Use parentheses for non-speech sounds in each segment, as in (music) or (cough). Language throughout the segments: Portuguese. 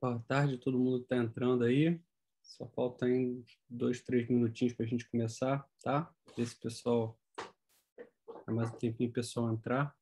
Boa tarde, todo mundo que está entrando aí. Só faltam em dois, três minutinhos para a gente começar, tá? Esse pessoal, é mais um tempinho o pessoal entrar.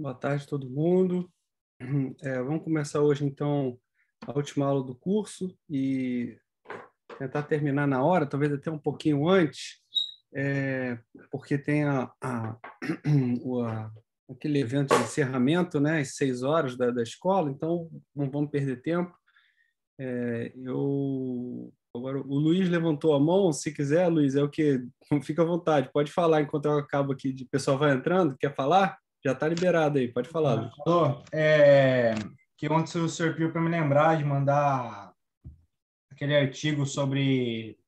Boa tarde, todo mundo. (clears throat) É, vamos começar hoje, então, a última aula do curso e tentar terminar na hora, talvez até um pouquinho antes, é, porque tem a, a, (clears throat) a, aquele evento de encerramento, né, às seis horas da, da escola, então não vamos perder tempo. É, eu Agora, o Luiz levantou a mão, se quiser, Luiz, é o que? (laughs) Fica à vontade, pode falar enquanto eu acabo aqui, o pessoal vai entrando, quer falar? Já está liberado aí, pode falar. Doutor, é, que ontem o senhor pediu para me lembrar de mandar aquele artigo sobre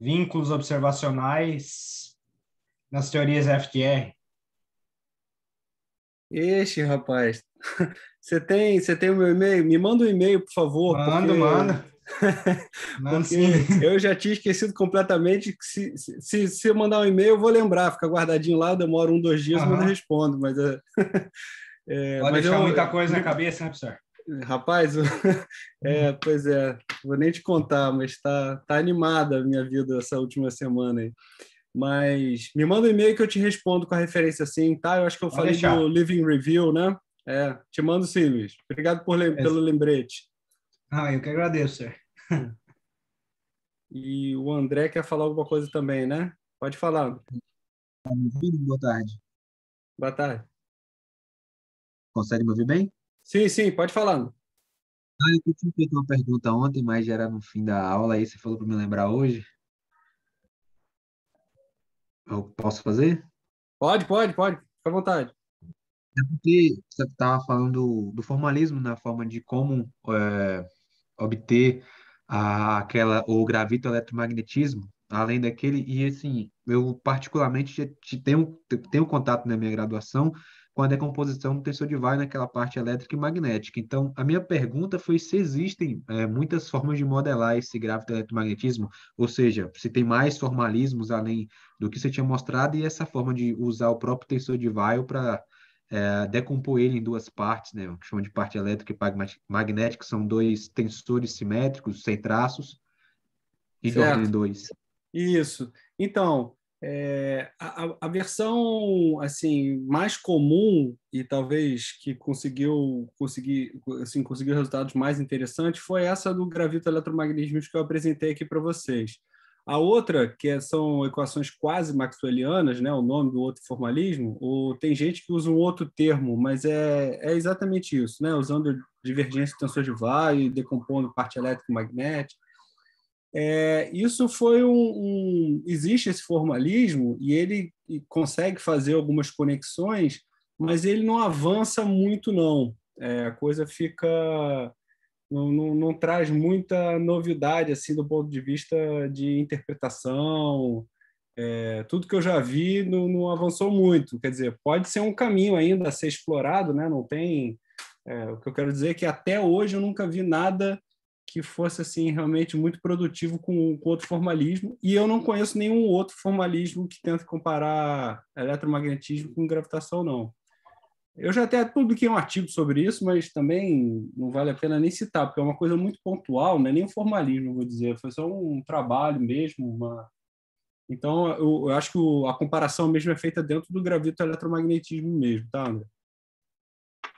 vínculos observacionais nas teorias FTR. Ixi, rapaz. (laughs) Você tem, você tem o meu e-mail? Me manda um e-mail, por favor. Manda, porque... manda. Porque eu já tinha esquecido completamente que se, se, se eu mandar um e-mail, eu vou lembrar, fica guardadinho lá, demora um, dois dias, uhum. mas eu respondo. Mas, é, (laughs) é, Pode mas deixar eu, muita coisa eu, na cabeça, né, professor? Rapaz, (laughs) é, uhum. pois é, vou nem te contar, mas está tá animada a minha vida essa última semana aí. Mas me manda um e-mail que eu te respondo com a referência assim, tá? Eu acho que eu Pode falei deixar. do Living Review, né? É, te mando sim, Luiz. Obrigado por, pelo lembrete. Ah, eu que agradeço, sir. E o André quer falar alguma coisa também, né? Pode falar. André. Boa tarde. Boa tarde. Consegue me ouvir bem? Sim, sim, pode falar. Ah, eu tinha feito uma pergunta ontem, mas já era no fim da aula, aí você falou para me lembrar hoje. Eu posso fazer? Pode, pode, pode. Fica à vontade. É porque você estava falando do, do formalismo na forma de como é obter a, aquela o gravitoeletromagnetismo, além daquele, e assim, eu particularmente tenho, tenho contato na minha graduação com a decomposição do tensor de Weyl naquela parte elétrica e magnética. Então, a minha pergunta foi se existem é, muitas formas de modelar esse gráfico eletromagnetismo, ou seja, se tem mais formalismos além do que você tinha mostrado e essa forma de usar o próprio tensor de Weyl para é, decompor ele em duas partes, né, que chamam de parte elétrica e magnética, são dois tensores simétricos, sem traços, e certo. de ordem 2. Isso. Então, é, a, a, versão assim mais comum e talvez que conseguiu conseguir assim, conseguiu resultados mais interessantes foi essa do gravito eletromagnetismo que eu apresentei aqui para vocês. A outra, que é, são equações quase maxwellianas, né, o nome do outro formalismo, ou tem gente que usa um outro termo, mas é, é exatamente isso, né, usando divergência de tensões de Weyl, decompondo parte elétrico-magnética. É, isso foi um, um, Existe esse formalismo e ele consegue fazer algumas conexões, mas ele não avança muito, não. É, a coisa fica não, não, não, traz muita novidade assim do ponto de vista de interpretação. É, tudo que eu já vi não, não, avançou muito. Quer dizer, pode ser um caminho ainda a ser explorado, né? Não tem. É, o que eu quero dizer é que até hoje eu nunca vi nada que fosse assim realmente muito produtivo com, com outro formalismo e eu não conheço nenhum outro formalismo que tenta comparar eletromagnetismo com gravitação não eu já até publiquei é um artigo sobre isso, mas também não vale a pena nem citar, porque é uma coisa muito pontual, não é nem um formalismo, vou dizer, foi só um trabalho mesmo. Uma... Então, eu, eu acho que o, a comparação mesmo é feita dentro do gravito-eletromagnetismo mesmo, tá, André?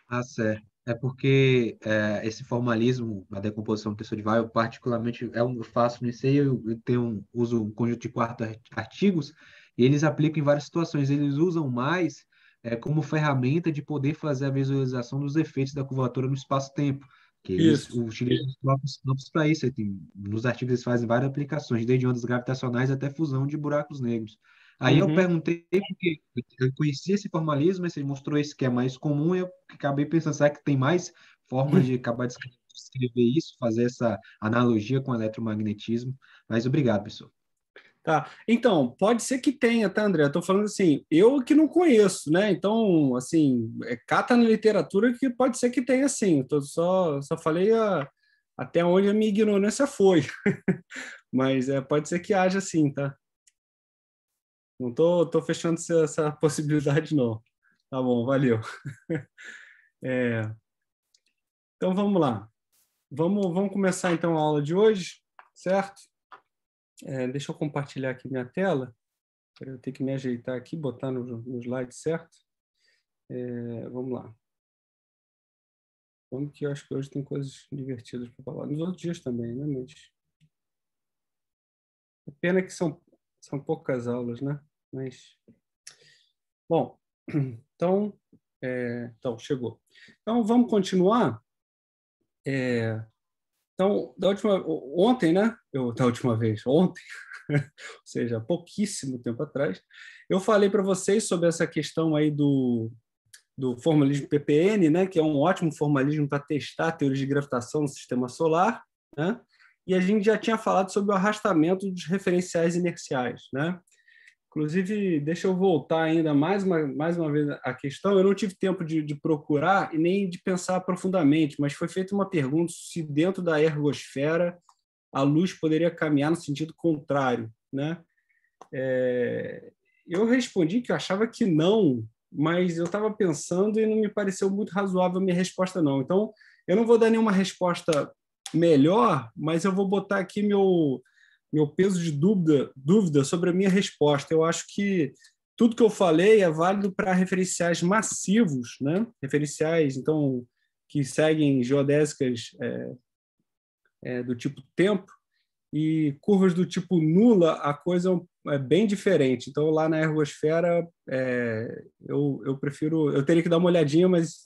Ah, certo. É porque é, esse formalismo, a decomposição tessorival, eu particularmente é um, eu faço nisso aí, eu tenho um, uso um conjunto de quatro artigos, e eles aplicam em várias situações. Eles usam mais é, como ferramenta de poder fazer a visualização dos efeitos da curvatura no espaço-tempo. Que eles utilizam os próprios campos para isso. Tem, nos artigos eles fazem várias aplicações, desde ondas gravitacionais até fusão de buracos negros. Aí uhum. eu perguntei, porque eu conhecia esse formalismo, mas você mostrou esse que é mais comum, eu acabei pensando, será que tem mais formas de acabar de escrever isso, fazer essa analogia com o eletromagnetismo? Mas obrigado, pessoal. Tá. Então, pode ser que tenha, tá, André? Estou tô falando assim, eu que não conheço, né? Então, assim, é, cata na literatura que pode ser que tenha sim. Eu só, só falei a, até onde a minha ignorância foi. (laughs) Mas é, pode ser que haja sim, tá? Não tô, tô fechando essa, essa (laughs) possibilidade, não. Tá bom, valeu. (laughs) é, então, vamos lá. Vamos, vamos começar, então, a aula de hoje, certo? É, deixa eu compartilhar aqui minha tela, eu tenho que me ajeitar aqui, botar no, no slide certo. É, vamos lá. Vamos que eu acho que hoje tem coisas divertidas para falar. Nos outros dias também, né? Mas... É pena que são, são poucas aulas, né? Mas... Bom, (clears throat) então... É, então, chegou. Então, vamos continuar. É, então, da última, ontem, né? Eu, da última vez, ontem, (laughs) ou seja, há pouquíssimo tempo atrás, eu falei para vocês sobre essa questão aí do, do formalismo PPN, né? Que é um ótimo formalismo para testar teorias de gravitação no sistema solar, né? E a gente já tinha falado sobre o arrastamento dos referenciais inerciais, né? Inclusive, deixa eu voltar ainda mais uma, mais uma vez à questão. Eu não tive tempo de, de, procurar e nem de pensar profundamente, mas foi feita uma pergunta se dentro da ergosfera a luz poderia caminhar no sentido contrário. Né? É, eu respondi que eu achava que não, mas eu estava pensando e não me pareceu muito razoável a minha resposta, não. Então, eu não vou dar nenhuma resposta melhor, mas eu vou botar aqui meu meu peso de dúvida, dúvida sobre a minha resposta. Eu acho que tudo que eu falei é válido para referenciais massivos, né? referenciais então que seguem geodésicas é, é, do tipo tempo e curvas do tipo nula, a coisa é, é bem diferente. Então, lá na ergosfera, é, eu, eu prefiro... Eu teria que dar uma olhadinha, mas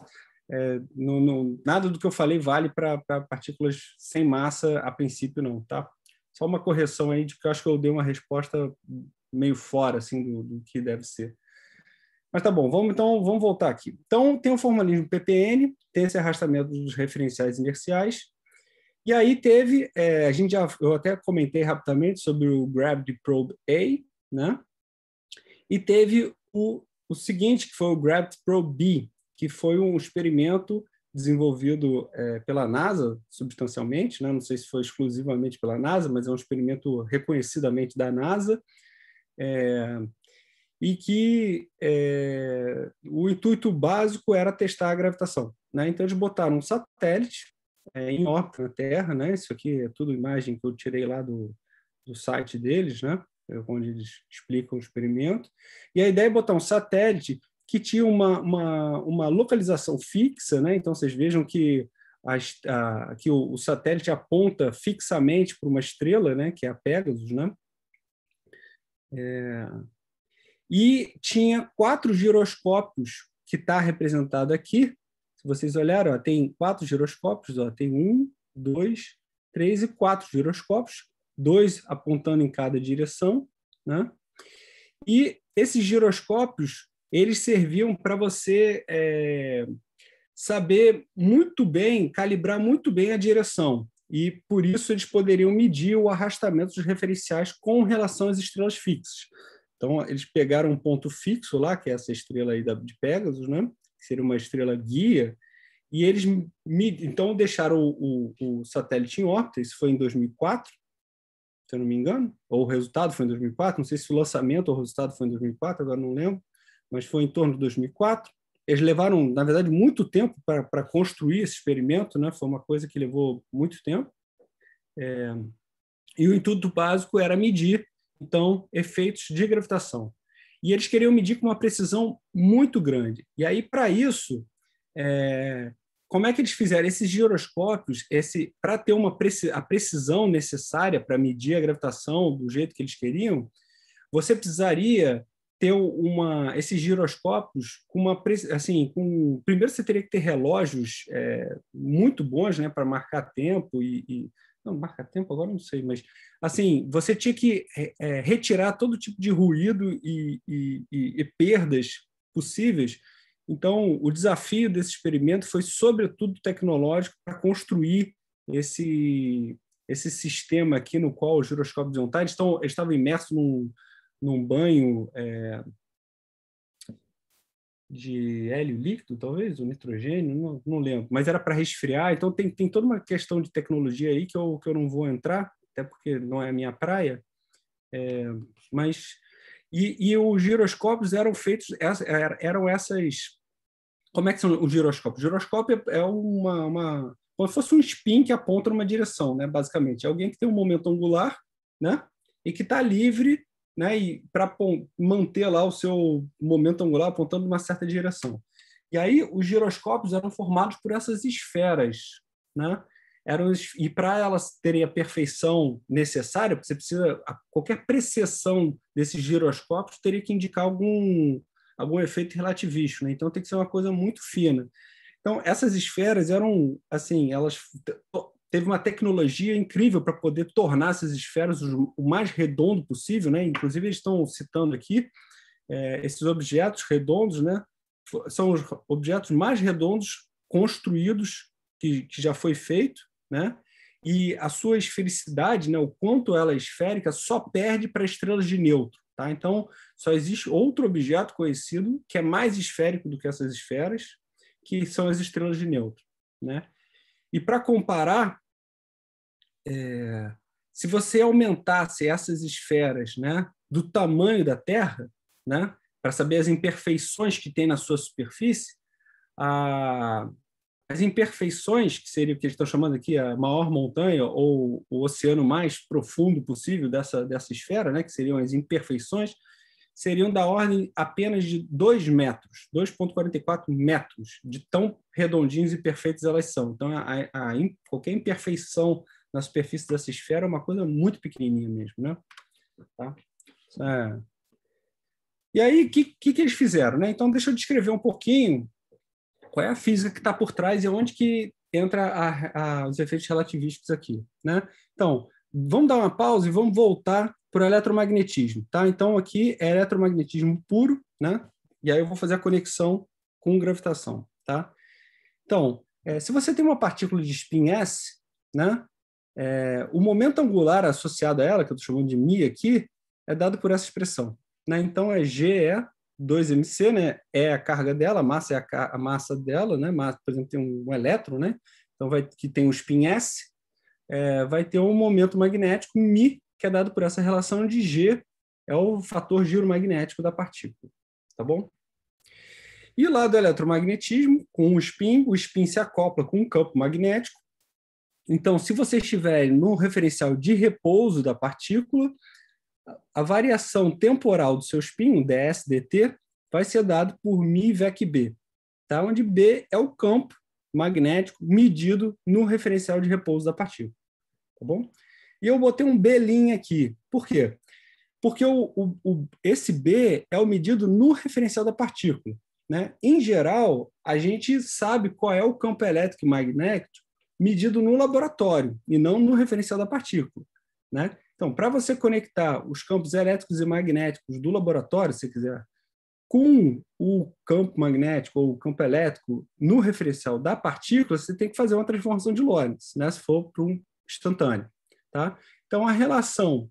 é, no, no, nada do que eu falei vale para partículas sem massa a princípio não, tá? Só uma correção aí, de que eu acho que eu dei uma resposta meio fora assim do, do que deve ser. Mas tá bom, vamos então vamos voltar aqui. Então tem o formalismo PPN, tem esse arrastamento dos referenciais inerciais. E aí teve, é, a gente já, eu até comentei rapidamente sobre o Gravity Probe A, né? E teve o, o seguinte, que foi o Gravity Probe B, que foi um experimento desenvolvido é, pela NASA substancialmente, né? não sei se foi exclusivamente pela NASA, mas é um experimento reconhecidamente da NASA, é, e que é, o intuito básico era testar a gravitação. Né? Então eles botaram um satélite é, em órbita na Terra, né? isso aqui é tudo imagem que eu tirei lá do, do site deles, né? É onde eles explicam o experimento, e a ideia é botar um satélite que tinha uma, uma, uma localização fixa, né? então vocês vejam que, a, que o, o, satélite aponta fixamente para uma estrela, né? que é a Pegasus, né? É... e tinha quatro giroscópios, que está representado aqui. Se vocês olharam, ó, tem quatro giroscópios, ó, tem um, dois, três e quatro giroscópios, dois apontando em cada direção, né? E esses giroscópios eles serviam para você é, saber muito bem, calibrar muito bem a direção. E por isso eles poderiam medir o arrastamento dos referenciais com relação às estrelas fixas. Então, eles pegaram um ponto fixo lá, que é essa estrela aí da, de Pegasus, né? que seria uma estrela guia, e eles então deixaram o, o, o satélite em órbita, isso foi em 2004, se eu não me engano, ou o resultado foi em 2004, não sei se o lançamento ou o resultado foi em 2004, agora não lembro mas foi em torno de 2004. Eles levaram, na verdade, muito tempo para construir esse experimento, né? foi uma coisa que levou muito tempo. É... e o intuito básico era medir, então, efeitos de gravitação. E eles queriam medir com uma precisão muito grande. E aí, para isso, é... como é que eles fizeram? Esses giroscópios, esse, para ter uma preci... a precisão necessária para medir a gravitação do jeito que eles queriam, você precisaria ter uma esses giroscópios com uma assim com primeiro você teria que ter relógios é, muito bons né para marcar tempo e, e, não marca tempo agora não sei mas assim você tinha que é, é retirar todo tipo de ruído e, e, e perdas possíveis então o desafio desse experimento foi sobretudo tecnológico para construir esse esse sistema aqui no qual os giroscópios de Ontide estão estavam imersos num num banho é, de hélio líquido, talvez, o nitrogênio, não, não lembro, mas era para resfriar, então tem, tem toda uma questão de tecnologia aí que eu, que eu não vou entrar, até porque não é a minha praia, é, mas... E, e os giroscópios eram feitos, eram essas... Como é que são os giroscópios? giroscópio é, é uma, uma como se fosse um spin que aponta numa direção, né? Basicamente, é alguém que tem um momento angular, né? E que está livre né? E para manter lá o seu momento angular apontando uma certa direção. E aí os giroscópios eram formados por essas esferas, né? Eram, e para elas terem a perfeição necessária, você precisa qualquer precessão desses giroscópios teria que indicar algum algum efeito relativístico, né? então tem que ser uma coisa muito fina. Então essas esferas eram assim, elas teve uma tecnologia incrível para poder tornar essas esferas o mais redondo possível, né? Inclusive eles estão citando aqui é, esses objetos redondos, né? São os objetos mais redondos construídos que, que já foi feito, né? E a sua esfericidade, né? O quanto ela é esférica só perde para estrelas de neutro, tá? Então só existe outro objeto conhecido que é mais esférico do que essas esferas, que são as estrelas de neutro, né? E para comparar, é, se você aumentasse essas esferas né, do tamanho da Terra, né, para saber as imperfeições que tem na sua superfície, a, as imperfeições, que seria o que eles estão chamando aqui a maior montanha ou o oceano mais profundo possível dessa, dessa esfera, né, que seriam as imperfeições, seriam da ordem apenas de 2 metros, 2,44 metros, de tão redondinhos e perfeitos elas são. Então, a, a, a, qualquer imperfeição na superfície dessa esfera é uma coisa muito pequenininha mesmo, né? Tá? É. E aí, o que, que, que, eles fizeram? Né? Então, deixa eu descrever um pouquinho qual é a física que está por trás e onde que entra a, a, os efeitos relativísticos aqui. Né? Então, vamos dar uma pausa e vamos voltar para o eletromagnetismo. Tá? Então, aqui é eletromagnetismo puro, né? e aí eu vou fazer a conexão com gravitação. Tá? Então, é, se você tem uma partícula de spin S, né? É, o momento angular associado a ela, que eu estou chamando de mi aqui, é dado por essa expressão. Né? Então é GE 2mc, né? É a carga dela, a massa é a, a massa dela, né? Massa, por exemplo, tem um, um elétron, né? Então vai que tem um spin s, é, vai ter um momento magnético mi que é dado por essa relação de g é o fator giro magnético da partícula, tá bom? E lá do eletromagnetismo, com o spin, o spin se acopla com um campo magnético então, se você estiver no referencial de repouso da partícula, a variação temporal do seu espinho, (dS/dt) vai ser dado por mi vec b, tá? onde b é o campo magnético medido no referencial de repouso da partícula. Tá bom? E eu botei um B' aqui. Por quê? Porque o, o, o, esse B é o medido no referencial da partícula. Né? Em geral, a gente sabe qual é o campo elétrico e magnético medido no laboratório e não no referencial da partícula. Né? Então, para você conectar os campos elétricos e magnéticos do laboratório, se quiser, com o campo magnético ou o campo elétrico no referencial da partícula, você tem que fazer uma transformação de Lorentz, né? se for para um instantâneo. Tá? Então, a relação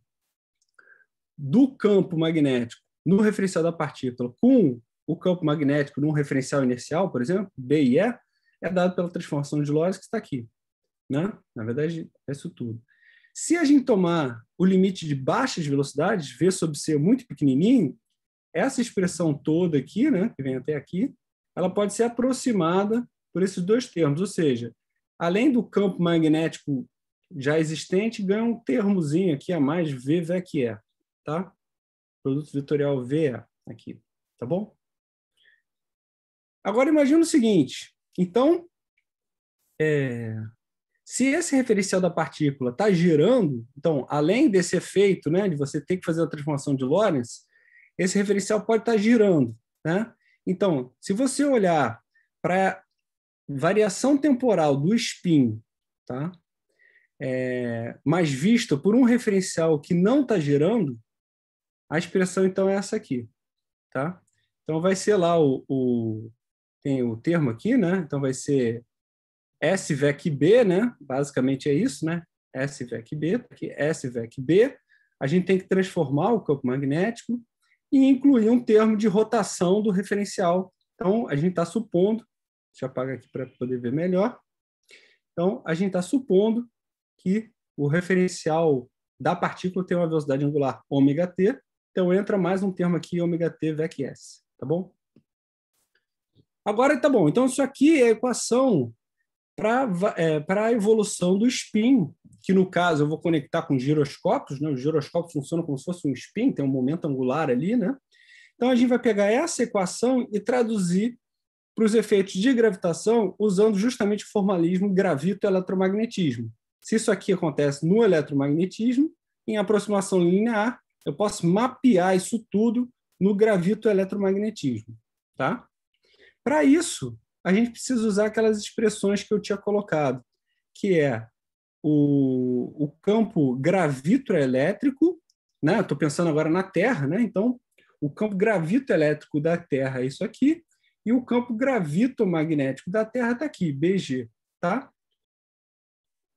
do campo magnético no referencial da partícula com o campo magnético num referencial inercial, por exemplo, B e E, é dado pela transformação de Lorentz que está aqui. Né? Na verdade, é isso tudo. Se a gente tomar o limite de baixas velocidades, V sobre C é muito pequenininho, essa expressão toda aqui, né, que vem até aqui, ela pode ser aproximada por esses dois termos, ou seja, além do campo magnético já existente, ganha um termozinho aqui a mais, V é que é, tá? Produto vetorial VE é aqui, tá bom? Agora imagina o seguinte, então, é, se esse referencial da partícula está girando, então, além desse efeito né, de você ter que fazer a transformação de Lorentz, esse referencial pode estar tá girando. Né? Então, se você olhar para variação temporal do spin, tá? É, mas vista por um referencial que não está girando, a expressão então é essa aqui. Tá? Então vai ser lá o, o tem o termo aqui, né? Então vai ser SVEC-B, né? Basicamente é isso, né? SVEC-B, tá que SVEC-B, a gente tem que transformar o campo magnético e incluir um termo de rotação do referencial. Então, a gente está supondo, deixa eu apagar aqui para poder ver melhor. Então, a gente está supondo que o referencial da partícula tem uma velocidade angular ωt, t, então entra mais um termo aqui, ωt, t vec s, tá bom? Agora tá bom, então isso aqui é a equação para é, a evolução do spin, que no caso eu vou conectar com giroscópios, né? os giroscópios funcionam como se fosse um spin, tem um momento angular ali, né? Então a gente vai pegar essa equação e traduzir para os efeitos de gravitação usando justamente o formalismo gravito-eletromagnetismo. Se isso aqui acontece no eletromagnetismo, em aproximação linear, eu posso mapear isso tudo no gravito-eletromagnetismo, tá? Para isso, a gente precisa usar aquelas expressões que eu tinha colocado, que é o, o campo gravitoelétrico, né? Estou pensando agora na Terra, né? Então, o campo gravitoelétrico da Terra é isso aqui, e o campo gravitomagnético da Terra está aqui, BG, tá?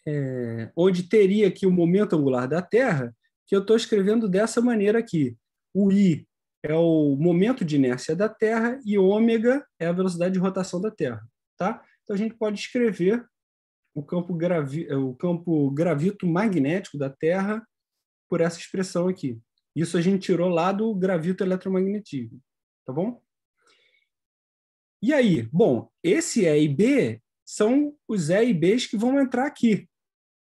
É, onde teria aqui o momento angular da Terra, que eu estou escrevendo dessa maneira aqui. O I é o momento de inércia da Terra e ômega é a velocidade de rotação da Terra, tá? Então a gente pode escrever o campo, gravi é, o campo gravito-magnético da Terra por essa expressão aqui. Isso a gente tirou lá do gravito-eletromagnetismo, tá bom? E aí? Bom, esse E e B são os E e Bs que vão entrar aqui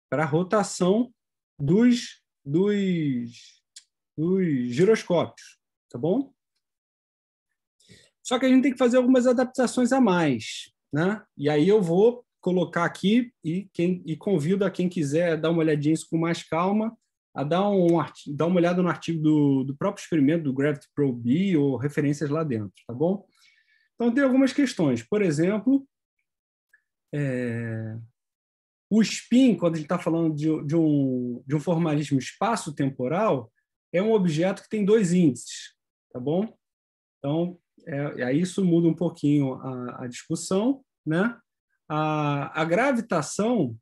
para a rotação dos, dos, dos giroscópios tá bom? Só que a gente tem que fazer algumas adaptações a mais, né? E aí eu vou colocar aqui e, quem, e convido a quem quiser dar uma olhadinha isso com mais calma a dar, um, dar uma olhada no artigo do, do próprio experimento do Gravity Pro B ou referências lá dentro, tá bom? Então, tem algumas questões. Por exemplo, é, o spin, quando a gente está falando de, de, um, de um formalismo espaço-temporal, é um objeto que tem dois índices, tá bom? Então, é, é isso muda um pouquinho a, a discussão, né? A, a gravitação,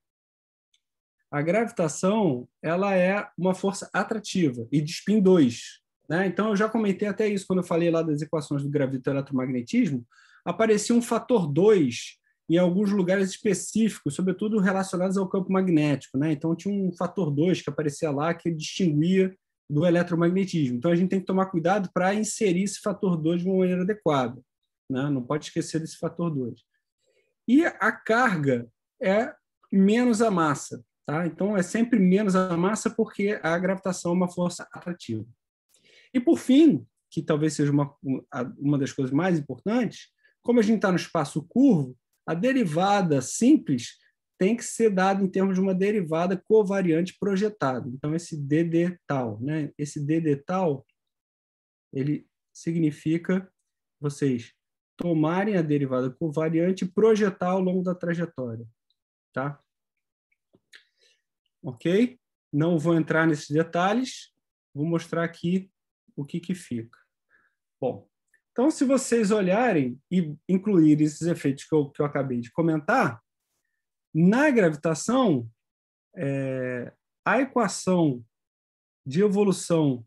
a gravitação, ela é uma força atrativa e de spin 2, né? Então, eu já comentei até isso quando eu falei lá das equações do eletromagnetismo, aparecia um fator 2 em alguns lugares específicos, sobretudo relacionados ao campo magnético. Né? Então, tinha um fator 2 que aparecia lá, que distinguia do eletromagnetismo. Então, a gente tem que tomar cuidado para inserir esse fator 2 de uma maneira adequada. Né? Não pode esquecer desse fator 2. E a carga é menos a massa. Tá? Então, é sempre menos a massa porque a gravitação é uma força atrativa. E, por fim, que talvez seja uma, uma das coisas mais importantes, como a gente está no espaço curvo, a derivada simples tem que ser dado em termos de uma derivada covariante projetada. Então, esse DD tal, né? Esse DD tal, ele significa vocês tomarem a derivada covariante e projetar ao longo da trajetória, tá? Ok? Não vou entrar nesses detalhes, vou mostrar aqui o que, que fica. Bom, então se vocês olharem e incluírem esses efeitos que eu, que eu acabei de comentar, na gravitação, é, a equação de evolução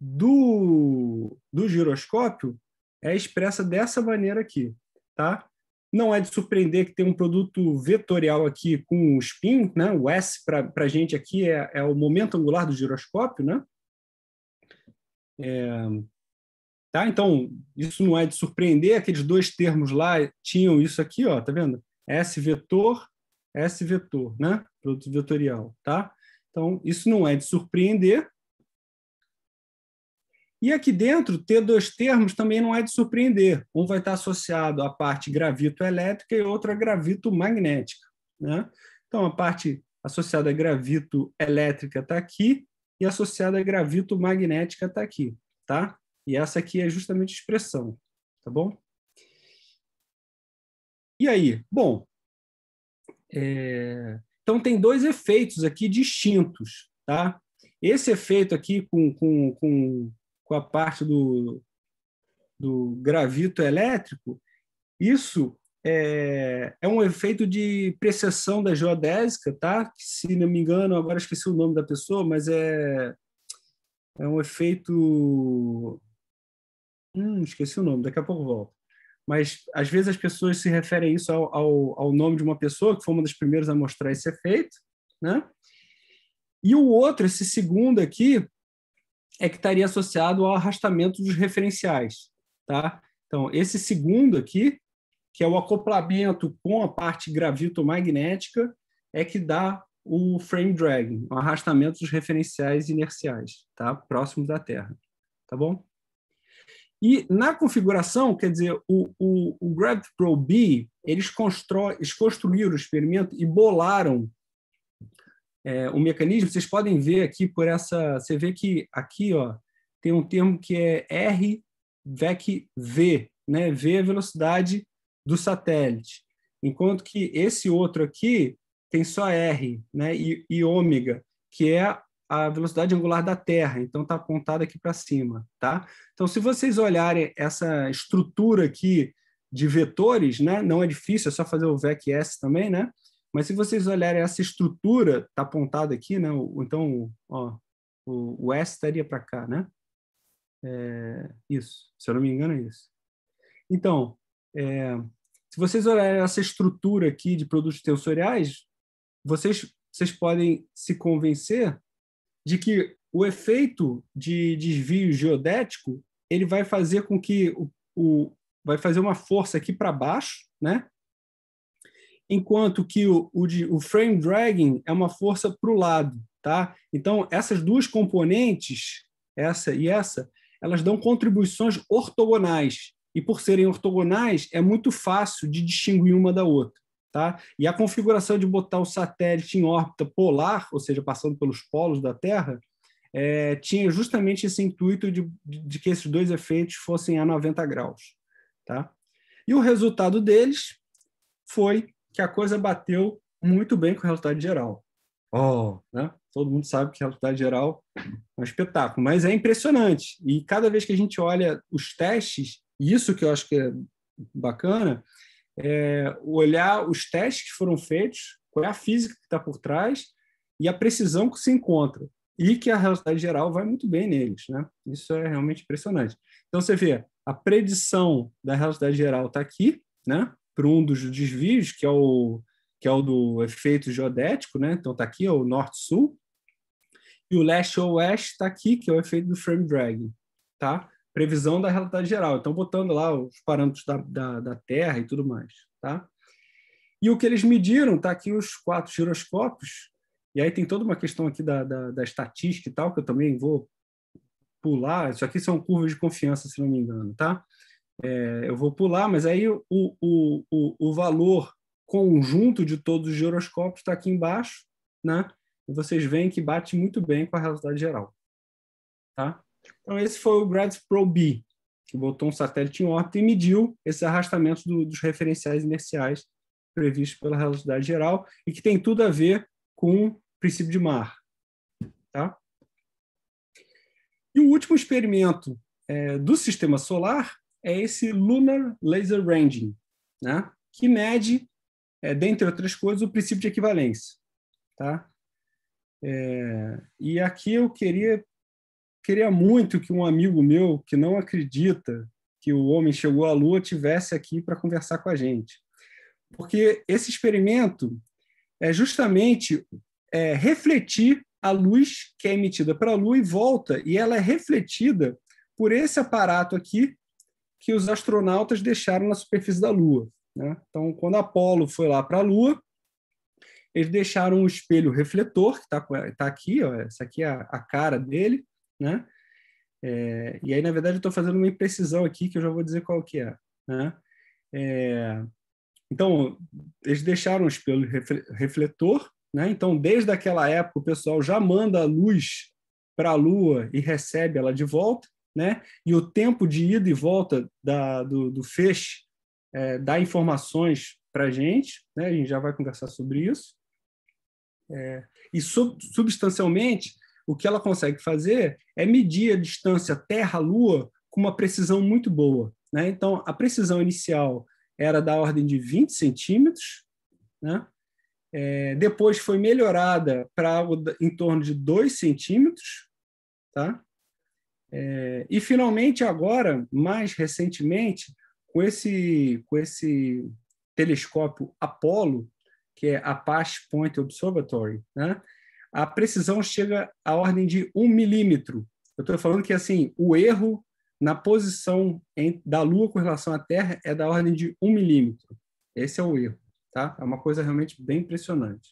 do, do giroscópio é expressa dessa maneira aqui, tá? Não é de surpreender que tem um produto vetorial aqui com o spin, né? O S para a gente aqui é, é, o momento angular do giroscópio, né? É, tá? Então, isso não é de surpreender, aqueles dois termos lá tinham isso aqui, ó, tá vendo? S vetor S vetor, né? Produto vetorial, tá? Então, isso não é de surpreender. E aqui dentro, ter dois termos também não é de surpreender. Um vai estar associado à parte gravitoelétrica e outro à magnética né? Então, a parte associada gravito-elétrica está aqui e associada gravito-magnética está aqui, tá? E essa aqui é justamente a expressão, tá bom? E aí? Bom, é... Então, tem dois efeitos aqui distintos. Tá? Esse efeito aqui com, com, com, com a parte do, do gravito elétrico, isso é, é, um efeito de precessão da geodésica, tá? se não me engano, agora esqueci o nome da pessoa, mas é, é um efeito. Hum, esqueci o nome, daqui a pouco volto mas às vezes as pessoas se referem isso ao, ao, ao, nome de uma pessoa, que foi uma das primeiras a mostrar esse efeito, né? E o outro, esse segundo aqui, é que estaria associado ao arrastamento dos referenciais, tá? Então, esse segundo aqui, que é o acoplamento com a parte gravitomagnética, é que dá o frame drag, o arrastamento dos referenciais inerciais, tá? Próximos da Terra, tá bom? E na configuração, quer dizer, o, o, o B, eles, eles construíram o experimento e bolaram é, o mecanismo. Vocês podem ver aqui por essa. Você vê que aqui ó, tem um termo que é RVEC-V, né? V é a velocidade do satélite. Enquanto que esse outro aqui tem só R né? e, e ômega, que é a velocidade angular da Terra, então está apontada aqui para cima, tá? Então, se vocês olharem essa estrutura aqui de vetores, né? Não é difícil, é só fazer o VEC-S também, né? Mas se vocês olharem essa estrutura, está apontada aqui, né? Então, ó, o, o S estaria para cá, né? É, isso, se eu não me engano é isso. Então, é, se vocês olharem essa estrutura aqui de produtos tensoriais, vocês, vocês podem se convencer de que o efeito de desvio geodético ele vai fazer com que o, o vai fazer uma força aqui para baixo, né? Enquanto que o, o, o frame dragging é uma força para o lado, tá? Então essas duas componentes, essa e essa, elas dão contribuições ortogonais e por serem ortogonais é muito fácil de distinguir uma da outra. Tá? E a configuração de botar o satélite em órbita polar, ou seja, passando pelos polos da Terra, é, tinha justamente esse intuito de, de, que esses dois efeitos fossem a 90 graus. Tá? E o resultado deles foi que a coisa bateu muito bem com o resultado geral. Oh, né? Todo mundo sabe que o resultado geral é um espetáculo, mas é impressionante. E cada vez que a gente olha os testes, e isso que eu acho que é bacana, é, olhar os testes que foram feitos, qual é a física que está por trás e a precisão que se encontra. E que a realidade geral vai muito bem neles. Né? Isso é realmente impressionante. Então, você vê, a predição da realidade geral está aqui, né? para um dos desvios, que é o, que é o do efeito geodético, né? então está aqui, é o norte-sul. E o leste-oeste está aqui, que é o efeito do frame dragging. Tá? previsão da realidade geral. Então, botando lá os parâmetros da, da, da Terra e tudo mais. Tá? E o que eles mediram, tá aqui os quatro giroscópios, e aí tem toda uma questão aqui da, da, da estatística e tal, que eu também vou pular. Isso aqui são curvas de confiança, se não me engano, tá? É, eu vou pular, mas aí o, o, o, o valor conjunto de todos os giroscópios está aqui embaixo, né? E vocês veem que bate muito bem com a realidade geral, tá? Então, esse foi o GRADS Pro-B, que botou um satélite em órbita e mediu esse arrastamento do, dos referenciais inerciais previstos pela relatividade geral e que tem tudo a ver com o princípio de Mar. Tá? E o último experimento é, do sistema solar é esse Lunar Laser Ranging, né? que mede, é, dentre outras coisas, o princípio de equivalência. Tá? É, e aqui eu queria queria muito que um amigo meu que não acredita que o homem chegou à Lua tivesse aqui para conversar com a gente, porque esse experimento é justamente é, refletir a luz que é emitida para a Lua e volta, e ela é refletida por esse aparato aqui que os astronautas deixaram na superfície da Lua. Né? Então, quando Apolo foi lá para a Lua, eles deixaram um espelho refletor, que está tá aqui, ó, essa aqui é a, a cara dele, né? É, e aí, na verdade, eu estou fazendo uma imprecisão aqui que eu já vou dizer qual que é, né? É, então, eles deixaram o espelho refletor, né? Então, desde aquela época, o pessoal já manda a luz para a Lua e recebe ela de volta, né? E o tempo de ida e volta da, do, do feixe é, dá informações para a gente, né? A gente já vai conversar sobre isso. É, e sub, substancialmente, o que ela consegue fazer é medir a distância Terra-Lua com uma precisão muito boa. Né? Então, a precisão inicial era da ordem de 20 centímetros, né? é, depois foi melhorada para em torno de 2 centímetros, tá? É, e finalmente agora, mais recentemente, com esse, com esse telescópio Apollo, que é Apache Point Observatory, né? a precisão chega à ordem de um milímetro. Eu estou falando que assim o erro na posição em, da Lua com relação à Terra é da ordem de um milímetro. Esse é o erro, tá? É uma coisa realmente bem impressionante.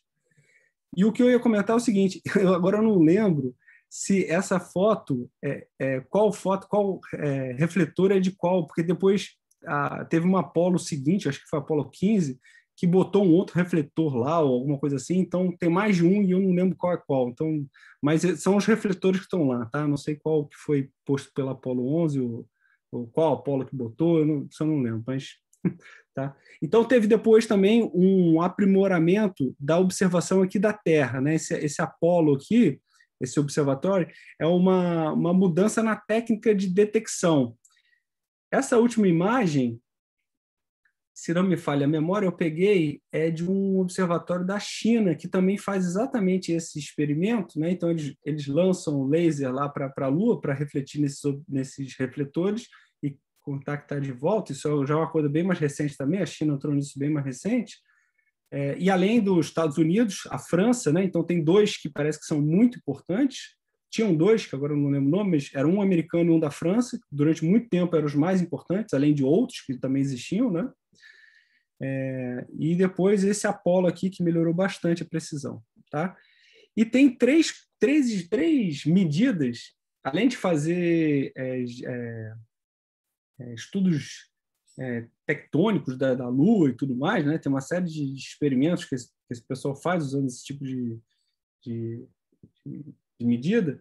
E o que eu ia comentar é o seguinte: (laughs) eu agora não lembro se essa foto é, é qual foto, qual é, refletor é de qual, porque depois a, ah, teve uma Apolo seguinte, acho que foi a Apolo 15, que botou um outro refletor lá ou alguma coisa assim, então tem mais de um e eu não lembro qual é qual. Então, mas é, são os refletores que estão lá, tá? Não sei qual que foi posto pela Apollo 11 ou, ou qual Apollo que botou, eu não, eu não lembro, mas (laughs) tá? Então teve depois também um aprimoramento da observação aqui da Terra, né? Esse, esse Apollo aqui, esse observatório, é uma, uma mudança na técnica de detecção. Essa última imagem se não me falha a memória, eu peguei é de um observatório da China, que também faz exatamente esse experimento. Né? Então, eles, eles lançam o laser lá para a Lua para refletir nesses, nesses refletores e contactar de volta. Isso é já é uma coisa bem mais recente também, a China entrou nisso bem mais recente. É, e além dos Estados Unidos, a França, né? então tem dois que parece que são muito importantes. Tinham dois, que agora eu não lembro o nome, mas era um americano e um da França, que durante muito tempo eram os mais importantes, além de outros que também existiam, né? É, e depois esse Apollo aqui, que melhorou bastante a precisão. Tá? E tem três, três, três medidas, além de fazer é, é, é estudos é, tectônicos da, da, Lua e tudo mais, né? tem uma série de experimentos que esse, que esse pessoal faz usando esse tipo de, de, de, de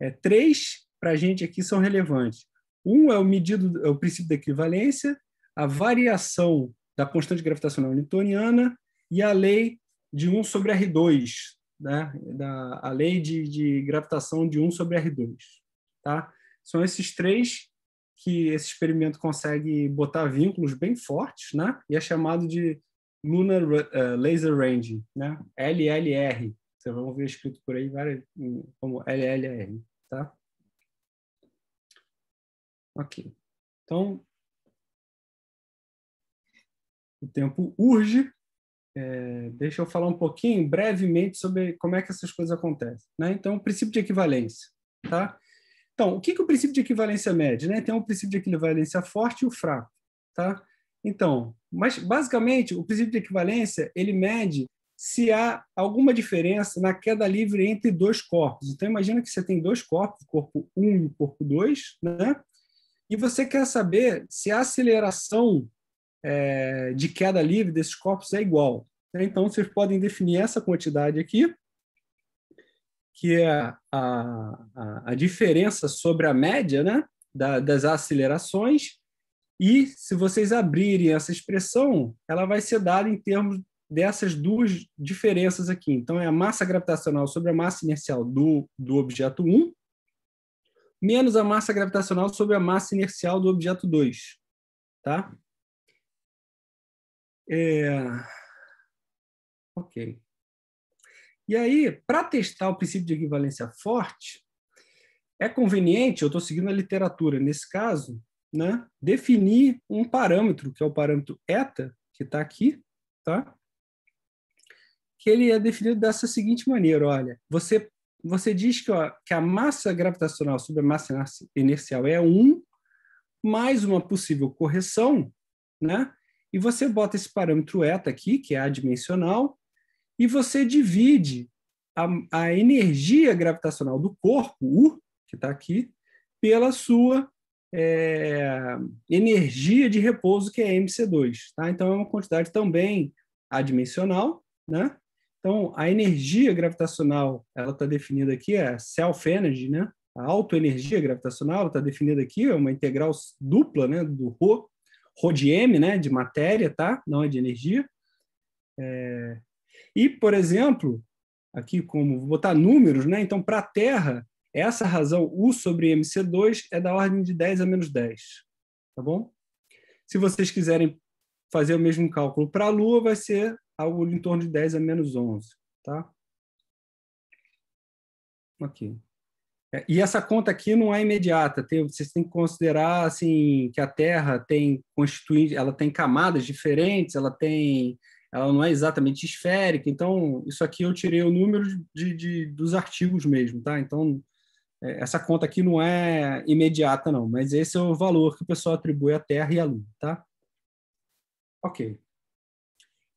é, três, para a gente aqui, são relevantes. Um é o, medido, é o princípio da equivalência, a variação da constante gravitacional newtoniana e a lei de 1 sobre R2, né? da, a lei de, de gravitação de 1 sobre R2. Tá? São esses três que esse experimento consegue botar vínculos bem fortes, né? e é chamado de Lunar eh, Laser Range, né? LLR. Vocês vão ver escrito por aí várias, como LLR. Tá? Ok. Então, o tempo urge. É, deixa eu falar um pouquinho brevemente sobre como é que essas coisas acontecem. Né? Então, o princípio de equivalência. Tá? Então, o que, que o princípio de equivalência mede? Né? Tem um princípio de equivalência forte e o fraco. Tá? Então, mas basicamente, o princípio de equivalência ele mede se há alguma diferença na queda livre entre dois corpos. Então, imagina que você tem dois corpos, corpo 1 um e corpo 2, né? e você quer saber se a aceleração é, de queda livre desses corpos é igual. Né? Então, vocês podem definir essa quantidade aqui, que é a, a, a diferença sobre a média né, da, das acelerações. E se vocês abrirem essa expressão, ela vai ser dada em termos dessas duas diferenças aqui. Então, é a massa gravitacional sobre a massa inercial do, do objeto 1, menos a massa gravitacional sobre a massa inercial do objeto 2. Tá? É... Ok. E aí, para testar o princípio de equivalência forte, é conveniente, eu estou seguindo a literatura nesse caso, né, definir um parâmetro, que é o parâmetro eta, que está aqui, tá? que ele é definido dessa seguinte maneira, olha, você, você diz que, ó, que a massa gravitacional sobre a massa inercial é 1, mais uma possível correção, né? E você bota esse parâmetro eta aqui, que é adimensional, e você divide a, a energia gravitacional do corpo, U, que está aqui, pela sua é, energia de repouso, que é MC2. Tá? Então, é uma quantidade também adimensional. Né? Então, a energia gravitacional ela está definida aqui, é self-energy, né? a autoenergia gravitacional está definida aqui, é uma integral dupla né, do rho RODM, né, de matéria, tá? Não é de energia. É... E, por exemplo, aqui como vou botar números, né? Então, para a Terra, essa razão U sobre MC2 é da ordem de 10 a menos 10, tá bom? Se vocês quiserem fazer o mesmo cálculo para a Lua, vai ser algo em torno de 10 a menos 11, tá? Ok. É, e essa conta aqui não é imediata. Tem, vocês têm que considerar assim que a Terra tem constituinte, ela tem camadas diferentes, ela tem, ela não é exatamente esférica. Então isso aqui eu tirei o número de, de dos artigos mesmo, tá? Então é, essa conta aqui não é imediata não, mas esse é o valor que o pessoal atribui à Terra e à Lua, tá? Ok.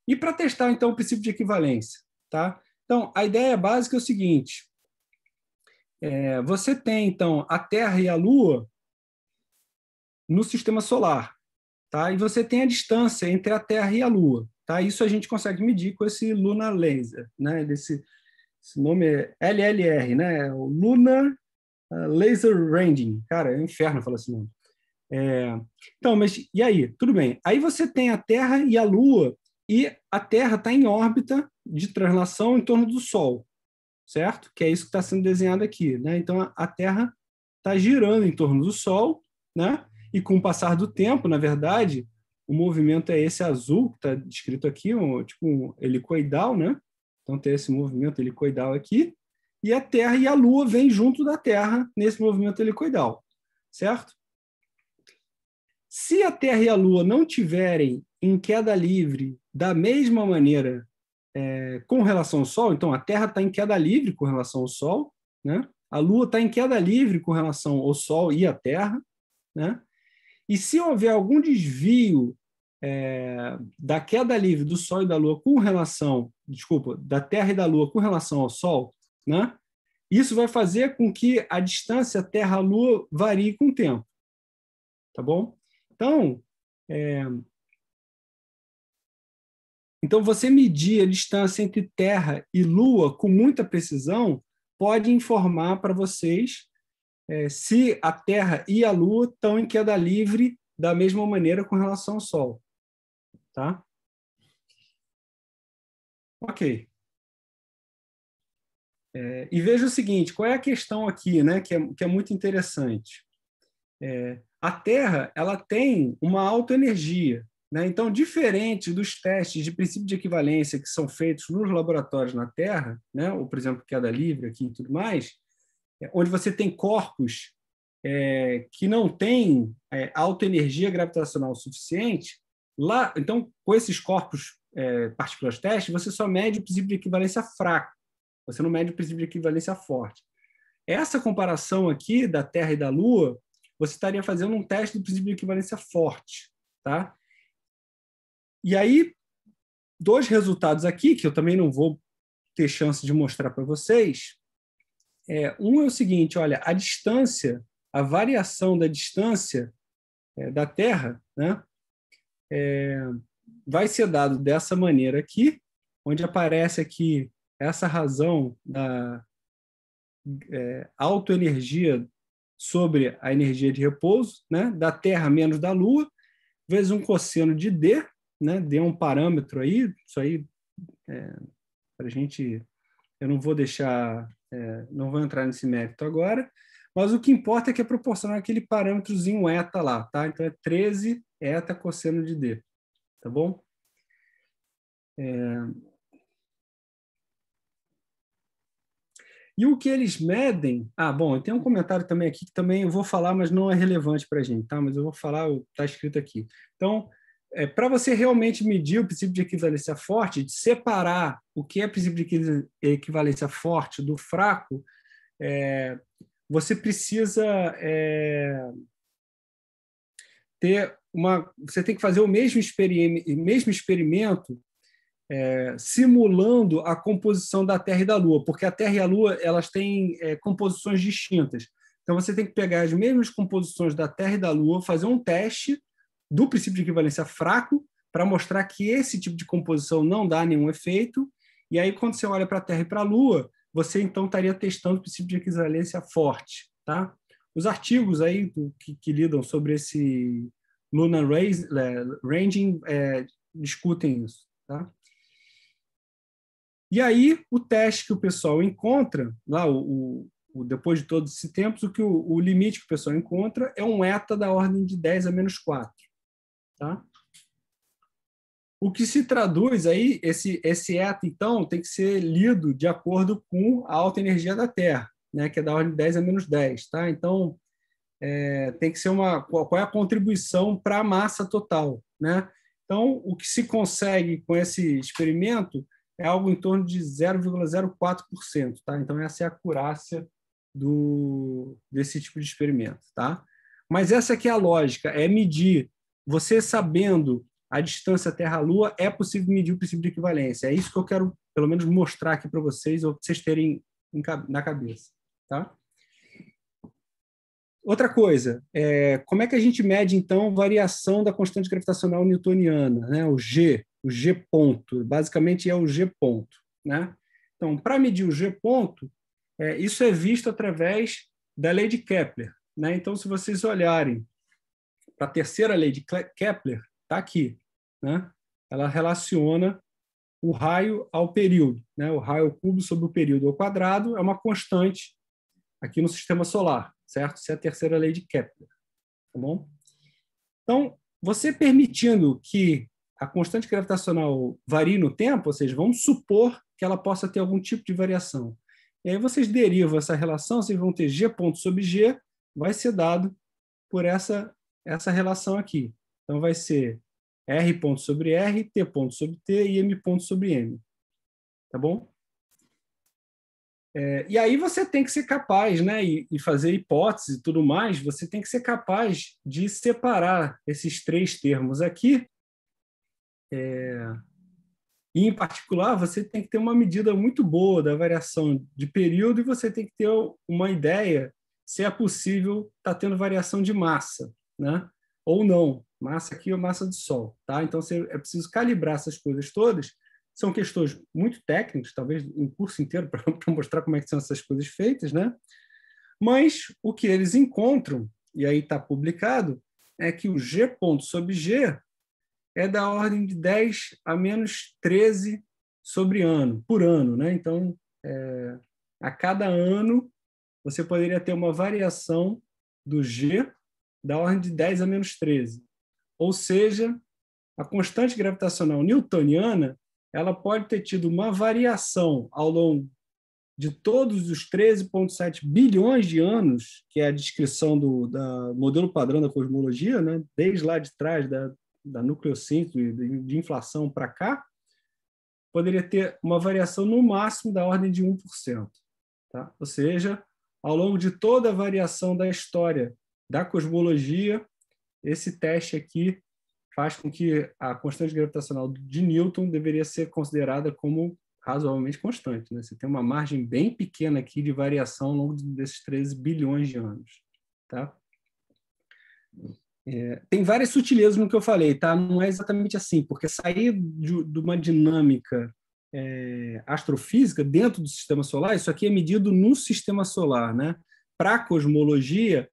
E para testar então o princípio de equivalência, tá? Então a ideia básica é o seguinte é, você tem, então, a Terra e a Lua no sistema solar. Tá? E você tem a distância entre a Terra e a Lua. Tá? Isso a gente consegue medir com esse Luna Laser. Né? Desse, esse nome é LLR, né? o Luna ah, Laser Ranging. Cara, é um inferno falar esse nome. É, então, mas e aí? Tudo bem. Aí você tem a Terra e a Lua, e a Terra está em órbita de translação em torno do Sol certo? Que é isso que está sendo desenhado aqui, né? Então a, Terra está girando em torno do Sol, né? E com o passar do tempo, na verdade, o movimento é esse azul que está descrito aqui, um, tipo um helicoidal, né? Então tem esse movimento helicoidal aqui, e a Terra e a Lua vêm junto da Terra nesse movimento helicoidal, certo? Se a Terra e a Lua não tiverem em queda livre da mesma maneira é, com relação ao Sol, então a Terra está em queda livre com relação ao Sol, né? a Lua está em queda livre com relação ao Sol e à Terra, né? e se houver algum desvio é, da queda livre do Sol e da Lua com relação, desculpa, da Terra e da Lua com relação ao Sol, né? Isso vai fazer com que a distância Terra-Lua varie com o tempo, tá bom? Então, é, então, você medir a distância entre Terra e Lua com muita precisão pode informar para vocês é, se a Terra e a Lua estão em queda livre da mesma maneira com relação ao Sol. Tá? Ok. É, e veja o seguinte, qual é a questão aqui, né, que é, que é muito interessante. É, a Terra, ela tem uma alta energia, né? Então, diferente dos testes de princípio de equivalência que são feitos nos laboratórios na Terra, né? ou, por exemplo, queda livre aqui e tudo mais, é, onde você tem corpos é, que não têm é, alta energia gravitacional suficiente, lá, então, com esses corpos é, partículas teste, você só mede o princípio de equivalência fraco, você não mede o princípio de equivalência forte. Essa comparação aqui da Terra e da Lua, você estaria fazendo um teste do princípio de equivalência forte, tá? E aí, dois resultados aqui, que eu também não vou ter chance de mostrar para vocês. É, um é o seguinte: olha, a distância, a variação da distância é, da Terra, né, é, vai ser dado dessa maneira aqui, onde aparece aqui essa razão da é, autoenergia sobre a energia de repouso, né, da Terra menos da Lua, vezes um cosseno de D, né, dê um parâmetro aí, isso aí é, para a gente, eu não vou deixar, é, não vou entrar nesse mérito agora, mas o que importa é que é proporcional aquele parâmetrozinho eta lá, tá? Então é 13 eta cosseno de D, tá bom? É... E o que eles medem? Ah, bom, tem um comentário também aqui que também eu vou falar, mas não é relevante para a gente, tá? Mas eu vou falar, está escrito aqui. Então, é, para você realmente medir o princípio de equivalência forte, de separar o que é princípio de equivalência forte do fraco, é, você precisa é, ter uma, você tem que fazer o mesmo, experim, mesmo experimento é, simulando a composição da Terra e da Lua, porque a Terra e a Lua elas têm é, composições distintas. Então você tem que pegar as mesmas composições da Terra e da Lua, fazer um teste do princípio de equivalência fraco para mostrar que esse tipo de composição não dá nenhum efeito. E aí, quando você olha para a Terra e para a Lua, você então estaria testando o princípio de equivalência forte. Tá? Os artigos aí que, que lidam sobre esse Lunar é, Ranging é, discutem isso. Tá? E aí, o teste que o pessoal encontra, lá o, o depois de todos esses tempos, o, que o, o limite que o pessoal encontra é um eta da ordem de 10 a menos 4. Tá? O que se traduz aí, esse, esse ETA, então, tem que ser lido de acordo com a alta energia da Terra, né, que é da ordem de 10 a menos 10. Tá? Então, é, tem que ser uma. Qual é a contribuição para a massa total? Né? Então, o que se consegue com esse experimento é algo em torno de 0,04%. Tá? Então, essa é a acurácia do, desse tipo de experimento. Tá? Mas essa aqui é a lógica, é medir você sabendo a distância Terra-Lua, é possível medir o princípio de equivalência. É isso que eu quero, pelo menos, mostrar aqui para vocês, ou vocês terem na cabeça. Tá? Outra coisa, é, como é que a gente mede, então, variação da constante gravitacional newtoniana, né? o G, o G ponto, basicamente é o G ponto. Né? Então, para medir o G ponto, é, isso é visto através da lei de Kepler. Né? Então, se vocês olharem para a terceira lei de Kepler, está aqui. Né? Ela relaciona o raio ao período. Né? O raio ao cubo sobre o período ao quadrado é uma constante aqui no sistema solar, certo? Isso é a terceira lei de Kepler. Tá bom? Então, você permitindo que a constante gravitacional varie no tempo, ou seja, vamos supor que ela possa ter algum tipo de variação. E aí vocês derivam essa relação, vocês vão ter g ponto sobre g, vai ser dado por essa essa relação aqui. Então, vai ser R ponto sobre R, T ponto sobre T e M ponto sobre M. Tá bom? É, e aí você tem que ser capaz, né, e, e fazer hipótese e tudo mais, você tem que ser capaz de separar esses três termos aqui. É, e, em particular, você tem que ter uma medida muito boa da variação de período e você tem que ter uma ideia se é possível estar tá tendo variação de massa né? Ou não, massa aqui ou massa do sol, tá? Então você, é preciso calibrar essas coisas todas. São questões muito técnicas, talvez um curso inteiro (laughs) para mostrar como é que são essas coisas feitas, né? Mas o que eles encontram, e aí está publicado, é que o G ponto sobre G é da ordem de 10 a menos 13 sobre ano, por ano. Né? Então, é, a cada ano, você poderia ter uma variação do G da ordem de 10 a menos 13. Ou seja, a constante gravitacional newtoniana ela pode ter tido uma variação ao longo de todos os 13,7 bilhões de anos, que é a descrição do da modelo padrão da cosmologia, né? desde lá de trás da, da nucleossíntese, de, de inflação para cá, poderia ter uma variação no máximo da ordem de 1%. Tá? Ou seja, ao longo de toda a variação da história da cosmologia, esse teste aqui faz com que a constante gravitacional de Newton deveria ser considerada como razoavelmente constante. Né? Você tem uma margem bem pequena aqui de variação ao longo desses 13 bilhões de anos. Tá? É, tem várias sutilezas no que eu falei, tá? não é exatamente assim, porque sair de, de uma dinâmica é, astrofísica dentro do sistema solar, isso aqui é medido no sistema solar. Né? Para a cosmologia,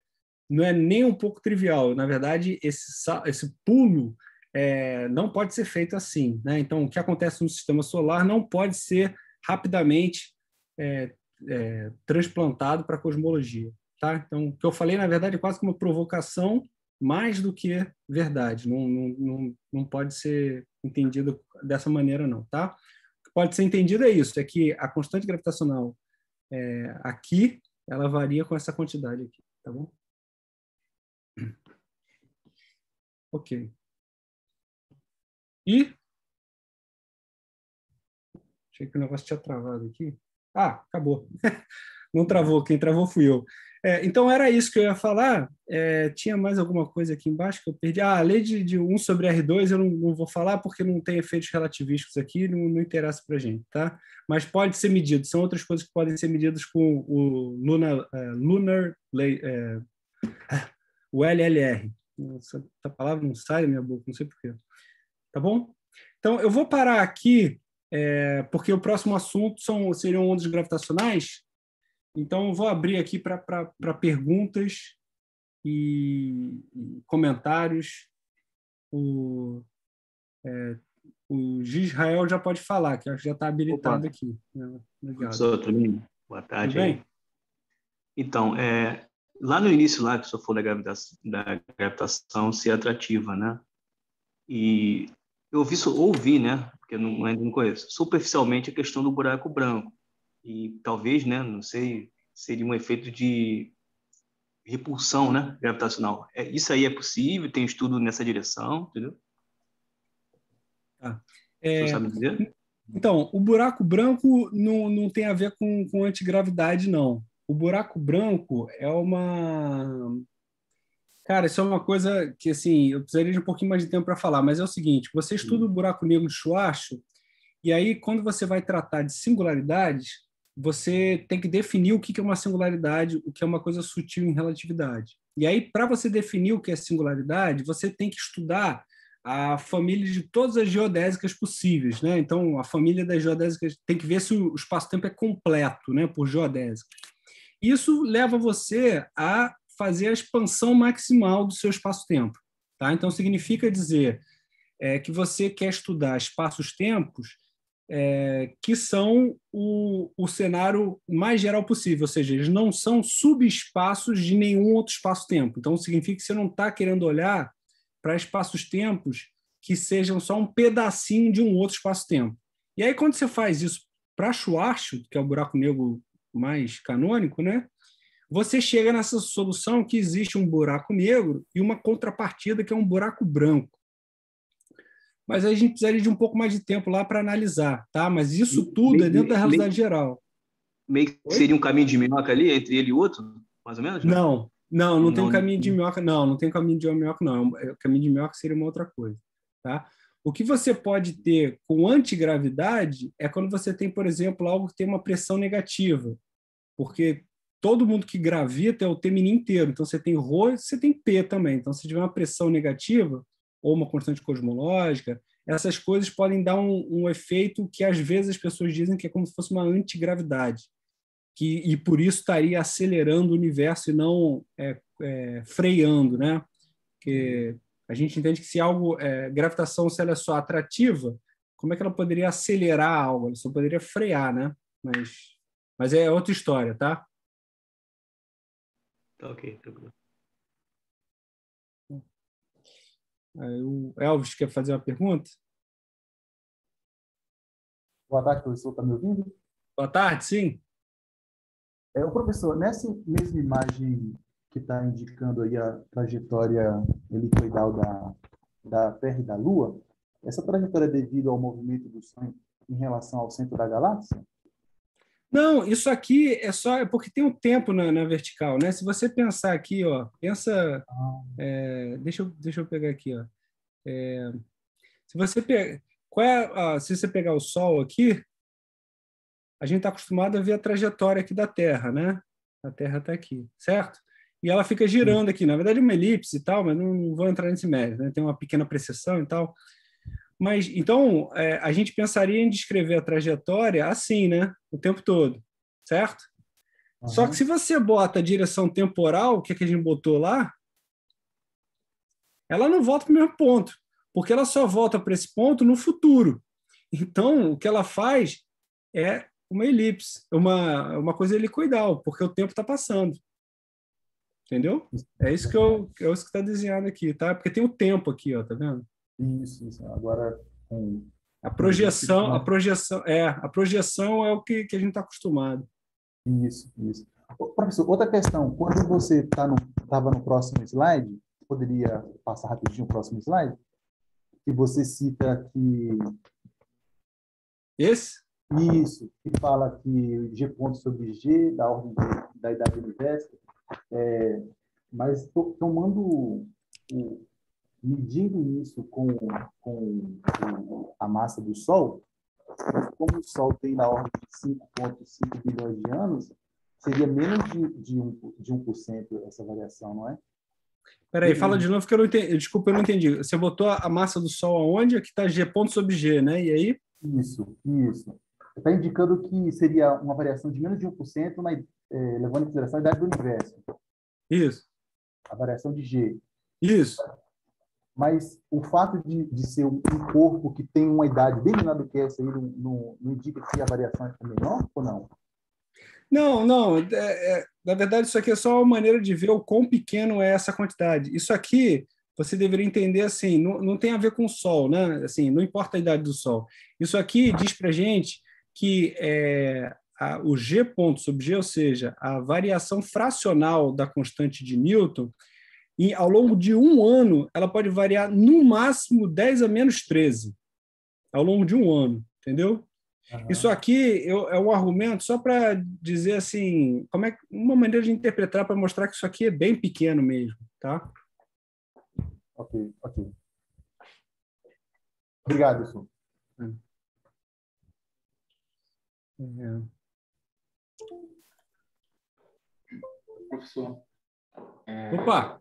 não é nem um pouco trivial. Na verdade, esse, esse pulo é, não pode ser feito assim. Né? Então, o que acontece no sistema solar não pode ser rapidamente é, é, transplantado para a cosmologia. Tá? Então, o que eu falei, na verdade, é quase como uma provocação mais do que verdade. Não, não, não, não pode ser entendido dessa maneira, não. Tá? O que pode ser entendido é isso, é que a constante gravitacional é, aqui, ela varia com essa quantidade aqui, tá bom? Ok. E? Achei que o negócio tinha travado aqui. Ah, acabou. (laughs) Não travou, quem travou fui eu. É, então era isso que eu ia falar. É, tinha mais alguma coisa aqui embaixo que eu perdi. Ah, a lei de, de 1 sobre R2 eu não, não, vou falar porque não tem efeitos relativísticos aqui, não, não interessa para gente, tá? Mas pode ser medido. São outras coisas que podem ser medidas com o Lunar, é, lunar lei, é, o LLR. Essa, essa palavra não sai da minha boca, não sei porquê. Tá bom? Então, eu vou parar aqui, é, porque o próximo assunto são, seriam ondas gravitacionais. Então, eu vou abrir aqui para perguntas e comentários. O, é, o Israel já pode falar, que acho que já está habilitado Opa. aqui. Né? Obrigado. Professor, Boa tarde. Tudo bem? Então, é, lá no início lá que você falou da gravitação, da gravitação ser atrativa, né? E eu ouvi, ouvi né? Porque não, ainda não conheço. Superficialmente a questão do buraco branco e talvez, né? Não sei, seria um efeito de repulsão, né? Gravitacional. É, isso aí é possível? Tem estudo nessa direção, entendeu? Ah, é... Você sabe dizer? Então, o buraco branco não, não tem a ver com, com antigravidade, não o buraco branco é uma. Cara, isso é uma coisa que, assim, eu precisaria de um pouquinho mais de tempo para falar, mas é o seguinte: você estuda o buraco negro de Schwarzschild, e aí, quando você vai tratar de singularidades, você tem que definir o que é uma singularidade, o que é uma coisa sutil em relatividade. E aí, para você definir o que é singularidade, você tem que estudar a família de todas as geodésicas possíveis, né? Então, a família das geodésicas tem que ver se o espaço-tempo é completo, né, por geodésica. Isso leva você a fazer a expansão maximal do seu espaço-tempo. Tá? Então, significa dizer é, que você quer estudar espaços-tempos é, que são o, o cenário mais geral possível, ou seja, eles não são subespaços de nenhum outro espaço-tempo. Então, significa que você não está querendo olhar para espaços-tempos que sejam só um pedacinho de um outro espaço-tempo. E aí, quando você faz isso para Schwarz, que é o buraco negro mais canônico, né? Você chega nessa solução que existe um buraco negro e uma contrapartida que é um buraco branco. Mas a gente precisaria de um pouco mais de tempo lá para analisar, tá? Mas isso tudo meio, é dentro da realidade meio, geral. Meio que seria um caminho de minhoca ali entre ele e outro, mais ou menos? Né? Não, não, não, não tem um caminho de minhoca, não, não é tem um caminho de minhoca, não. O caminho de minhoca seria uma outra coisa, tá? O que você pode ter com antigravidade é quando você tem, por exemplo, algo que tem uma pressão negativa porque todo mundo que gravita é o Temini inteiro. Então você tem Rho, você tem P também. Então se tiver uma pressão negativa ou uma constante cosmológica, essas coisas podem dar um, um efeito que às vezes as pessoas dizem que é como se fosse uma antigravidade. Que, e por isso estaria acelerando o universo e não é, é, freando, né? Porque a gente entende que se algo, é, gravitação, se ela é só atrativa, como é que ela poderia acelerar algo? Ela só poderia frear, né? Mas mas é outra história, tá? Tá ok, tranquilo. O Elvis quer fazer uma pergunta? Boa tarde, professor. Está me ouvindo? Boa tarde, sim. É, o professor, nessa mesma imagem que está indicando aí a trajetória helicoidal da, da Terra e da Lua, essa trajetória é devido ao movimento do Sol em relação ao centro da galáxia? Não, isso aqui é só é porque tem um tempo na, na, vertical, né? Se você pensar aqui, ó, pensa, ah. é, deixa eu deixa eu pegar aqui, ó. É, se você pega, qual é, ó, se você pegar o Sol aqui, a gente está acostumado a ver a trajetória aqui da Terra, né? A Terra está aqui, certo? E ela fica girando aqui. Na verdade, é uma elipse e tal, mas não, não vou entrar nesse mérito, né? Tem uma pequena precessão e tal. Mas então é, a gente pensaria em descrever a trajetória assim, né? O tempo todo, certo? Uhum. Só que se você bota a direção temporal, que é que a gente botou lá, ela não volta para o mesmo ponto, porque ela só volta para esse ponto no futuro. Então, o que ela faz é uma elipse, uma, uma coisa helicoidal, porque o tempo está passando. Entendeu? É isso que eu, é isso que está desenhado aqui, tá? Porque tem o tempo aqui, ó, tá vendo? Isso, isso. Agora com a projeção, a projeção é a projeção é o que, que a gente está acostumado. Isso, isso. Professor, outra questão. Quando você estava tá no, no próximo slide, poderia passar rapidinho o próximo slide? Que você cita que esse isso, que fala que G ponto sobre G, da ordem de, da idade universa, é, mas estou tomando o, medindo isso com, com, com a massa do Sol, como o Sol tem na ordem de 5,5 bilhões de anos, seria menos de, de, um, de 1% essa variação, não é? Peraí, fala de novo que eu não entendi. Desculpa, eu não entendi. Você botou a massa do Sol aonde? Aqui está G ponto sobre G, né? E aí? Isso, isso. Está indicando que seria uma variação de menos de 1%, na, eh, levando em consideração a idade do universo. Isso. A variação de G. Isso mas o fato de, de ser um corpo que tem uma idade bem menor do que essa aí, não, indica que a variação é menor ou não? Não, não. É, é, na verdade, isso aqui é só uma maneira de ver o quão pequeno é essa quantidade. Isso aqui você deveria entender assim, não, não tem a ver com o Sol, né? Assim, não importa a idade do Sol. Isso aqui diz para gente que é, a, o G ponto sobre G, ou seja, a variação fracional da constante de Newton, e ao longo de um ano, ela pode variar no máximo 10 a menos 13, ao longo de um ano, entendeu? Uhum. Isso aqui eu, é um argumento só para dizer assim, como é uma maneira de interpretar para mostrar que isso aqui é bem pequeno mesmo, tá? Ok, ok. Obrigado, Uhum. Professor. É... Opa!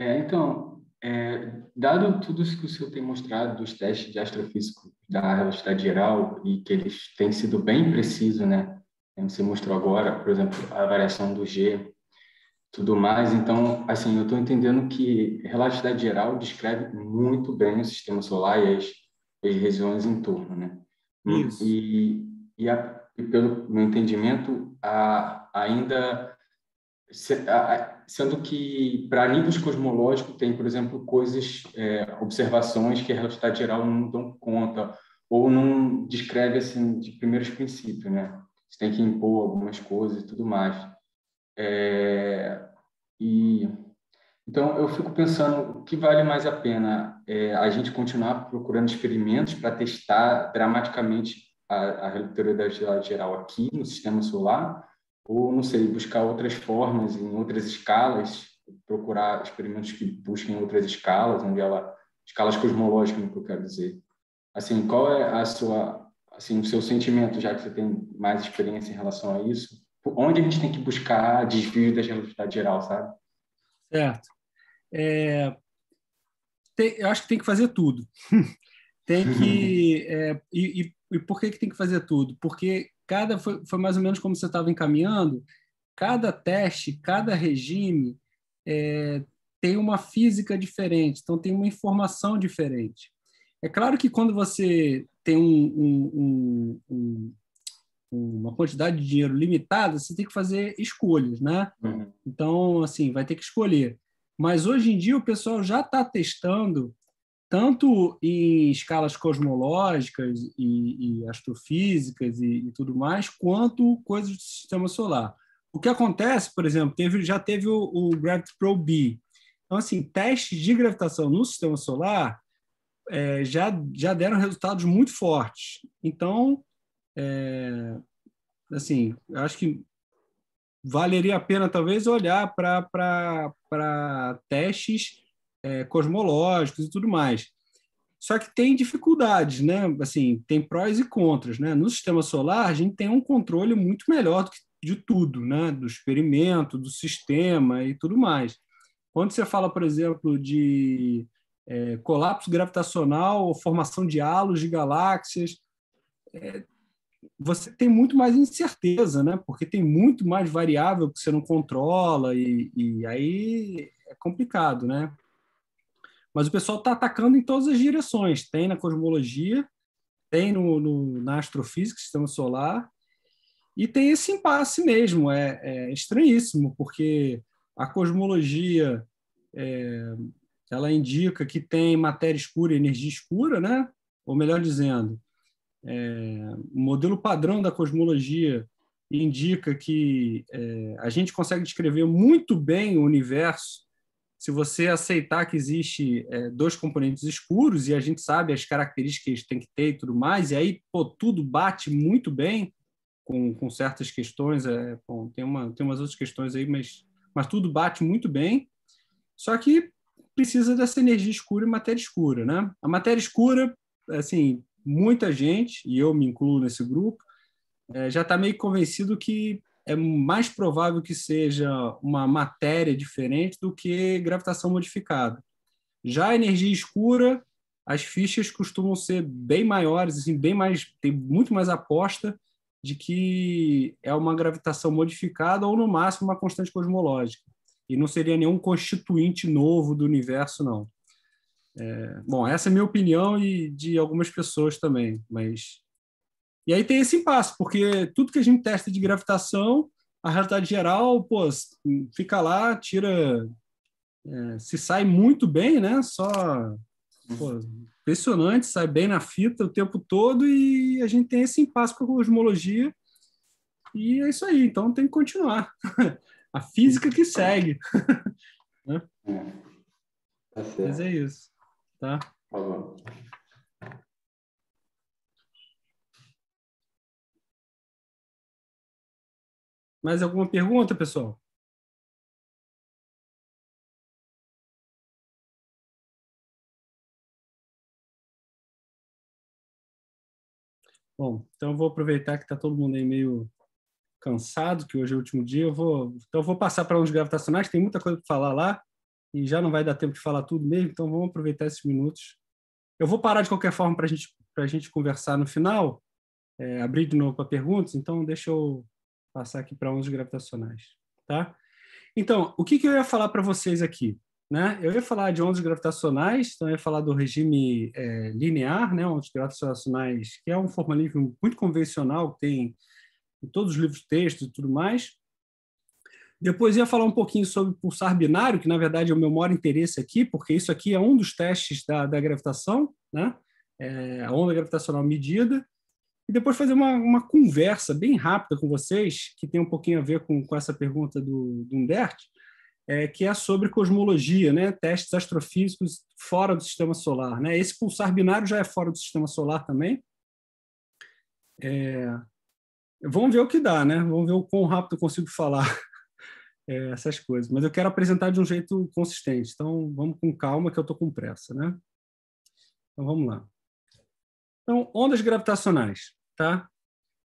É, então, é, dado tudo isso que o senhor tem mostrado dos testes de astrofísico da relatividade geral e que eles têm sido bem precisos, né? Você mostrou agora, por exemplo, a variação do G, tudo mais. Então, assim, eu estou entendendo que relatividade geral descreve muito bem o sistema solar e as, as regiões em torno, né? Isso. E, e, a, e pelo meu entendimento, a, ainda sendo que para níveis cosmológicos tem, por exemplo, coisas, é, observações que a é realidade geral não dão conta ou não descreve assim de primeiros princípios, né? Você tem que impor algumas coisas e tudo mais. É, e então eu fico pensando o que vale mais a pena é, a gente continuar procurando experimentos para testar dramaticamente a, a relatividade geral aqui no sistema solar ou não sei, buscar outras formas em outras escalas, procurar experimentos que busquem outras escalas, onde ela escalas cosmológicas, no que eu quero dizer. Assim, qual é a sua assim, o seu sentimento, já que você tem mais experiência em relação a isso? Onde a gente tem que buscar desvio da relatividade geral, sabe? Certo. É... Tem, eu acho que tem que fazer tudo. (laughs) tem que. (laughs) É, e, e, e por que, que tem que fazer tudo? Porque cada foi, foi mais ou menos como você estava encaminhando, cada teste, cada regime é, tem uma física diferente, então tem uma informação diferente. É claro que quando você tem um, um, um, uma quantidade de dinheiro limitada, você tem que fazer escolhas, né? Uhum. Então, assim, vai ter que escolher. Mas hoje em dia o pessoal já está testando tanto em escalas cosmológicas e, e astrofísicas e, e, tudo mais, quanto coisas do sistema solar. O que acontece, por exemplo, teve, já teve o, o Gravity Probe B. Então, assim, testes de gravitação no sistema solar é, já, já deram resultados muito fortes. Então, é, assim, acho que valeria a pena talvez olhar para testes é, cosmológicos e tudo mais. Só que tem dificuldades, né? Assim, tem prós e contras, né? No sistema solar, a gente tem um controle muito melhor do que, de tudo, né? Do experimento, do sistema e tudo mais. Quando você fala, por exemplo, de é, colapso gravitacional, ou formação de halos de galáxias, é, você tem muito mais incerteza, né? Porque tem muito mais variável que você não controla e, e aí é complicado, né? Mas o pessoal está atacando em todas as direções. Tem na cosmologia, tem no, no na astrofísica, sistema solar, e tem esse impasse mesmo. É, é estranhíssimo, porque a cosmologia é, ela indica que tem matéria escura e energia escura, né? ou melhor dizendo, é, o modelo padrão da cosmologia indica que é, a gente consegue descrever muito bem o universo se você aceitar que existe é, dois componentes escuros e a gente sabe as características que tem que ter e tudo mais, e aí pô, tudo bate muito bem com, com certas questões, é, bom, tem, uma, tem umas outras questões aí, mas, mas tudo bate muito bem, só que precisa dessa energia escura e matéria escura, né? A matéria escura, assim, muita gente, e eu me incluo nesse grupo, é, já está meio convencido que é mais provável que seja uma matéria diferente do que gravitação modificada. Já a energia escura, as fichas costumam ser bem maiores, assim, bem mais, tem muito mais aposta de que é uma gravitação modificada ou no máximo uma constante cosmológica. E não seria nenhum constituinte novo do universo, não. É, bom, essa é a minha opinião e de algumas pessoas também, mas e aí tem esse impasse, porque tudo que a gente testa de gravitação, a realidade geral, pô, fica lá, tira. É, se sai muito bem, né? Só. Pô, impressionante, sai bem na fita o tempo todo e a gente tem esse impasse com a cosmologia. E é isso aí, então tem que continuar. (laughs) a física que segue. (laughs) né? é. Tá Mas é isso, tá? Tá bom. Mais alguma pergunta, pessoal? Bom, então eu vou aproveitar que está todo mundo aí meio cansado, que hoje é o último dia. Eu vou, então eu vou passar para ondas gravitacionais, tem muita coisa para falar lá e já não vai dar tempo de falar tudo mesmo, então vamos aproveitar esses minutos. Eu vou parar de qualquer forma para gente, a gente conversar no final, é, abrir de novo para perguntas, então deixa eu passar aqui para ondas gravitacionais, tá? Então, o que, que eu ia falar para vocês aqui? Né? Eu ia falar de ondas gravitacionais, então ia falar do regime é, linear, né? ondas gravitacionais, que é um formalismo muito convencional, tem em todos os livros textos e tudo mais. Depois ia falar um pouquinho sobre pulsar binário, que na verdade é o meu maior interesse aqui, porque isso aqui é um dos testes da, da gravitação, né? É, a onda gravitacional medida e depois fazer uma, uma conversa bem rápida com vocês, que tem um pouquinho a ver com, com essa pergunta do, do Humbert, é, que é sobre cosmologia, né? testes astrofísicos fora do sistema solar. Né? Esse pulsar binário já é fora do sistema solar também. É... Vamos ver o que dá, né? Vamos ver o quão rápido eu consigo falar (laughs) é, essas coisas. Mas eu quero apresentar de um jeito consistente. Então, vamos com calma, que eu estou com pressa, né? Então, vamos lá. Então, ondas gravitacionais tá?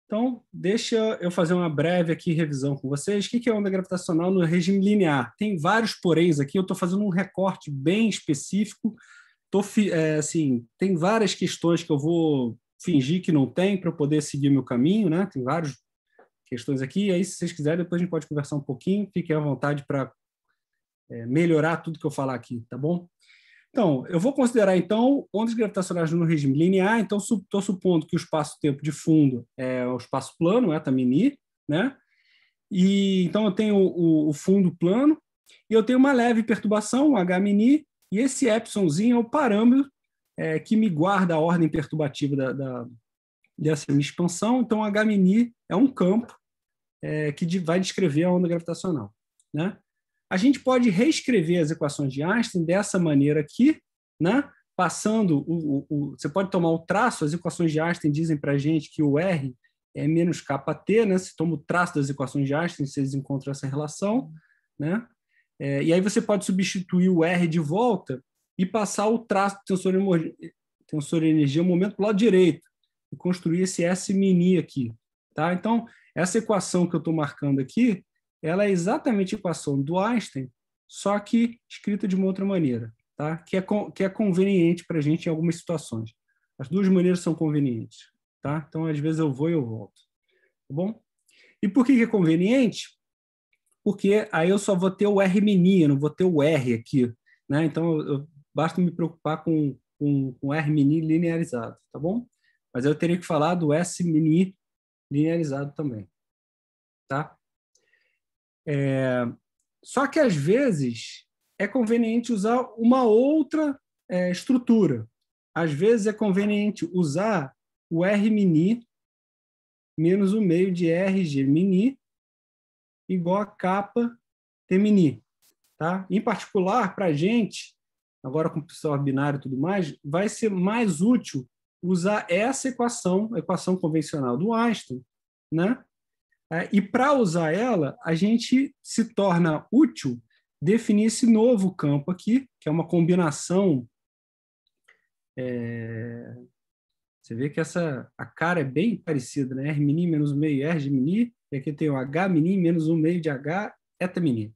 Então, deixa eu fazer uma breve aqui revisão com vocês. O que é onda gravitacional no regime linear? Tem vários poréns aqui, eu estou fazendo um recorte bem específico. Tô, é, assim, tem várias questões que eu vou fingir que não tem para eu poder seguir meu caminho, né? Tem várias questões aqui. E aí, se vocês quiserem, depois a gente pode conversar um pouquinho. Fiquem à vontade para é, melhorar tudo que eu falar aqui, tá bom? Então, eu vou considerar, então, ondas gravitacionais no regime linear. Então, estou supondo que o espaço-tempo de fundo é o espaço plano, é Tamini, né? E, então, eu tenho o, o, fundo plano e eu tenho uma leve perturbação, um H-mini, e esse epsilonzinho é o parâmetro é, que me guarda a ordem perturbativa da, da, dessa minha expansão. Então, H-mini é um campo é, que de, vai descrever a onda gravitacional, né? a gente pode reescrever as equações de Einstein dessa maneira aqui, né? passando, o, o, o, você pode tomar o traço, as equações de Einstein dizem para a gente que o R é menos kT, né? Se toma o traço das equações de Einstein, vocês encontram essa relação, né? É, e aí você pode substituir o R de volta e passar o traço do tensor, tensor energia um momento para o lado direito e construir esse S mini aqui, tá? Então, essa equação que eu estou marcando aqui, ela é exatamente a equação do Einstein, só que escrita de uma outra maneira, tá? que, é, que é conveniente para a gente em algumas situações. As duas maneiras são convenientes. Tá? Então, às vezes eu vou e eu volto. Tá bom? E por que, que é conveniente? Porque aí eu só vou ter o R meninha, não vou ter o R aqui. Né? Então, eu, eu, basta me preocupar com, com, com R mini linearizado, tá bom? Mas eu teria que falar do S mini linearizado também, tá? É, só que, às vezes, é conveniente usar uma outra é, estrutura. Às vezes, é conveniente usar o R-mini menos o meio de RG mini igual a capa T mini. Tá? Em particular, para a gente, agora com o pincel binário e tudo mais, vai ser mais útil usar essa equação, a equação convencional do Einstein, né? Né? E para usar ela, a gente se torna útil definir esse novo campo aqui, que é uma combinação. É... Você vê que essa a cara é bem parecida, né? mini menos meio R de mini, e aqui tem o H mini menos um meio de H eta mini.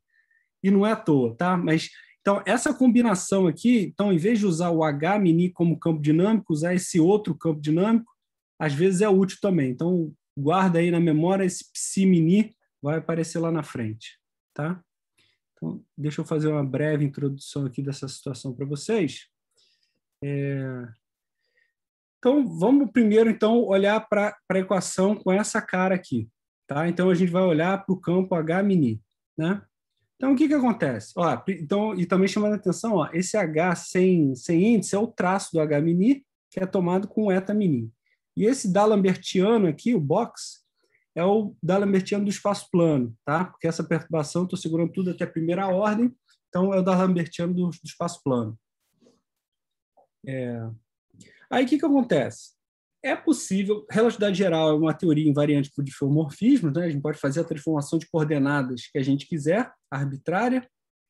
E não é à toa, tá? Mas então essa combinação aqui, então em vez de usar o H mini como campo dinâmico, usar esse outro campo dinâmico, às vezes é útil também. Então guarda aí na memória esse psi mini vai aparecer lá na frente, tá? Então, deixa eu fazer uma breve introdução aqui dessa situação para vocês. É... Então, vamos primeiro então olhar para a equação com essa cara aqui, tá? Então a gente vai olhar para o campo H mini, né? Então o que que acontece? Ó, então e também chamando a atenção, ó, esse H sem sem índice é o traço do H mini que é tomado com eta mini, e esse d'Alembertiano aqui, o box, é o d'Alembertiano do espaço plano, tá? Porque essa perturbação, estou segurando tudo até a primeira ordem, então é o d'Alembertiano do, do espaço plano. É... Aí o que, que acontece? É possível, relatividade geral é uma teoria invariante por diffeomorfismo, né? a gente pode fazer a transformação de coordenadas que a gente quiser, arbitrária,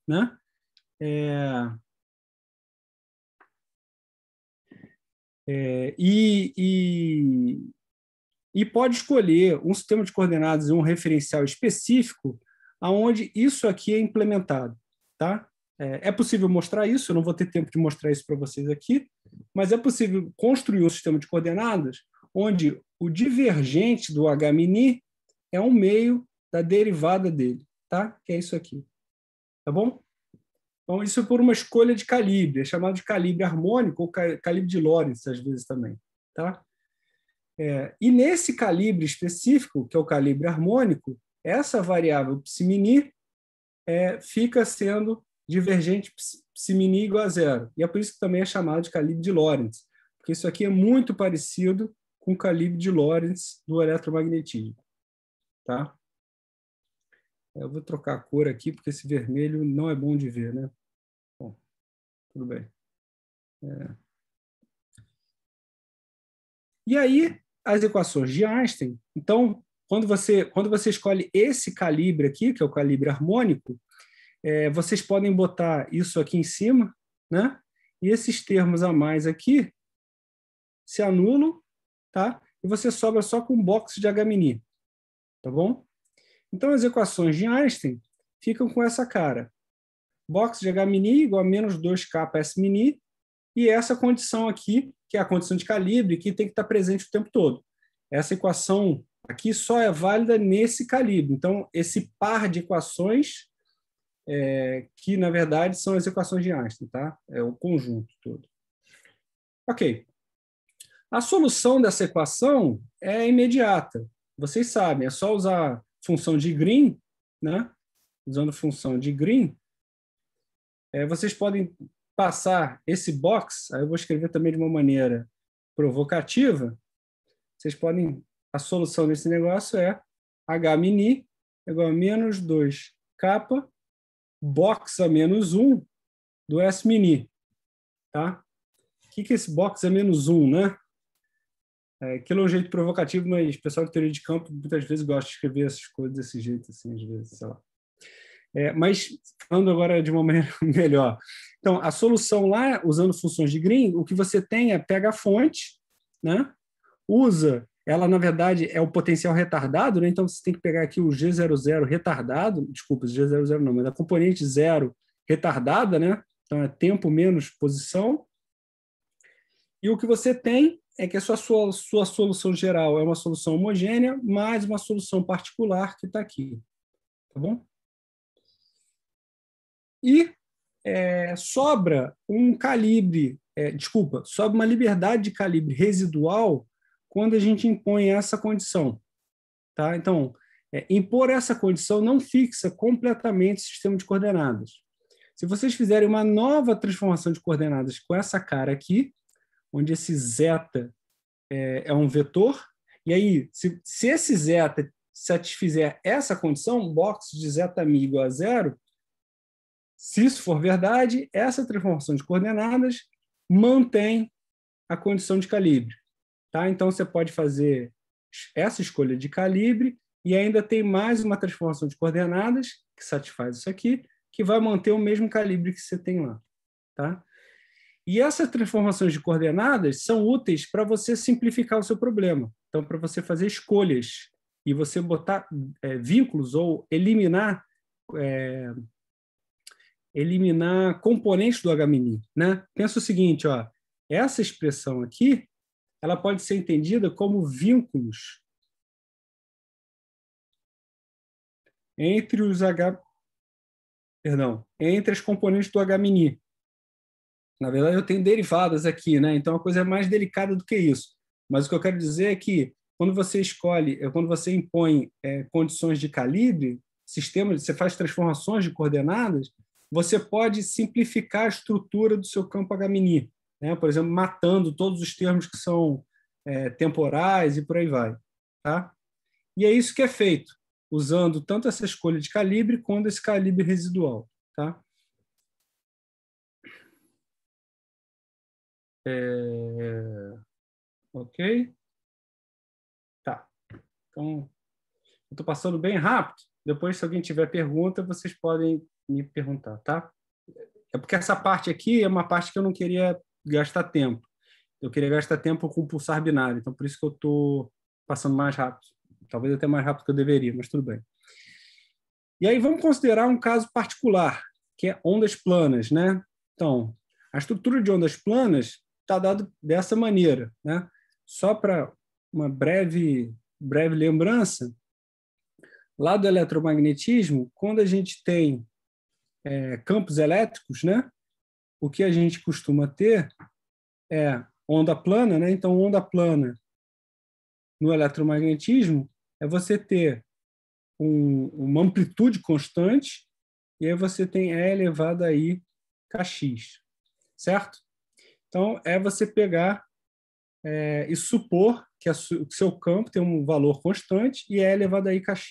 né? É... É, e, e, e pode escolher um sistema de coordenadas e um referencial específico aonde isso aqui é implementado. Tá? É, é possível mostrar isso, eu não vou ter tempo de mostrar isso para vocês aqui, mas é possível construir um sistema de coordenadas onde o divergente do H-mini é um meio da derivada dele, tá? que é isso aqui. Tá bom? Então, isso é por uma escolha de calibre, é chamado de calibre harmônico ou calibre de Lorentz, às vezes também. Tá? É, e nesse calibre específico, que é o calibre harmônico, essa variável psimini é, fica sendo divergente psimini igual a zero. E é por isso que também é chamado de calibre de Lorentz, porque isso aqui é muito parecido com o calibre de Lorentz do eletromagnetismo. Tá? Eu vou trocar a cor aqui, porque esse vermelho não é bom de ver, né? Bom, tudo bem. É. E aí, as equações de Einstein. Então, quando você, quando você escolhe esse calibre aqui, que é o calibre harmônico, é, vocês podem botar isso aqui em cima, né? E esses termos a mais aqui se anulam, tá? E você sobra só com um box de H-mini, tá bom? Então, as equações de Einstein ficam com essa cara. Box de H-mini igual a menos 2K S-mini, e essa condição aqui, que é a condição de calibre, que tem que estar presente o tempo todo. Essa equação aqui só é válida nesse calibre. Então, esse par de equações, é, que na verdade são as equações de Einstein, tá? É o conjunto todo. Ok. A solução dessa equação é imediata. Vocês sabem, é só usar função de green, né? usando função de green, é, vocês podem passar esse box, aí eu vou escrever também de uma maneira provocativa, vocês podem, a solução desse negócio é h mini igual a menos 2 capa box a menos 1 do S-mini. Tá? O que, que é esse box a menos 1, né? É, aquilo é um jeito provocativo, mas o pessoal que teoria de campo muitas vezes gosta de escrever essas coisas desse jeito, assim, às vezes, sei lá. É, mas falando agora de uma maneira (laughs) melhor. Então, a solução lá, usando funções de Green, o que você tem é pega a fonte, né? usa, ela na verdade é o potencial retardado, né? então você tem que pegar aqui o G00 retardado, desculpa, G00 não, mas a componente zero retardada, né? então é tempo menos posição, e o que você tem é que a sua, sua, sua solução geral é uma solução homogênea mais uma solução particular que está aqui. Tá bom? E é, sobra um calibre, é, desculpa, sobra uma liberdade de calibre residual quando a gente impõe essa condição. Tá? Então, é, impor essa condição não fixa completamente o sistema de coordenadas. Se vocês fizerem uma nova transformação de coordenadas com essa cara aqui, onde esse zeta é, é um vetor, e aí, se, se esse zeta satisfizer essa condição, box de zeta mi igual a zero, se isso for verdade, essa transformação de coordenadas mantém a condição de calibre. Tá? Então, você pode fazer essa escolha de calibre e ainda tem mais uma transformação de coordenadas que satisfaz isso aqui, que vai manter o mesmo calibre que você tem lá. Tá? E essas transformações de coordenadas são úteis para você simplificar o seu problema. Então, para você fazer escolhas e você botar é, vínculos ou eliminar é, eliminar componentes do HMNI, né? Pensa o seguinte, ó, essa expressão aqui, ela pode ser entendida como vínculos entre os H, perdão, entre as componentes do HMNI. Na verdade, eu tenho derivadas aqui, né? Então a coisa é mais delicada do que isso. Mas o que eu quero dizer é que quando você escolhe, eh, quando você impõe é, condições de calibre, sistema, você faz transformações de coordenadas, você pode simplificar a estrutura do seu campo H-mini, né? por exemplo, matando todos os termos que são é, temporais e por aí vai. Tá? E é isso que é feito, usando tanto essa escolha de calibre quanto esse calibre residual. Tá? É, é... Ok? Tá. Então, eu estou passando bem rápido. Depois, se alguém tiver pergunta, vocês podem me perguntar, tá? É porque essa parte aqui é uma parte que eu não queria gastar tempo. Eu queria gastar tempo com pulsar binário, então por isso que eu estou passando mais rápido. Talvez até mais rápido que eu deveria, mas tudo bem. E aí vamos considerar um caso particular, que é ondas planas, né? Então, a estrutura de ondas planas está dado dessa maneira. Né? Só para uma breve, breve lembrança, lá do eletromagnetismo, quando a gente tem é, campos elétricos, né? o que a gente costuma ter é onda plana, né? então onda plana no eletromagnetismo é você ter um, uma amplitude constante e aí você tem E elevado a I kx, certo? Então, é você pegar é, e supor que, o seu campo tem um valor constante e é elevado a i kx,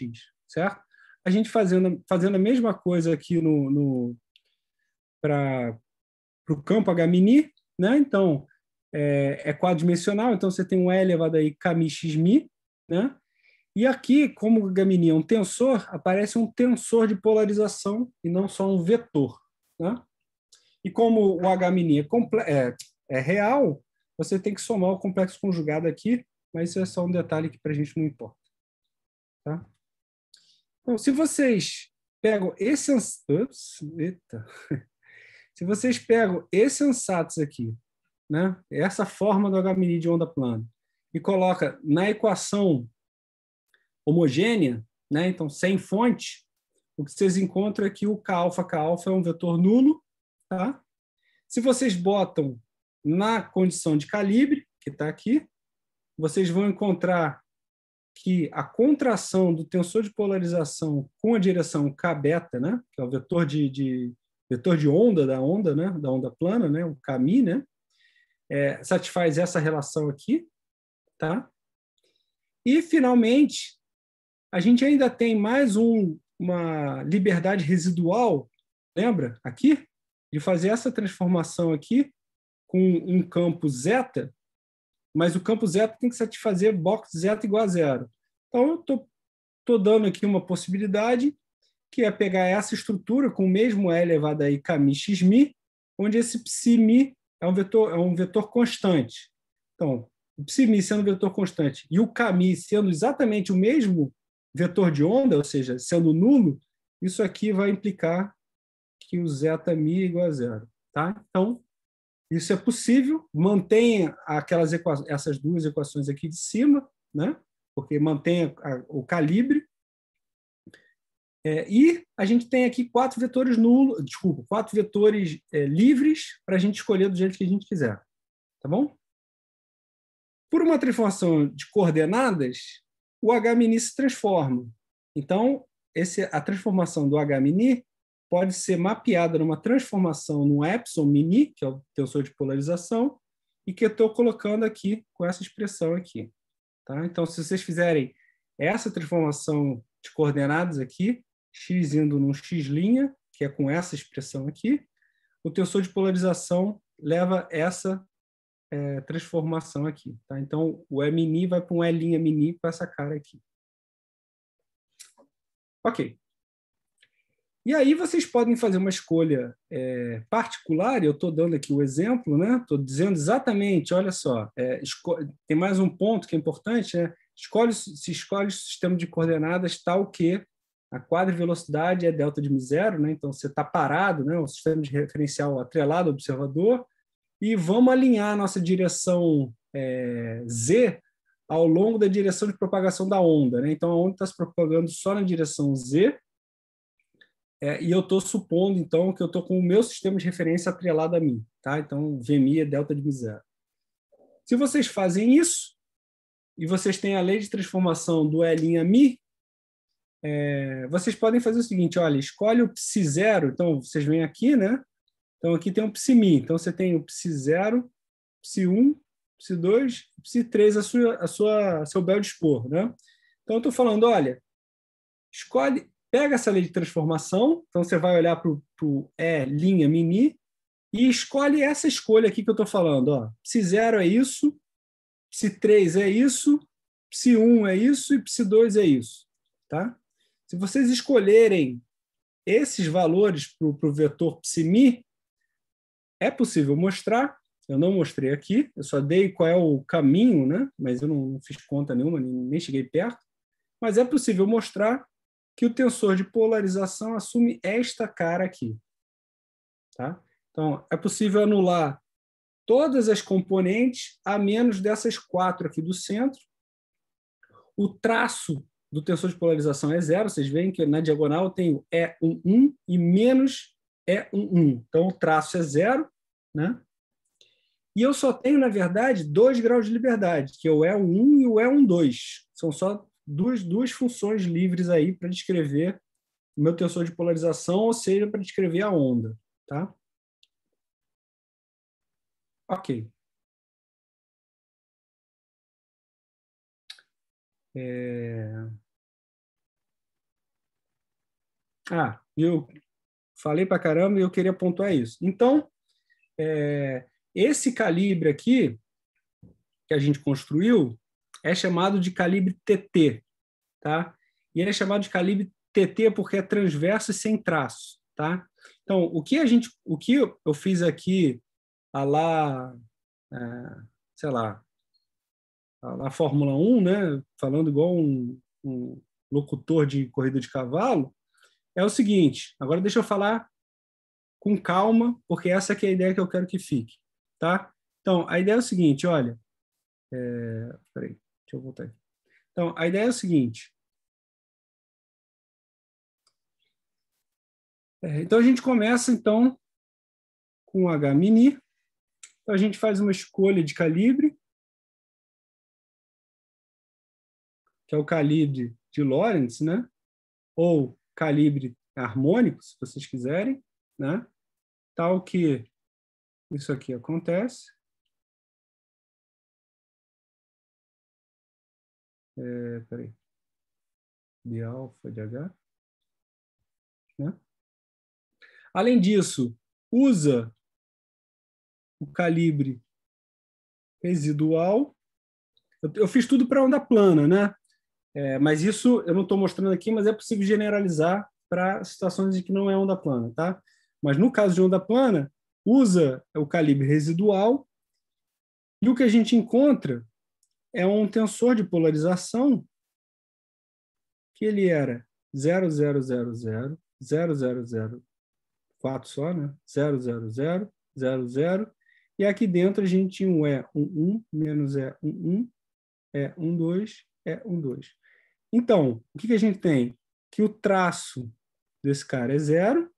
certo? A gente fazendo, fazendo a mesma coisa aqui no, no para o campo H-mini, né? Então, é, é, então você tem um E elevado a i kmi xmi, né? E aqui, como o h H-mini é um tensor, aparece um tensor de polarização e não só um vetor. Né? E como o H-mini é, é, é real, você tem que somar o complexo conjugado aqui, mas isso é só um detalhe que para a gente não importa. Tá? Então, se vocês pegam esse... Ups, eita. (laughs) Se vocês pegam esse ansatz aqui, né? essa forma do HMI de onda plana, e coloca na equação homogênea, né? então sem fonte, o que vocês encontram é que o k alfa k alfa é um vetor nulo, tá? Se vocês botam na condição de calibre, que está aqui, vocês vão encontrar que a contração do tensor de polarização com a direção k beta, né, que é o vetor de, de vetor de onda da onda, né, da onda plana, né, o kmi, né, é, satisfaz essa relação aqui, tá? E finalmente, a gente ainda tem mais um, uma liberdade residual, lembra? Aqui, de fazer essa transformação aqui com um campo zeta, mas o campo zeta tem que satisfazer box zeta igual a zero. Então, eu estou tô, tô dando aqui uma possibilidade que é pegar essa estrutura com o mesmo E elevado a kmi xmi, onde esse psi é um vetor é um vetor constante. Então, o psi sendo um vetor constante e o kmi sendo exatamente o mesmo vetor de onda, ou seja, sendo nulo, isso aqui vai implicar que o zeta mi é igual a zero, tá? Então, isso é possível, mantém aquelas essas duas equações aqui de cima, né? porque mantém a, o calibre. É, e a gente tem aqui quatro vetores nulo, desculpa, quatro vetores é, livres para a gente escolher do jeito que a gente quiser. Tá bom? Por uma transformação de coordenadas, o H-mini se transforma. Então, esse, a transformação do H-mini pode ser mapeada numa transformação no epsilon mini, que é o tensor de polarização, e que eu estou colocando aqui com essa expressão aqui. Tá? Então, se vocês fizerem essa transformação de coordenadas aqui, x indo num x', que é com essa expressão aqui, o tensor de polarização leva essa é, transformação aqui. Tá? Então, o E mini vai para um E' mini com essa cara aqui. Ok. E aí vocês podem fazer uma escolha é, particular, eu estou dando aqui o exemplo, né? Estou dizendo exatamente, olha só, é, tem mais um ponto que é importante, né? Escolhe, se escolhe o sistema de coordenadas tal que a quadra de velocidade é delta de zero, né? Então você está parado, né? O sistema de referencial atrelado ao observador e vamos alinhar a nossa direção é, z ao longo da direção de propagação da onda, né? Então a onda está se propagando só na direção z é, e eu estou supondo, então, que eu estou com o meu sistema de referência atrelado a mim. Tá? Então, VMI é delta de zero. Se vocês fazem isso, e vocês têm a lei de transformação do L'Mi, Mi, é, vocês podem fazer o seguinte, olha, escolhe o psi zero, então vocês vêm aqui, né? Então aqui tem o psi mi, então você tem o psi zero, psi 1, psi 2, psi 3 a sua a sua seu bel dispor, né? Então eu estou falando, olha, escolhe pega essa lei de transformação, então você vai olhar para o E, linha, mini, e escolhe essa escolha aqui que eu estou falando. Ó. psi zero é isso, psi 3 é isso, psi 1 é isso e psi 2 é isso. Tá? Se vocês escolherem esses valores para o vetor mi, é possível mostrar. Eu não mostrei aqui, eu só dei qual é o caminho, né? mas eu não fiz conta nenhuma, nem, nem cheguei perto. Mas é possível mostrar que o tensor de polarização assume esta cara aqui. Tá? Então, é possível anular todas as componentes a menos dessas quatro aqui do centro. O traço do tensor de polarização é zero. Vocês veem que na diagonal eu tenho E11 e menos E11. Então, o traço é zero. Né? E eu só tenho, na verdade, dois graus de liberdade, que é o E1 e o E12. São só duas, duas funções livres aí para descrever o meu tensor de polarização, ou seja, para descrever a onda. Tá? Ok. É... Ah, eu falei para caramba e eu queria pontuar isso. Então, é... esse calibre aqui que a gente construiu, é chamado de calibre TT, tá? E ele é chamado de calibre TT porque é transverso e sem traço, tá? Então, o que a gente, o que eu fiz aqui, a lá, é, sei lá, a lá Fórmula 1, né? Falando igual um, um locutor de corrida de cavalo, é o seguinte. Agora deixa eu falar com calma, porque essa é a ideia que eu quero que fique, tá? Então, a ideia é o seguinte, olha, é, peraí. Deixa eu voltar aqui. Então, a ideia é o seguinte. É, então, a gente começa, então, com o H-mini. Então, a gente faz uma escolha de calibre, que é o calibre de Lorentz, né? Ou calibre harmônico, se vocês quiserem, né? Tal que isso aqui acontece. é, peraí, de alfa de H. Né? Além disso, usa o calibre residual. Eu, eu fiz tudo para onda plana, né? É, mas isso eu não estou mostrando aqui, mas é possível generalizar para situações em que não é onda plana, tá? Mas no caso de onda plana, usa o calibre residual e o que a gente encontra é um tensor de polarização que ele era 0, 0, 0, 0, 0, 0, 0, 4 só, né? 0, 0, 0, 0, 0. E aqui dentro a gente tinha um e 11 menos E1, 11 e 12 e 12 Então, o que, que a gente tem? Que o traço desse cara é zero,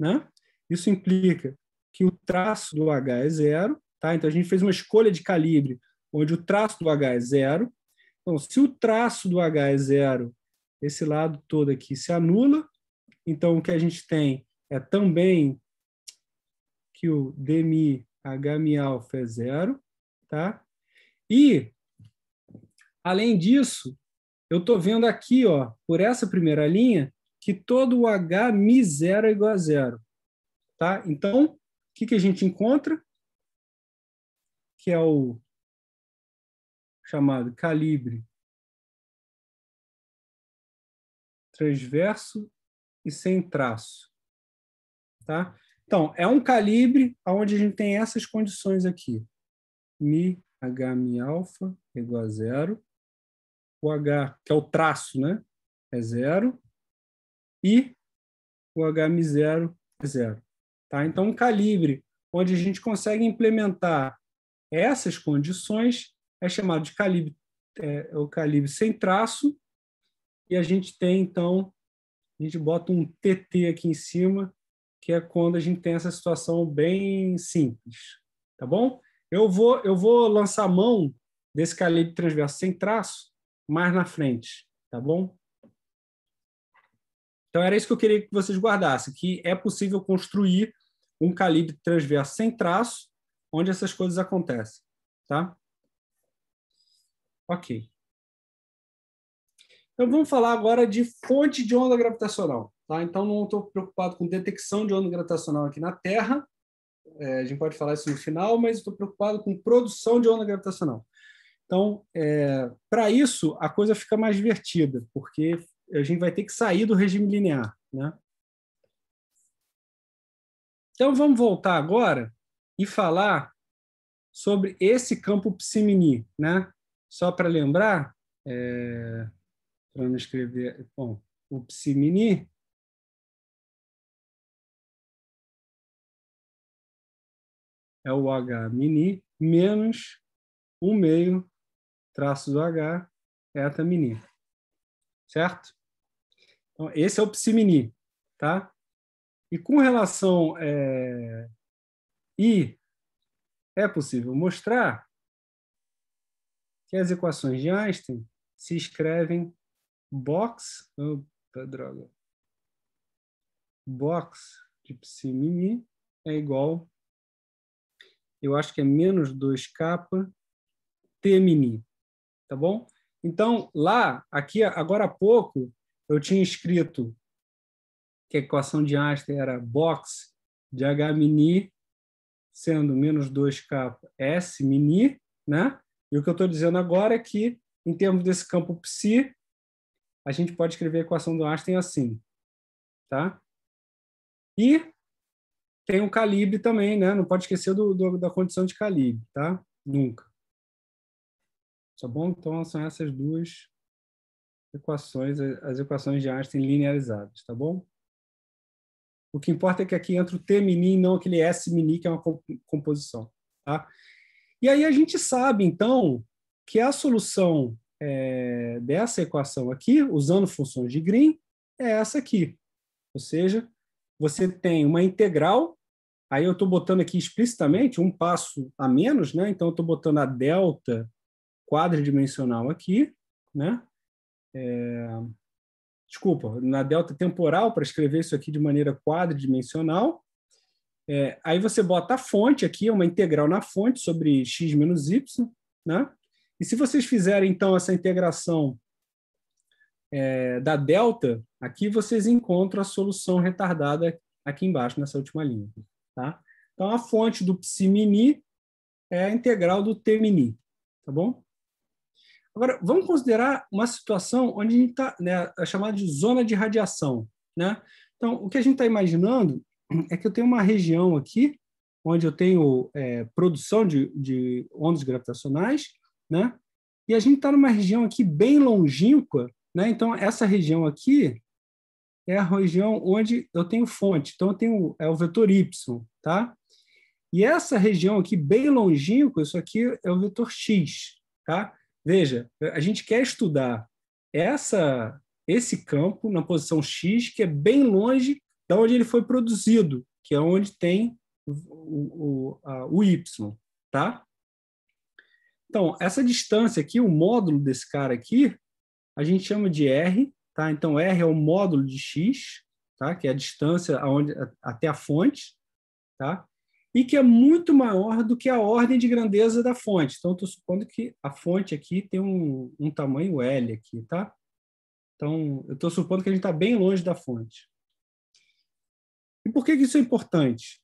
né? Isso implica que o traço do H é zero, tá? Então a gente fez uma escolha de calibre onde o traço do H é zero. Então, se o traço do H é zero, esse lado todo aqui se anula. Então, o que a gente tem é também que o dmi hmi alfa é zero, tá? E, além disso, eu estou vendo aqui, ó, por essa primeira linha, que todo o hmi zero é igual a zero, tá? Então, o que, que a gente encontra? Que é o chamado calibre transverso e sem traço. Tá? Então, é um calibre onde a gente tem essas condições aqui. Mi, H, mi alfa igual a zero. O H, que é o traço, né? É zero. E o H, mi zero é zero. Tá? Então, um calibre onde a gente consegue implementar essas condições é chamado de calibre, é, é, o calibre sem traço, e a gente tem, então, a gente bota um TT aqui em cima, que é quando a gente tem essa situação bem simples, tá bom? Eu vou, eu vou lançar a mão desse calibre transverso sem traço mais na frente, tá bom? Então era isso que eu queria que vocês guardassem, que é possível construir um calibre transverso sem traço, onde essas coisas acontecem, tá? Ok. Então vamos falar agora de fonte de onda gravitacional. Tá? Então não estou preocupado com detecção de onda gravitacional aqui na Terra. É, a gente pode falar isso no final, mas estou preocupado com produção de onda gravitacional. Então, é, para isso, a coisa fica mais divertida, porque a gente vai ter que sair do regime linear. Né? Então, vamos voltar agora e falar sobre esse campo Psimini, né? Só para lembrar, é, para não escrever, bom, o psimini é o H mini menos 1 meio traço do H eta mini. Certo? Então, esse é o psimini, tá? E com relação é, I, é possível mostrar que as equações de Einstein se escrevem box, opa, droga, box de psi mini é igual, eu acho que é menos 2k t mini, tá bom? Então, lá, aqui, agora há pouco, eu tinha escrito que a equação de Einstein era box de H mini sendo menos 2k S mini, né? E o que eu estou dizendo agora é que, em termos desse campo psi, a gente pode escrever a equação do Einstein assim. Tá? E tem o calibre também, né? Não pode esquecer do, do, da condição de calibre, tá? Nunca. Tá bom? Então, são essas duas equações, as equações de Einstein linearizadas, tá bom? O que importa é que aqui entra o T mini e não aquele S mini, que é uma composição, tá? E aí a gente sabe, então, que a solução é, dessa equação aqui, usando funções de Green, é essa aqui. Ou seja, você tem uma integral, aí eu estou botando aqui explicitamente um passo a menos, né? então eu estou botando a delta quadridimensional aqui, né? É... Desculpa, na delta temporal, para escrever isso aqui de maneira quadridimensional, é, aí você bota a fonte aqui, uma integral na fonte sobre x menos y, né? E se vocês fizerem, então, essa integração é, da delta, aqui vocês encontram a solução retardada aqui embaixo, nessa última linha. Tá? Então, a fonte do psi-mini é a integral do t-mini, tá bom? Agora, vamos considerar uma situação onde a gente está, né, a é chamada de zona de radiação, né? Então, o que a gente está imaginando é que eu tenho uma região aqui onde eu tenho é, produção de, de ondas gravitacionais, né? E a gente está numa região aqui bem longínqua, né? Então essa região aqui é a região onde eu tenho fonte. Então eu tenho é o vetor y, tá? E essa região aqui bem longínqua, isso aqui é o vetor x, tá? Veja, a gente quer estudar essa esse campo na posição x que é bem longe da onde ele foi produzido, que é onde tem o, o, a, o Y, tá? Então, essa distância aqui, o módulo desse cara aqui, a gente chama de R, tá? Então, R é o módulo de X, tá? Que é a distância aonde, até a fonte, tá? E que é muito maior do que a ordem de grandeza da fonte. Então, estou supondo que a fonte aqui tem um, um tamanho L aqui, tá? Então, eu estou supondo que a gente está bem longe da fonte. E por que isso é importante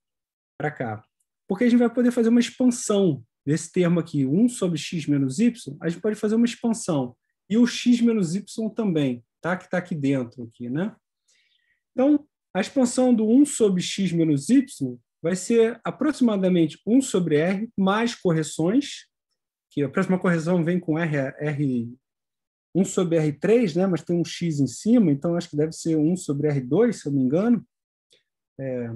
para cá? Porque a gente vai poder fazer uma expansão desse termo aqui, 1 sobre x menos y, a gente pode fazer uma expansão. E o x menos y também, tá? que está aqui dentro. Aqui, né? Então, a expansão do 1 sobre x menos y vai ser aproximadamente 1 sobre r mais correções, que a próxima correção vem com r, r 1 sobre R3, né? mas tem um X em cima, então acho que deve ser 1 sobre R2, se eu não me engano. É...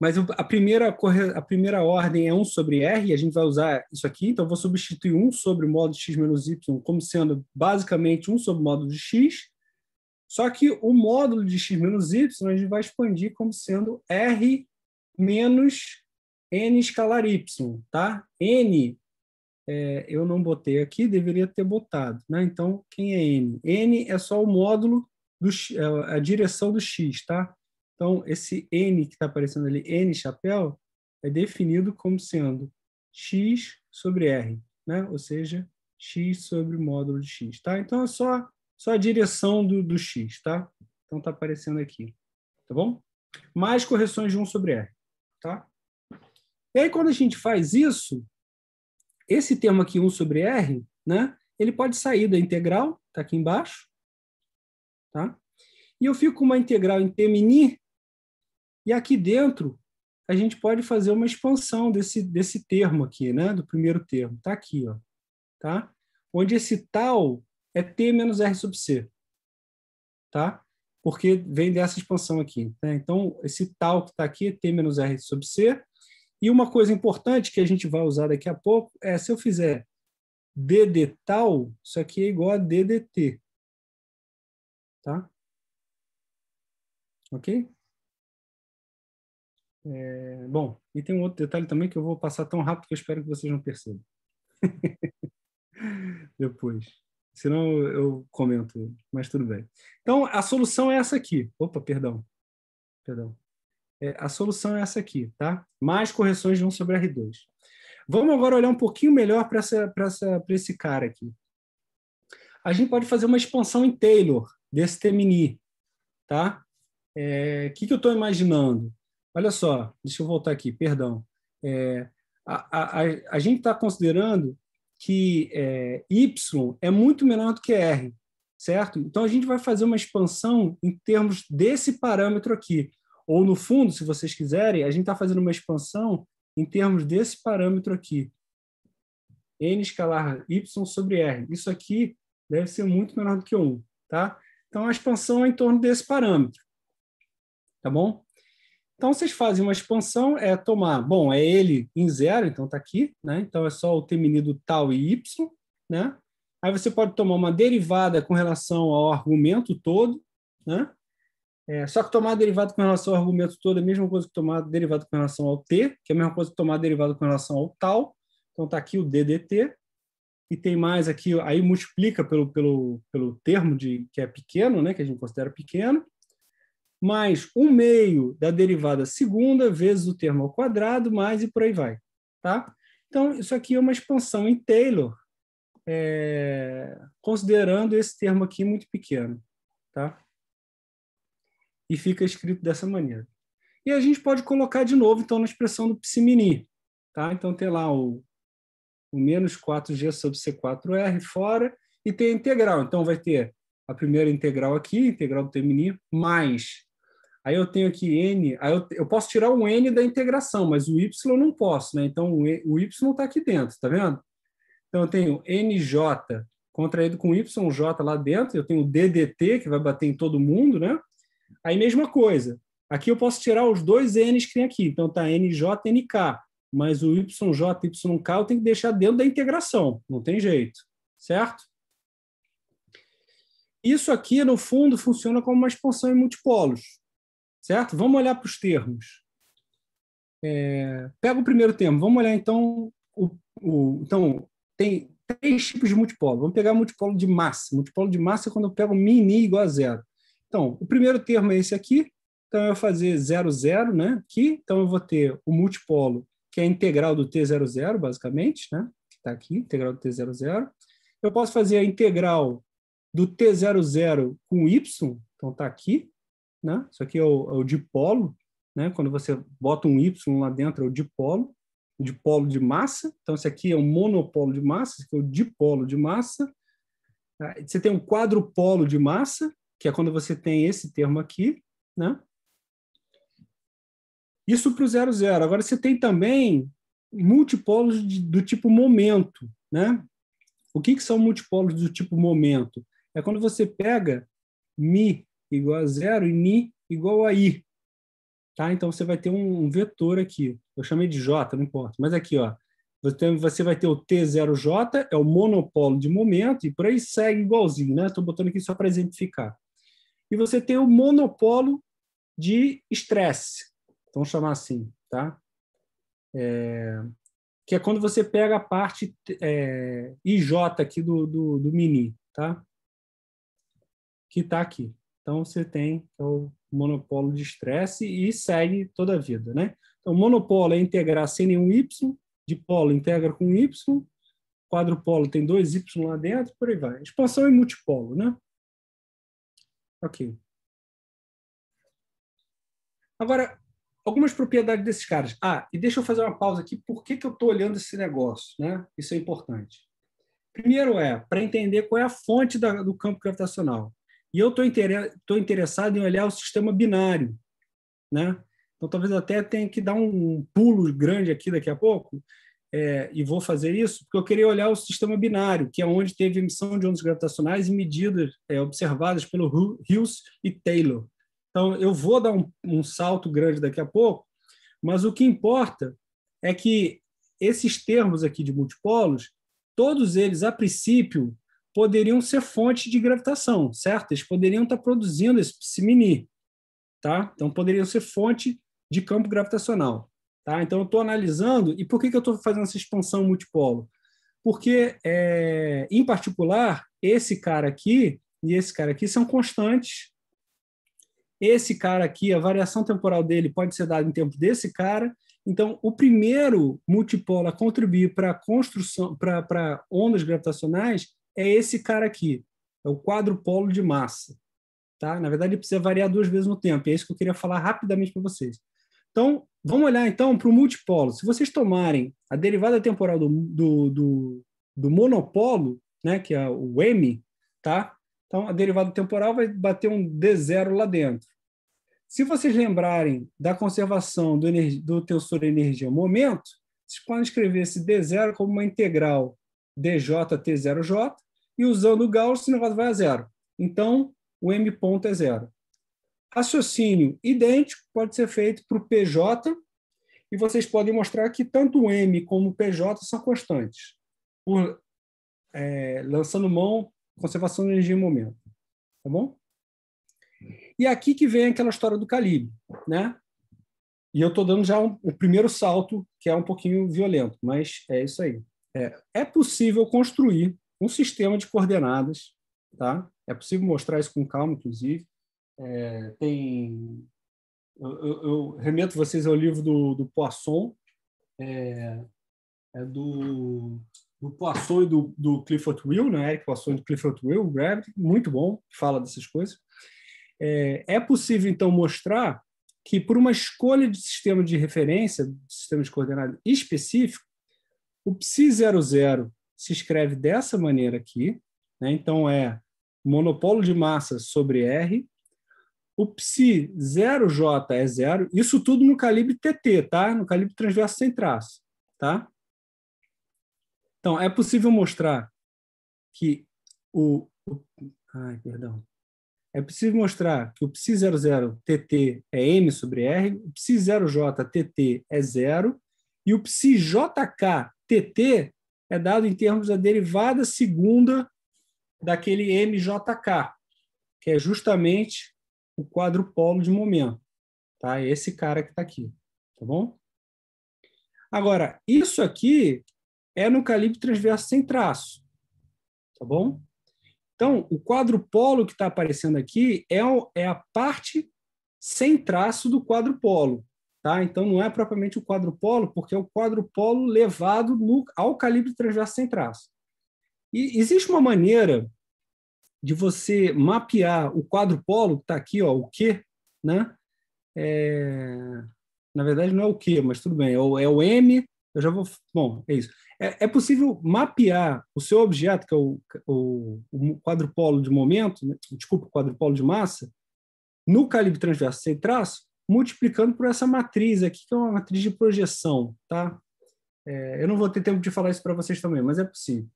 Mas a primeira, corre... a primeira ordem é 1 sobre R, e a gente vai usar isso aqui, então vou substituir 1 sobre o módulo de x menos y como sendo basicamente 1 sobre o módulo de x, só que o módulo de x menos y a gente vai expandir como sendo R menos n escalar y, tá? n é, eu não botei aqui, deveria ter botado. Né? Então, quem é N? N é só o módulo do, é, a direção do X, tá? Então, esse N que está aparecendo ali, N chapéu, é definido como sendo X sobre R, né? Ou seja, X sobre o módulo de X, tá? Então, é só, só a direção do, do X, tá? Então, está aparecendo aqui, tá bom? Mais correções de 1 sobre R, tá? E aí, quando a gente faz isso, esse termo aqui, 1 sobre R, né? Ele pode sair da integral, está aqui embaixo, Tá? E eu fico com uma integral em t mini, e aqui dentro a gente pode fazer uma expansão desse, desse termo aqui, né? do primeiro termo. Está aqui, ó, tá? onde esse tal é t menos r sub c. Tá? Porque vem dessa expansão aqui. Né? Então, esse tal que está aqui é t menos r sub c. E uma coisa importante que a gente vai usar daqui a pouco é se eu fizer dd tal, isso aqui é igual a ddt. Tá? Ok? É, bom, e tem um outro detalhe também que eu vou passar tão rápido que eu espero que vocês não percebam. (laughs) Depois. Senão eu comento, mas tudo bem. Então, a solução é essa aqui. Opa, perdão. Perdão. É, a solução é essa aqui, tá? Mais correções de 1 sobre R2. Vamos agora olhar um pouquinho melhor para esse cara aqui. A gente pode fazer uma expansão em Taylor, destemini, tá? O é, que, que eu estou imaginando? Olha só, deixa eu voltar aqui, perdão. É, a, a, a, gente está considerando que é, Y é muito menor do que R, certo? Então a gente vai fazer uma expansão em termos desse parâmetro aqui. Ou no fundo, se vocês quiserem, a gente está fazendo uma expansão em termos desse parâmetro aqui. N escalar Y sobre R. Isso aqui deve ser muito menor do que 1, tá? Então, a expansão é em torno desse parâmetro. Tá bom? Então, vocês fazem uma expansão, é tomar, bom, é ele em zero, então está aqui, né? Então, é só o teminido tal e y, né? Aí você pode tomar uma derivada com relação ao argumento todo, né? É, só que tomar derivada com relação ao argumento todo é a mesma coisa que tomar derivada com relação ao t, que é a mesma coisa que tomar derivada com relação ao tal. Então está aqui o ddt, e tem mais aqui, aí multiplica pelo, pelo, pelo termo de que é pequeno, né, que a gente considera pequeno, mais um meio da derivada segunda vezes o termo ao quadrado, mais e por aí vai. Tá? Então, isso aqui é uma expansão em Taylor, é, considerando esse termo aqui muito pequeno. Tá? E fica escrito dessa maneira. E a gente pode colocar de novo, então, na expressão do psimini. Tá? Então, tem lá o o menos 4g sobre C4R fora e tem a integral. Então, vai ter a primeira integral aqui, integral do termini, mais. Aí eu tenho aqui n, aí eu, eu posso tirar o n da integração, mas o y eu não posso, né? Então, o, e, o y está aqui dentro, tá vendo? Então, eu tenho nj contraído com yj lá dentro, eu tenho ddt, que vai bater em todo mundo, né? Aí, mesma coisa. Aqui eu posso tirar os dois n's que tem aqui, então tá nj, nk mas o YJ, YK eu tenho que deixar dentro da integração, não tem jeito, certo? Isso aqui, no fundo, funciona como uma expansão em multipolos, certo? Vamos olhar para os termos. É, pega o primeiro termo, vamos olhar então. O, o, então, tem três tipos de multipolo. Vamos pegar multipolo de massa. Multipolo de massa é quando eu pego mini igual a zero. Então, o primeiro termo é esse aqui. Então, eu vou fazer zero zero, né, aqui. Então, eu vou ter o multipolo que é a integral do T00, basicamente, né? que está aqui, integral do T00. Eu posso fazer a integral do T00 com Y, então está aqui. Né? Isso aqui é o, é o dipolo, né? quando você bota um Y lá dentro, é o dipolo, o dipolo de massa. Então, isso aqui é um monopolo de massa, isso aqui é o dipolo de massa. Você tem um quadrupolo de massa, que é quando você tem esse termo aqui, né? Isso para o zero zero. Agora você tem também multipolos de, do tipo momento, né? O que, que são multipolos do tipo momento? É quando você pega mi igual a zero e ni igual a i. Tá? Então você vai ter um, um vetor aqui. Eu chamei de j, não importa. Mas aqui, ó, você vai ter o T0J, é o monopolo de momento, e por aí segue igualzinho, né? Estou botando aqui só para exemplificar. E você tem o monopolo de estresse, então, chamar assim, tá? É, que é quando você pega a parte é, IJ aqui do, do, do mini, tá? Que está aqui. Então, você tem é o monopolo de estresse e segue toda a vida, né? Então, monopolo é integrar sem nenhum Y, dipolo integra com Y, quadrupolo tem dois Y lá dentro, por aí vai. Expansão e multipolo, né? Ok. Agora, algumas propriedades desses caras. Ah, e deixa eu fazer uma pausa aqui. Por que, que eu estou olhando esse negócio? Né? Isso é importante. Primeiro é para entender qual é a fonte da, do campo gravitacional. E eu estou inter... interessado em olhar o sistema binário. Né? Então, talvez até tenha que dar um pulo grande aqui daqui a pouco, é, e vou fazer isso, porque eu queria olhar o sistema binário, que é onde teve emissão de ondas gravitacionais medidas é, observadas pelo Hughes e Taylor. Então, eu vou dar um, um salto grande daqui a pouco, mas o que importa é que esses termos aqui de multipolos, todos eles, a princípio, poderiam ser fonte de gravitação, certo? Eles poderiam estar produzindo esse psimini, tá? Então, poderiam ser fonte de campo gravitacional, tá? Então, eu estou analisando, e por que, que eu estou fazendo essa expansão multipolo? Porque, é, em particular, esse cara aqui e esse cara aqui são constantes esse cara aqui, a variação temporal dele pode ser dada em tempo desse cara. Então, o primeiro multipolo a contribuir para a construção, para ondas gravitacionais, é esse cara aqui, é o quadrupolo de massa. Tá? Na verdade, ele precisa variar duas vezes no tempo, e é isso que eu queria falar rapidamente para vocês. Então, vamos olhar então para o multipolo. Se vocês tomarem a derivada temporal do, do, do, do monopolo, né, que é o M, tá? Então, a derivada temporal vai bater um D0 lá dentro. Se vocês lembrarem da conservação do, do tensor energia momento, vocês podem escrever esse D0 como uma integral t 0 j e usando o Gauss, esse negócio vai a zero. Então, o M ponto é zero. Raciocínio idêntico pode ser feito para o PJ, e vocês podem mostrar que tanto o M como o PJ são constantes, por, é, lançando mão conservação de energia em momento, tá bom? E é aqui que vem aquela história do calibre, né? E eu estou dando já um, o primeiro salto, que é um pouquinho violento, mas é isso aí. É, é possível construir um sistema de coordenadas, tá? É possível mostrar isso com calma, inclusive. É, tem, eu, eu, eu, remeto vocês ao livro do, do Poisson, é, é do do Poisson e do, do Clifford Will, né? Eric Poisson e do Clifford Will, Gravity, né? muito bom, fala dessas coisas. É, é possível, então, mostrar que por uma escolha de sistema de referência, sistema de coordenada específico, o psi00 se escreve dessa maneira aqui, né? então é monopolo de massa sobre R, o psi 0j é zero, isso tudo no calibre TT, tá? No calibre transverso sem traço, tá? Então, é possível mostrar que o. ai, perdão. É possível mostrar que o psi00tt é m sobre r, o psi0jtt é zero e o tt é dado em termos da derivada segunda daquele mjk, que é justamente o quadrupolo de momento, tá? É esse cara que está aqui, tá bom? Agora, isso aqui é no calibre transverso sem traço. Tá bom? Então, o quadrupolo que está aparecendo aqui é, o, é a parte sem traço do quadrupolo. Tá? Então, não é propriamente o quadrupolo, porque é o quadrupolo levado no, ao calibre transverso sem traço. E existe uma maneira de você mapear o quadrupolo, que está aqui, ó, o Q, né? É... Na verdade, não é o Q, mas tudo bem, é o, é o M eu já vou. Bom, é isso. É, é possível mapear o seu objeto, que é o, é o, o quadrupolo de momento, né? desculpa, o quadrupolo de massa, no calibre transverso sem traço, multiplicando por essa matriz aqui, que é uma matriz de projeção, tá? É, eu não vou ter tempo de falar isso para vocês também, mas é possível.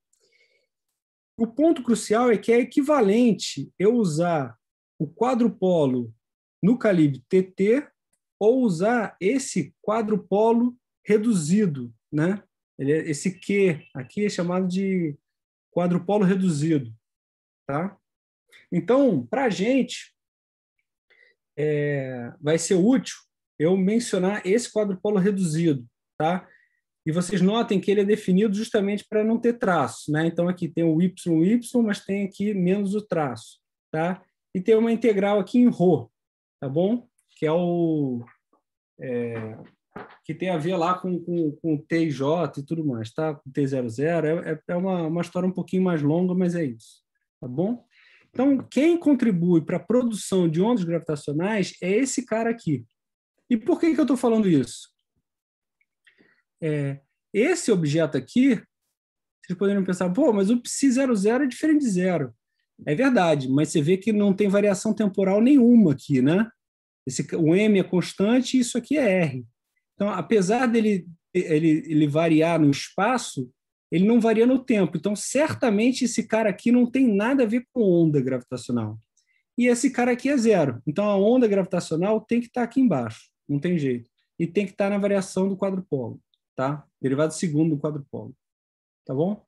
O ponto crucial é que é equivalente eu usar o quadrupolo no calibre TT ou usar esse quadrupolo reduzido, né? Ele é, esse Q aqui é chamado de quadrupolo reduzido, tá? Então, para a gente, é, vai ser útil eu mencionar esse quadrupolo reduzido, tá? E vocês notem que ele é definido justamente para não ter traço, né? Então aqui tem o y, mas tem aqui menos o traço, tá? E tem uma integral aqui em ρ, tá bom? Que é o é, que tem a ver lá com, com, com TJ e tudo mais, tá? Com T00. É, é, é uma, uma história um pouquinho mais longa, mas é isso, tá bom? Então, quem contribui para a produção de ondas gravitacionais é esse cara aqui. E por que, que eu estou falando isso? É, esse objeto aqui, vocês poderiam pensar, pô, mas o psi00 é diferente de zero. É verdade, mas você vê que não tem variação temporal nenhuma aqui, né? Esse, o m é constante e isso aqui é r. Então, apesar dele ele, ele variar no espaço, ele não varia no tempo. Então, certamente esse cara aqui não tem nada a ver com onda gravitacional. E esse cara aqui é zero. Então, a onda gravitacional tem que estar tá aqui embaixo, não tem jeito. E tem que estar tá na variação do quadrupolo, tá? Derivado segundo do quadrupolo. Tá bom?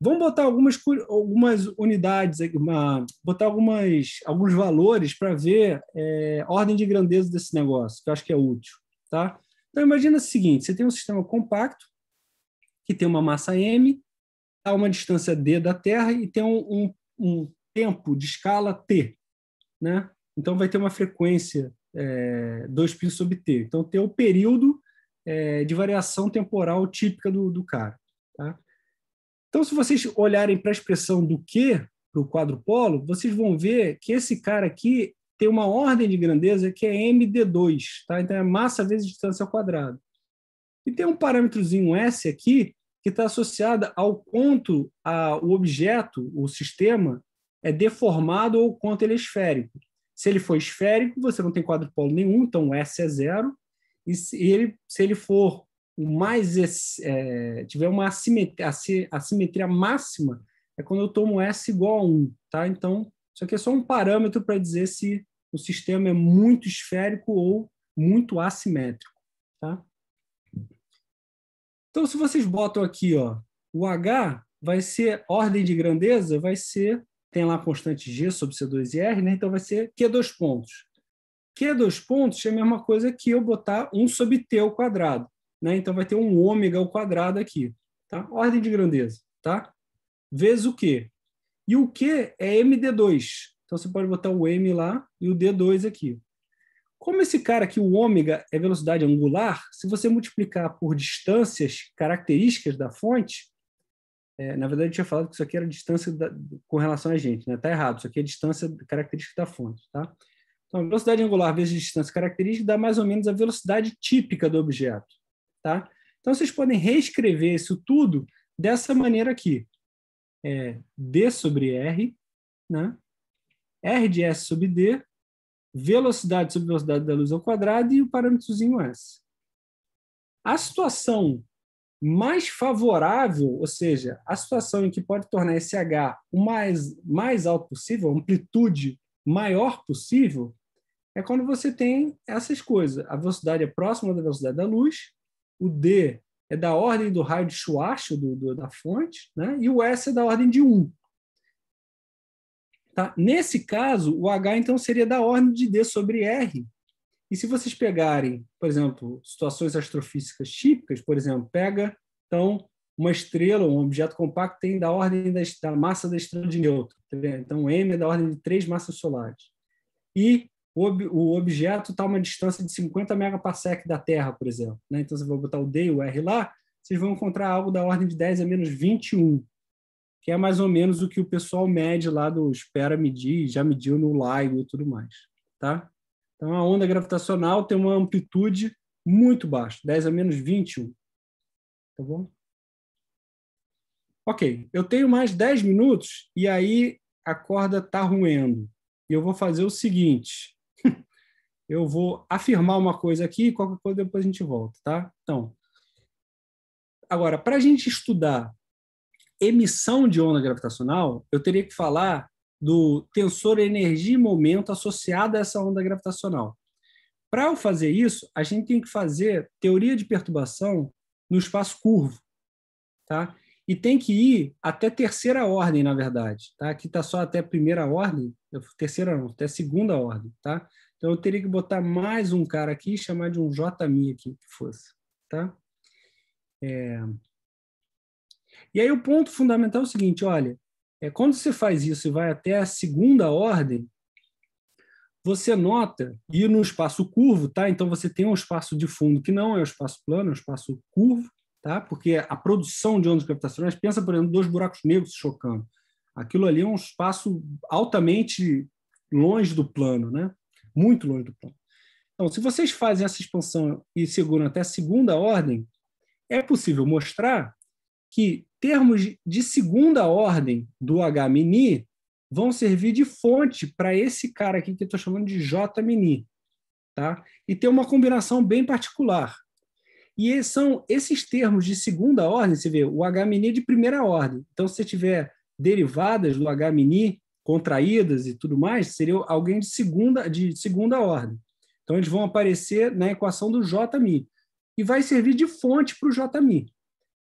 Vamos botar algumas, algumas unidades, uma, botar algumas, alguns valores para ver é, ordem de grandeza desse negócio, que eu acho que é útil. Tá? Então imagina o seguinte, você tem um sistema compacto que tem uma massa m a tá uma distância d da Terra e tem um, um, um tempo de escala t. Né? Então vai ter uma frequência é, 2π sobre t. Então tem o período é, de variação temporal típica do, do cara. Tá? Então, se vocês olharem para a expressão do q, para o quadrupolo, vocês vão ver que esse cara aqui tem uma ordem de grandeza que é MD2, tá? Então é massa vezes distância ao quadrado. E tem um parâmetrozinho S aqui que está associada ao quanto a, o objeto, o sistema, é deformado ou quanto ele é esférico. Se ele for esférico, você não tem quadrupolo nenhum, então S é zero. E se ele, se ele for o mais é, tiver uma assimetria, assimetria máxima, é quando eu tomo S igual a 1. Tá? Então, isso aqui é só um parâmetro para dizer se o sistema é muito esférico ou muito assimétrico. Tá? Então, se vocês botam aqui, ó, o H vai ser ordem de grandeza, vai ser, tem lá a constante G sobre C2 e R, né? então vai ser Q dois pontos. Q dois pontos é a mesma coisa que eu botar 1 sobre T ao quadrado. Né? Então vai ter um ômega ao quadrado aqui. Tá? Ordem de grandeza. Tá? Vezes o quê? E o Q é MD2. Então você pode botar o M lá e o D2 aqui. Como esse cara aqui, o ômega, é velocidade angular, se você multiplicar por distâncias características da fonte, é, na verdade eu tinha falado que isso aqui era distância da, com relação a gente, né? Está errado, isso aqui é distância característica da fonte, tá? Então, velocidade angular vezes distância característica dá mais ou menos a velocidade típica do objeto, tá? Então, vocês podem reescrever isso tudo dessa maneira aqui é D sobre R, né? R de S sobre D, velocidade sobre velocidade da luz ao quadrado e o parâmetrozinho S. A situação mais favorável, ou seja, a situação em que pode tornar esse H o mais, mais alto possível, a amplitude maior possível, é quando você tem essas coisas. A velocidade é próxima da velocidade da luz, o D é da ordem do raio de Schwarzschild, do, do, da fonte, né? e o S é da ordem de 1. Tá? Nesse caso, o H, então, seria da ordem de D sobre R. E se vocês pegarem, por exemplo, situações astrofísicas típicas, por exemplo, pega, então, uma estrela, um objeto compacto, tem da ordem da, da massa da estrela de neutro, tá Então, M é da ordem de três massas solares. E o, ob, o objeto está a uma distância de 50 megaparsec da Terra, por exemplo. Né? Então, se eu vou botar o D e o R lá, vocês vão encontrar algo da ordem de 10 a menos 21, que é mais ou menos o que o pessoal mede lá do espera medir, já mediu no LIGO e tudo mais, tá? Então a onda gravitacional tem uma amplitude muito baixa, 10 a menos 21, tá bom? Ok, eu tenho mais 10 minutos e aí a corda está ruendo. E eu vou fazer o seguinte, eu vou afirmar uma coisa aqui e qualquer coisa depois a gente volta, tá? Então, agora, para a gente estudar emissão de onda gravitacional, eu teria que falar do tensor energia e momento associado a essa onda gravitacional. Para eu fazer isso, a gente tem que fazer teoria de perturbação no espaço curvo, tá? E tem que ir até terceira ordem, na verdade, tá? Aqui está só até primeira ordem, terceira não, até segunda ordem, tá? Então eu teria que botar mais um cara aqui e chamar de um JMI aqui que fosse, tá? É... E aí o ponto fundamental é o seguinte, olha, é quando você faz isso e vai até a segunda ordem, você nota, e no espaço curvo, tá? Então você tem um espaço de fundo que não é o espaço plano, é um espaço curvo, tá? Porque a produção de ondas gravitacionais, pensa, por exemplo, dois buracos negros chocando. Aquilo ali é um espaço altamente longe do plano, né? muito longe do ponto. Então, se vocês fazem essa expansão e seguram até a segunda ordem, é possível mostrar que termos de segunda ordem do H-mini vão servir de fonte para esse cara aqui que eu estou chamando de J-mini. Tá? E tem uma combinação bem particular. E são esses termos de segunda ordem, você vê, o H-mini é de primeira ordem. Então, se você tiver derivadas do H-mini, contraídas e tudo mais, seria alguém de segunda, de segunda ordem. Então, eles vão aparecer na equação do JMI e vai servir de fonte para o JMI.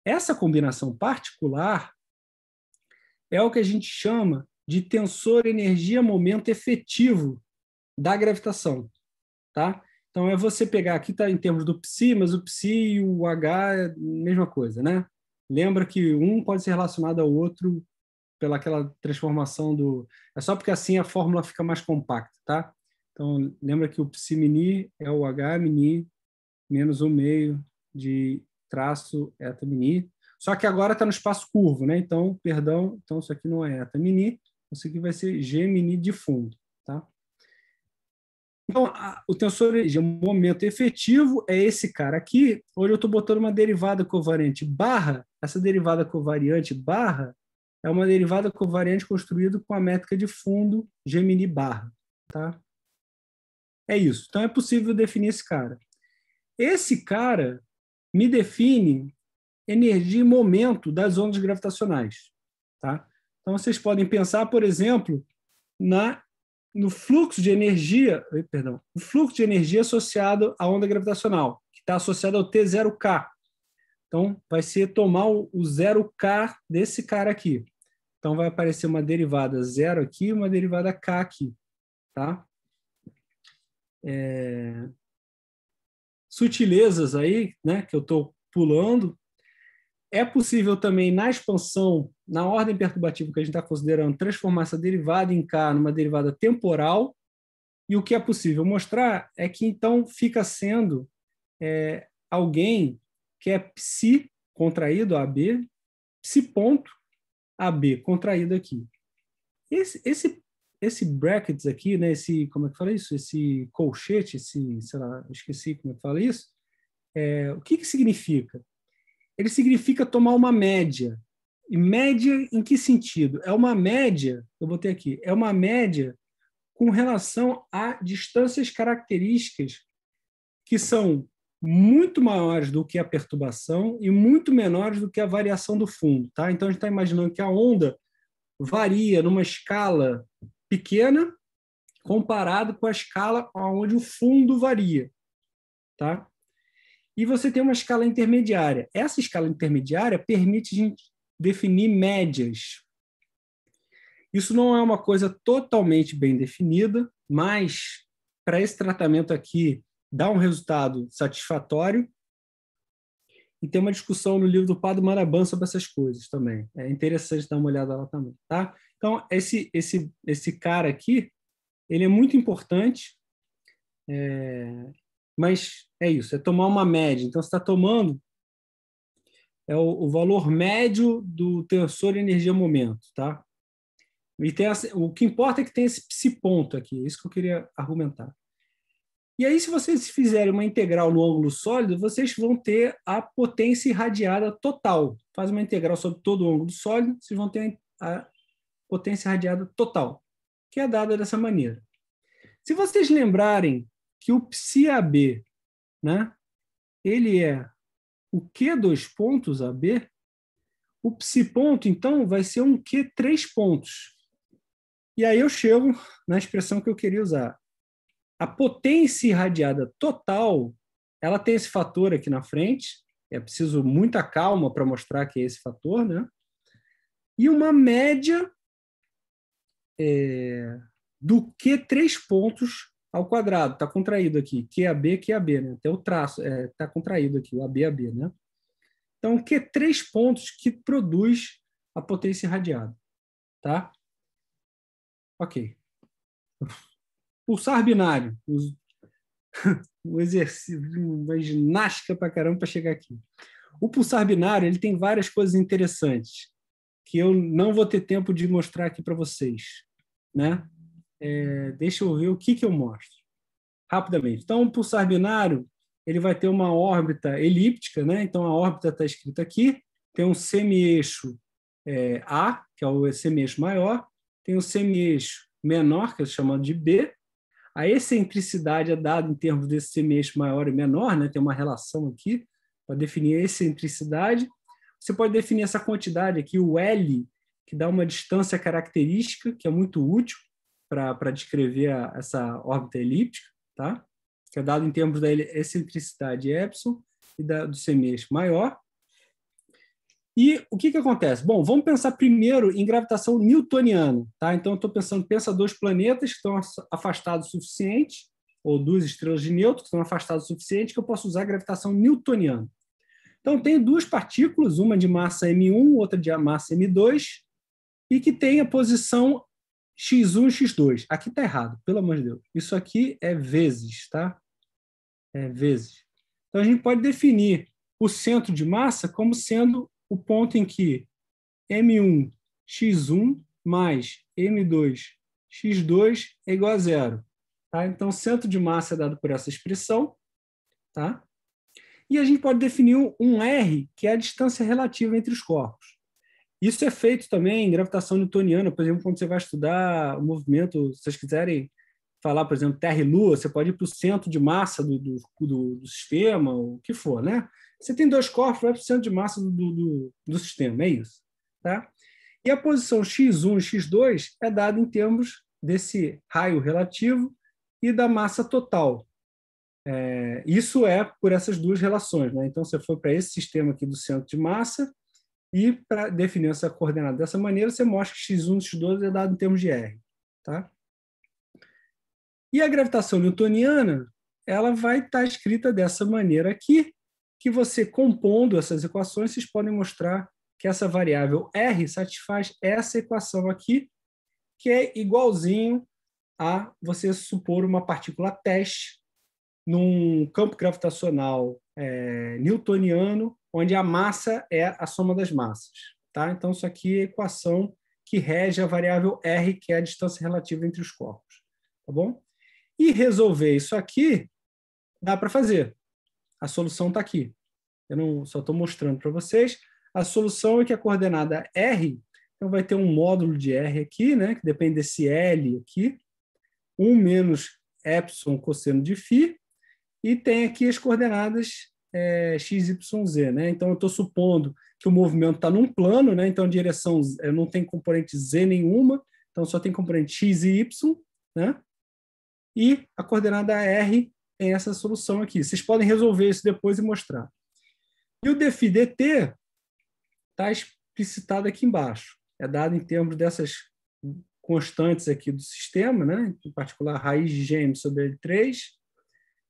Essa combinação particular é o que a gente chama de tensor energia-momento efetivo da gravitação. Tá? Então, é você pegar, aqui está em termos do psi, mas o psi e o h é a mesma coisa, né? Lembra que um pode ser relacionado ao outro pela aquela transformação do. É só porque assim a fórmula fica mais compacta, tá? Então, lembra que o psi-mini é o H-mini menos o meio de traço eta-mini. Só que agora está no espaço curvo, né? Então, perdão, então isso aqui não é eta-mini, isso aqui vai ser G-mini de fundo, tá? Então, a, o tensor é, de momento efetivo é esse cara aqui. onde eu estou botando uma derivada covariante barra. Essa derivada covariante barra é uma derivada covariante construída com a métrica de fundo Gemini barra. Tá? É isso. Então é possível definir esse cara. Esse cara me define energia e momento das ondas gravitacionais. Tá? Então vocês podem pensar, por exemplo, na no fluxo de energia, perdão, o fluxo de energia associado à onda gravitacional, que está associado ao T0K. Então, vai ser tomar o 0K desse cara aqui. Então, vai aparecer uma derivada zero aqui e uma derivada k aqui, tá? É... Sutilezas aí, né, que eu estou pulando. É possível também, na expansão, na ordem perturbativa que a gente está considerando, transformar essa derivada em k numa derivada temporal. E o que é possível mostrar é que, então, fica sendo é, alguém que é psi contraído, AB, psi ponto, AB contraído aqui. Esse, esse, esse brackets aqui, né, esse, como é que fala isso? Esse colchete, esse, sei lá, esqueci como é que fala isso. É, o que, que significa? Ele significa tomar uma média. E média em que sentido? É uma média, eu botei aqui, é uma média com relação a distâncias características que são muito maiores do que a perturbação e muito menores do que a variação do fundo. Tá? Então, a gente está imaginando que a onda varia numa escala pequena comparado com a escala onde o fundo varia. Tá? E você tem uma escala intermediária. Essa escala intermediária permite a gente definir médias. Isso não é uma coisa totalmente bem definida, mas para esse tratamento aqui dar um resultado satisfatório e tem uma discussão no livro do Padre Maraban sobre essas coisas também. É interessante dar uma olhada lá também, tá? Então, esse, esse, esse cara aqui, ele é muito importante, é... mas é isso, é tomar uma média. Então, você está tomando é o, o, valor médio do tensor energia-momento, tá? E tem essa, o que importa é que tem esse, esse ponto aqui, é isso que eu queria argumentar. E aí, se vocês fizerem uma integral no ângulo sólido, vocês vão ter a potência irradiada total. Faz uma integral sobre todo o ângulo sólido, vocês vão ter a potência irradiada total, que é dada dessa maneira. Se vocês lembrarem que o psi-AB, né, ele é o Q dois pontos AB, o psi ponto, então, vai ser um Q três pontos. E aí eu chego na expressão que eu queria usar a potência irradiada total, ela tem esse fator aqui na frente, é preciso muita calma para mostrar que é esse fator, né? E uma média é, do Q3 pontos ao quadrado, está contraído aqui, QAB, é QAB, é né? Até o traço, está é, tá contraído aqui, o AB, né? Então, Q3 pontos que produz a potência irradiada, tá? Ok. Pulsar binário. (laughs) um exercício, uma ginástica para caramba para chegar aqui. O pulsar binário ele tem várias coisas interessantes que eu não vou ter tempo de mostrar aqui para vocês, né? É, deixa eu ver o que que eu mostro rapidamente. Então, o pulsar binário ele vai ter uma órbita elíptica, né? Então a órbita está escrita aqui. Tem um semi-eixo é, A, que é o semi-eixo maior, tem um semi-eixo menor, que é chamado de B, a excentricidade é dada em termos desse semestre maior e menor, né? tem uma relação aqui para definir a excentricidade. Você pode definir essa quantidade aqui, o L, que dá uma distância característica, que é muito útil para descrever a, essa órbita elíptica, tá? que é dado em termos da excentricidade ε e da, do semestre maior. E o que, que acontece? Bom, vamos pensar primeiro em gravitação newtoniana. Tá? Então, estou pensando, pensa dois planetas que estão afastados o suficiente, ou duas estrelas de neutro que estão afastadas o suficiente, que eu posso usar gravitação newtoniana. Então, tem duas partículas, uma de massa m1, outra de massa m2, e que tem a posição x1 e x2. Aqui está errado, pelo amor de Deus. Isso aqui é vezes, tá? É vezes. Então, a gente pode definir o centro de massa como sendo o ponto em que M1x1 mais M2x2 é igual a zero. Tá? Então, o centro de massa é dado por essa expressão. Tá? E a gente pode definir um R, que é a distância relativa entre os corpos. Isso é feito também em gravitação newtoniana, por exemplo, quando você vai estudar o movimento, se vocês quiserem falar, por exemplo, Terra e Lua, você pode ir para o centro de massa do, do, do, do sistema, o que for, né? Você tem dois corpos, vai precisando de massa do, do, do sistema, é isso. Tá? E a posição x1 e x2 é dada em termos desse raio relativo e da massa total. É, isso é por essas duas relações. Né? Então, você foi para esse sistema aqui do centro de massa e, para definir essa coordenada dessa maneira, você mostra que x1 e x2 é dado em termos de r. Tá? E a gravitação newtoniana ela vai estar tá escrita dessa maneira aqui, que você compondo essas equações, vocês podem mostrar que essa variável R satisfaz essa equação aqui, que é igualzinho a você supor uma partícula teste num campo gravitacional é, newtoniano, onde a massa é a soma das massas. Tá? Então, isso aqui é a equação que rege a variável R, que é a distância relativa entre os corpos. Tá bom? E resolver isso aqui dá para fazer. A solução está aqui. Eu não só estou mostrando para vocês. A solução é que a coordenada R, então vai ter um módulo de R aqui, né, que depende desse L aqui, 1 menos epsilon cosseno de φ, e tem aqui as coordenadas é, x, y, z. Né? Então, eu estou supondo que o movimento está num plano, né? então a direção é, não tem componente z nenhuma, então só tem componente x e y, né? e a coordenada r tem essa solução aqui. Vocês podem resolver isso depois e mostrar. E o DFI/DT está explicitado aqui embaixo. É dado em termos dessas constantes aqui do sistema, né? em particular raiz de gêmeos sobre L3,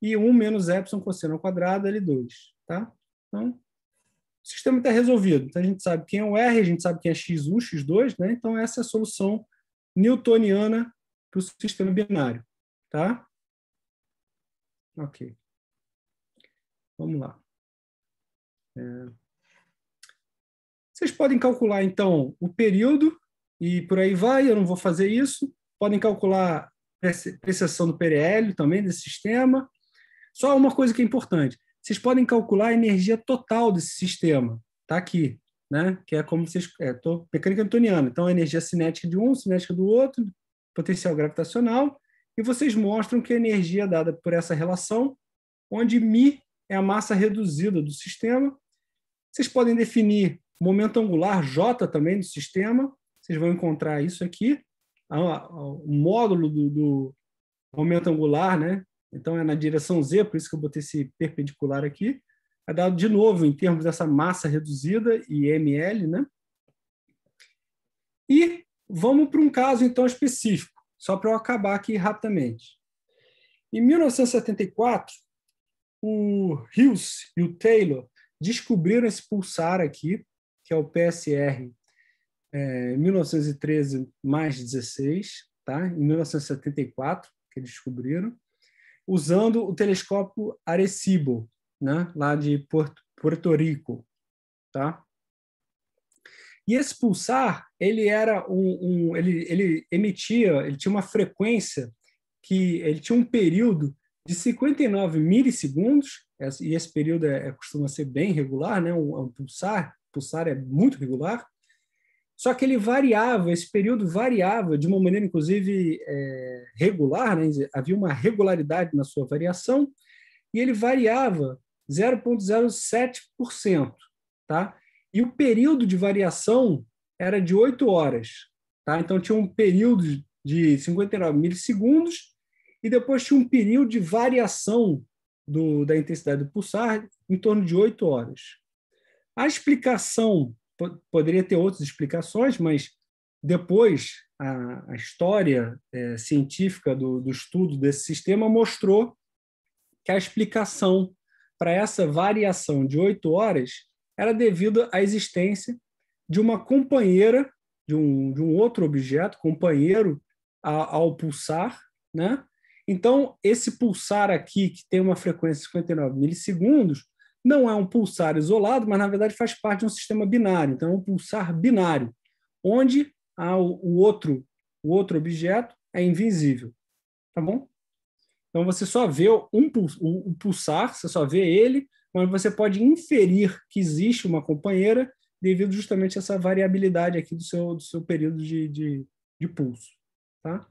e 1 menos epsilon cosseno ao quadrado L2. Tá? Então, o sistema está resolvido. Então, a gente sabe quem é o R, a gente sabe quem é x1, x2, né? então essa é a solução newtoniana para o sistema binário. Tá? Ok. Vamos lá. É... Vocês podem calcular, então, o período, e por aí vai, eu não vou fazer isso. Podem calcular a precessão do PRL também, desse sistema. Só uma coisa que é importante. Vocês podem calcular a energia total desse sistema. Está aqui, né? que é como vocês... É, tô, mecânica newtoniana. Então, a energia cinética de um, cinética do outro, potencial gravitacional. E vocês mostram que a energia é dada por essa relação, onde μ é a massa reduzida do sistema. Vocês podem definir momento angular J também do sistema. Vocês vão encontrar isso aqui, o módulo do, do momento angular, né? Então é na direção Z, por isso que eu botei esse perpendicular aqui. É dado de novo em termos dessa massa reduzida e ml, né? E vamos para um caso então específico só para eu acabar aqui rapidamente. Em 1974, o Hughes e o Taylor descobriram esse pulsar aqui, que é o PSR é, 1913 mais 16, tá? em 1974, que eles descobriram, usando o telescópio Arecibo, né? lá de Porto, Porto Rico. Tá? E esse pulsar, ele era um, um ele, ele emitia, ele tinha uma frequência que ele tinha um período de 59 milissegundos, e esse período é, costuma ser bem regular, né? um, um pulsar, pulsar é muito regular, só que ele variava, esse período variava de uma maneira, inclusive, é, regular, né? havia uma regularidade na sua variação, e ele variava 0,07%. Tá? E o período de variação era de 8 horas. Tá? Então, tinha um período de 59 milissegundos e depois tinha um período de variação do, da intensidade do pulsar em torno de 8 horas. A explicação, poderia ter outras explicações, mas depois a, a história é, científica do, do estudo desse sistema mostrou que a explicação para essa variação de 8 horas era devido à existência de uma companheira, de um, de um outro objeto, companheiro a, ao pulsar, né? Então, esse pulsar aqui, que tem uma frequência de 59 milissegundos, não é um pulsar isolado, mas na verdade faz parte de um sistema binário. Então, é um pulsar binário, onde o, outro, o outro objeto é invisível. Tá bom? Então, você só vê um, o, o pulsar, você só vê ele, mas você pode inferir que existe uma companheira devido justamente a essa variabilidade aqui do seu, do seu período de, de, de pulso. Tá?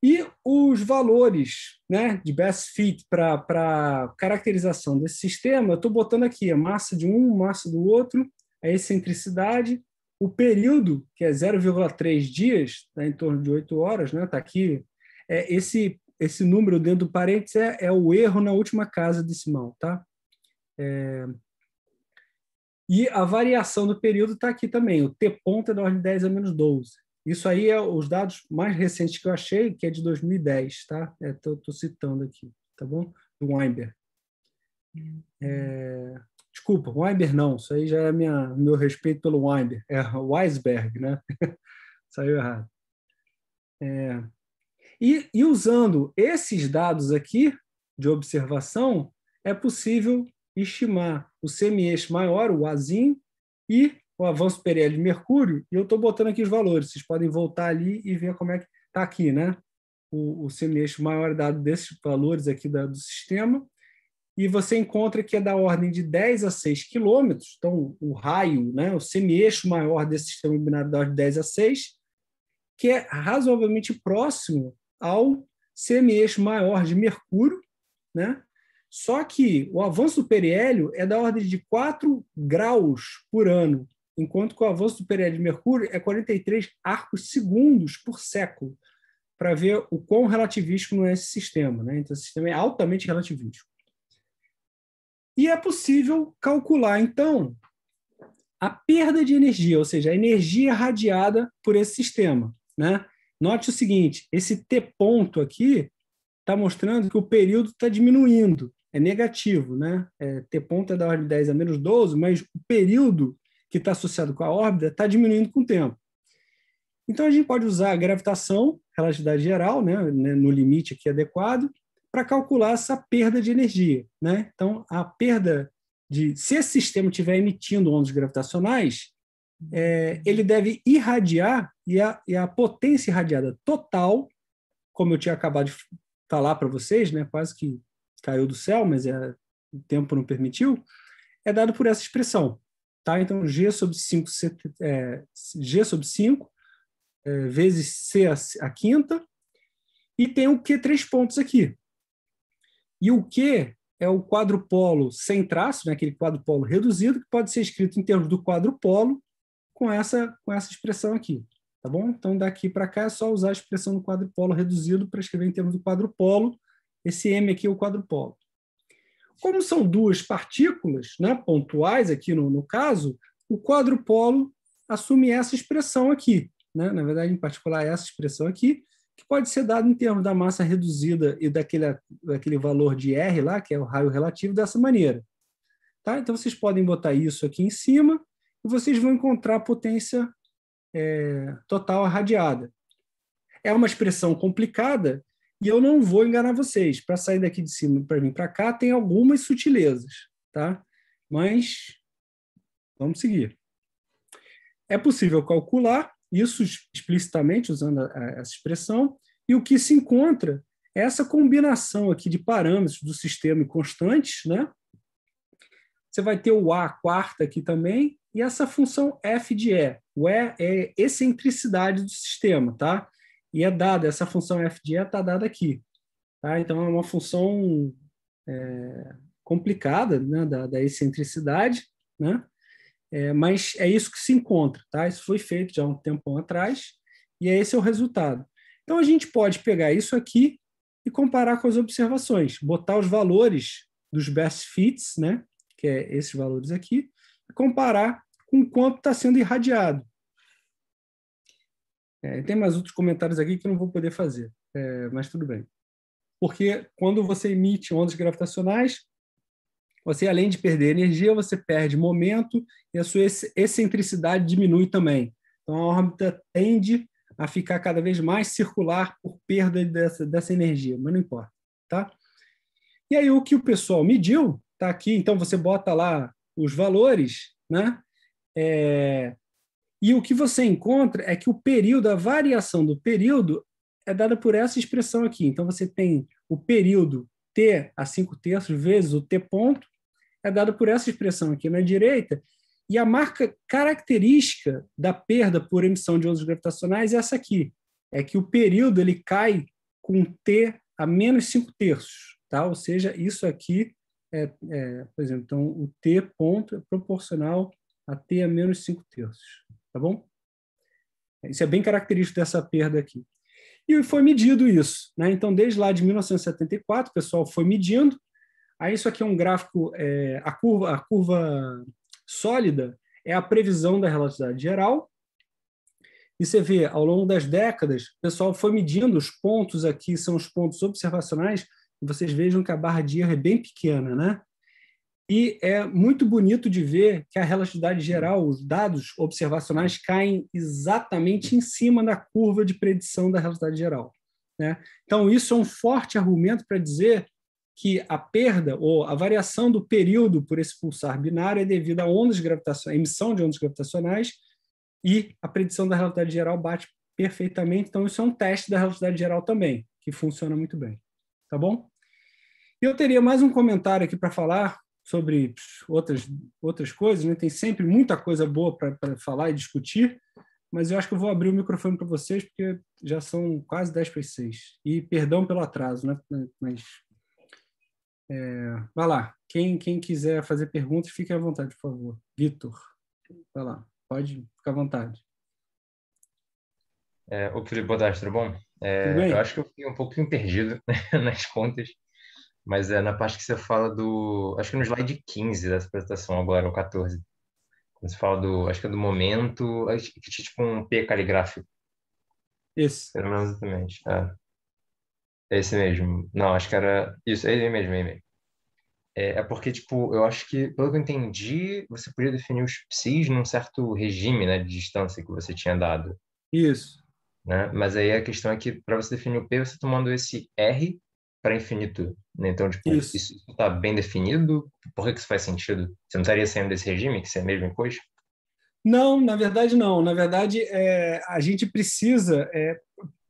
E os valores né, de best fit para caracterização desse sistema, eu estou botando aqui a é massa de um, massa do outro, a é excentricidade, o período, que é 0,3 dias, tá em torno de 8 horas, está né, tá aqui. É, esse esse número dentro do parênteses é, é, o erro na última casa decimal, tá? É... E a variação do período está aqui também. O T ponto é da ordem de 10 a menos 12. Isso aí é os dados mais recentes que eu achei, que é de 2010, tá? Estou é, citando aqui, tá bom? Do Weinberg. É... Desculpa, Weinberg não. Isso aí já é minha, meu respeito pelo Weinberg. É Weisberg, né? (laughs) Saiu errado. É... E, e usando esses dados aqui de observação, é possível estimar o semi-eixo maior, o Azim, e o avanço PL de Mercúrio, e eu estou botando aqui os valores. Vocês podem voltar ali e ver como é que está aqui, né? O, o semi-eixo maior dado desses valores aqui da, do sistema. E você encontra que é da ordem de 10 a 6 quilômetros. Então, o raio, né? o semi-eixo maior desse sistema binário da ordem de 10 a 6, que é razoavelmente próximo ao CMES maior de Mercúrio, né? Só que o avanço do periélio é da ordem de 4 graus por ano, enquanto que o avanço do periélio de Mercúrio é 43 arcos segundos por século, para ver o quão relativístico é esse sistema. Né? Então, esse sistema é altamente relativístico. E é possível calcular, então, a perda de energia, ou seja, a energia radiada por esse sistema. Né? Note o seguinte: esse T ponto aqui está mostrando que o período está diminuindo, é negativo, né? É, T ponto é da ordem de 10 a menos 12, mas o período que está associado com a órbita está diminuindo com o tempo. Então a gente pode usar a gravitação, relatividade geral, né, né? no limite aqui adequado, para calcular essa perda de energia. Né? Então a perda de. Se esse sistema estiver emitindo ondas gravitacionais, é, ele deve irradiar e a, e a potência irradiada total, como eu tinha acabado de falar para vocês, né, quase que caiu do céu, mas é, o tempo não permitiu, é dado por essa expressão. Tá? Então, G sobre 5, é, G sobre 5 é, vezes C a, a, quinta, e tem o Q três pontos aqui. E o Q é o quadrupolo sem traço, né, aquele quadrupolo reduzido, que pode ser escrito em termos do quadrupolo com essa, com essa expressão aqui, tá bom? Então, daqui para cá é só usar a expressão do quadrupolo reduzido para escrever em termos do quadrupolo. Esse M aqui é o quadrupolo. Como são duas partículas né, pontuais aqui no, no caso, o quadrupolo assume essa expressão aqui, né? na verdade, em particular, essa expressão aqui, que pode ser dada em termos da massa reduzida e daquele, daquele valor de R lá, que é o raio relativo, dessa maneira. Tá? Então, vocês podem botar isso aqui em cima, e vocês vão encontrar potência é, total irradiada. É uma expressão complicada e eu não vou enganar vocês. Para sair daqui de cima para vir para cá, tem algumas sutilezas, tá? Mas vamos seguir. É possível calcular isso explicitamente usando essa expressão, e o que se encontra é essa combinação aqui de parâmetros do sistema e constantes, né? Você vai ter o A quarta aqui também, e essa função f de E. O E é excentricidade do sistema, tá? E é dada, essa função f de E está dada aqui. Tá? Então, é uma função é, complicada né? da, da excentricidade, né? É, mas é isso que se encontra, tá? Isso foi feito já um tempão atrás, e é esse é o resultado. Então, a gente pode pegar isso aqui e comparar com as observações, botar os valores dos best fits, né? que é esses valores aqui, comparar com quanto está sendo irradiado. É, tem mais outros comentários aqui que eu não vou poder fazer, é, mas tudo bem. Porque quando você emite ondas gravitacionais, você além de perder energia, você perde momento e a sua excentricidade diminui também. Então a órbita tende a ficar cada vez mais circular por perda dessa, dessa energia, mas não importa, tá? E aí o que o pessoal mediu Está aqui, então você bota lá os valores, né? É, e o que você encontra é que o período, a variação do período é dada por essa expressão aqui. Então você tem o período t a 5 terços vezes o t ponto, é dado por essa expressão aqui na direita. E a marca característica da perda por emissão de ondas gravitacionais é essa aqui. É que o período ele cai com t a menos 5 terços. Tá? Ou seja, isso aqui é, é, por exemplo, então o t ponto é proporcional a t a menos 5 terços, tá bom? Isso é bem característico dessa perda aqui. E foi medido isso. Né? Então, desde lá de 1974, o pessoal foi medindo. Aí, isso aqui é um gráfico, é, a, curva, a curva sólida é a previsão da relatividade geral. E você vê, ao longo das décadas, o pessoal foi medindo os pontos aqui, são os pontos observacionais, vocês vejam que a barra de erro é bem pequena, né? E é muito bonito de ver que a relatividade geral, os dados observacionais caem exatamente em cima da curva de predição da relatividade geral. Né? Então, isso é um forte argumento para dizer que a perda ou a variação do período por esse pulsar binário é devido a ondas gravitacionais, emissão de ondas gravitacionais, e a predição da relatividade geral bate perfeitamente. Então, isso é um teste da relatividade geral também, que funciona muito bem tá bom? Eu teria mais um comentário aqui para falar sobre outras, outras coisas, né? tem sempre muita coisa boa para falar e discutir, mas eu acho que eu vou abrir o microfone para vocês, porque já são quase 10 para 6. E perdão pelo atraso, né? mas é, vai lá. Quem, quem quiser fazer perguntas, fique à vontade, por favor. Vitor, vai lá. Pode ficar à vontade. É, o Felipe Bodas, tudo bom? É, eu acho que eu fiquei um pouquinho perdido (laughs) nas contas, mas é na parte que você fala do. Acho que no slide 15 dessa apresentação agora, ou 14. Quando você fala do. Acho que é do momento. Acho que tinha tipo um P caligráfico. Isso. exatamente. é esse mesmo. Não, acho que era. Isso, é ele mesmo, é ele mesmo. É, é porque, tipo, eu acho que, pelo que eu entendi, você podia definir os psis num certo regime né, de distância que você tinha dado. Isso. Né? Mas aí a questão é que para você definir o P, você tá tomando esse R para infinito. Né? Então, tipo, isso está bem definido? Por que, isso faz sentido? Você não estaria saindo desse regime, que é a mesma coisa? Não, na verdade não. Na verdade, é, a gente precisa. É...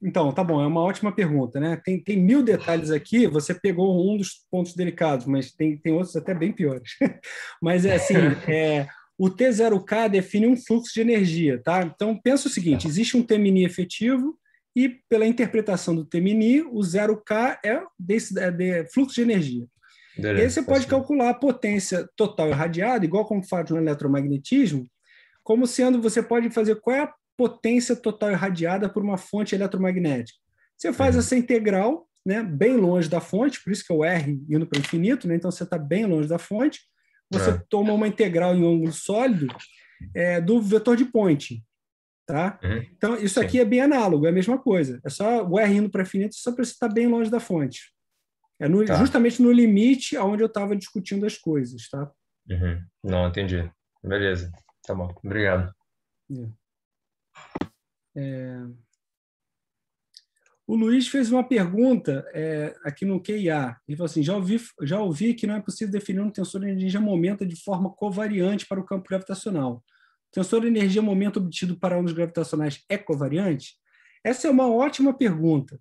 Então, tá bom, é uma ótima pergunta, né? Tem, tem mil detalhes aqui, você pegou um dos pontos delicados, mas tem, tem outros até bem piores. (laughs) mas é assim: (laughs) é, o T0K define um fluxo de energia, tá? Então, pensa o seguinte, tá. existe um T-mini efetivo e, pela interpretação do T-mini, o 0K é, desse, é de fluxo de energia. Beleza, e aí você pode assim. calcular a potência total irradiada, igual como faz no eletromagnetismo, como sendo, você pode fazer qual é a potência total irradiada por uma fonte eletromagnética. Você faz uhum. essa integral, né, bem longe da fonte, por isso que é o R indo para o infinito, né, então você está bem longe da fonte, você é. toma uma integral em um ângulo sólido é, do vetor de ponte Tá? Uhum. Então, isso aqui é bem análogo, é a mesma coisa. É só o R indo para infinito só para você estar tá bem longe da fonte. É no, tá. justamente no limite aonde eu estava discutindo as coisas, tá? Uhum. Não, entendi. Beleza. Tá bom. Obrigado. É... é. O Luiz fez uma pergunta é, aqui no QIA. Ele falou assim: já ouvi, já ouvi que não é possível definir um tensor de energia momento de forma covariante para o campo gravitacional. O tensor de energia momento obtido para ondas gravitacionais é covariante? Essa é uma ótima pergunta.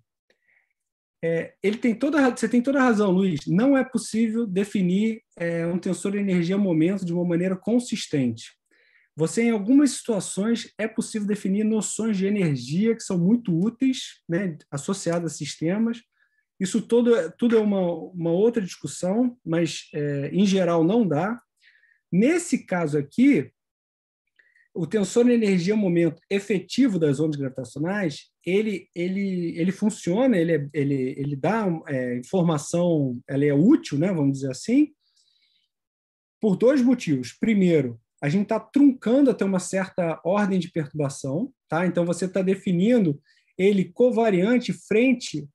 É, ele tem toda, você tem toda a razão, Luiz. Não é possível definir é, um tensor de energia momento de uma maneira consistente. Você, em algumas situações, é possível definir noções de energia que são muito úteis, né, associadas a sistemas. Isso todo, é, tudo é uma, uma outra discussão, mas, é, em geral, não dá. Nesse caso aqui, o tensor de energia-momento é efetivo das ondas gravitacionais, ele, ele, ele funciona, ele, é, ele, ele dá é, informação, ela é útil, né, vamos dizer assim, por dois motivos. Primeiro, a gente está truncando até uma certa ordem de perturbação, tá? Então você está definindo ele covariante frente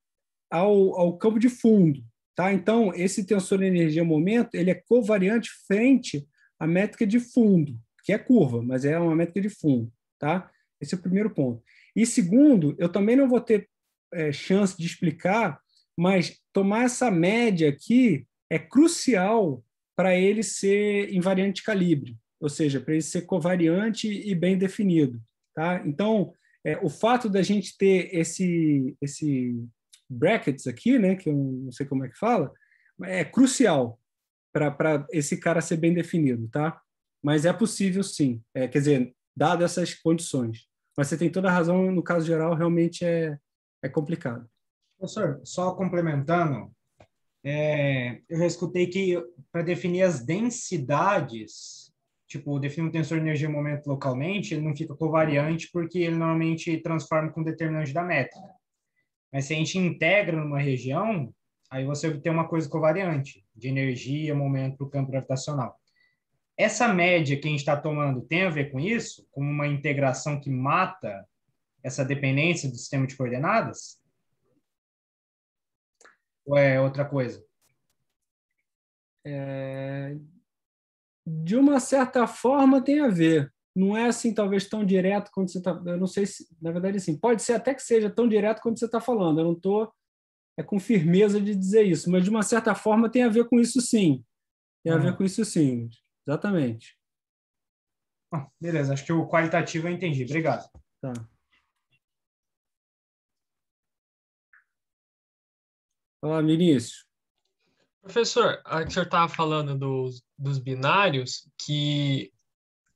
ao, ao campo de fundo, tá? Então esse tensor de energia momento ele é covariante frente à métrica de fundo, que é curva, mas é uma métrica de fundo, tá? Esse é o primeiro ponto. E segundo, eu também não vou ter é, chance de explicar, mas tomar essa média aqui é crucial para ele ser invariante de calibre ou seja, para ele ser covariante e bem definido. Tá? Então, é, o fato da gente ter esse, esse brackets aqui, né, que eu não sei como é que fala, é crucial para esse cara ser bem definido, tá? Mas é possível sim, é, quer dizer, dadas essas condições. Mas você tem toda a razão, no caso geral, realmente é, é complicado. Professor, só complementando, é, eu já escutei que para definir as densidades tipo, define um tensor de energia e momento localmente, ele não fica covariante porque ele normalmente transforma com determinante da métrica. Mas se a gente integra numa região, aí você obtém uma coisa covariante, de energia, momento para o campo gravitacional. Essa média que a gente está tomando tem a ver com isso? Com uma integração que mata essa dependência do sistema de coordenadas? Ou é outra coisa? É, de uma certa forma tem a ver. Não é assim, talvez tão direto quando você está. Eu não sei se, na verdade, assim, pode ser até que seja tão direto quanto você está falando. Eu não estou é com firmeza de dizer isso, mas de uma certa forma tem a ver com isso, sim. Tem uhum. a ver uhum. com isso, sim. Exatamente. Ah, beleza, acho que o qualitativo eu entendi. Obrigado. Tá. Olá, Vinícius. Professor, o senhor estava falando dos, dos binários, que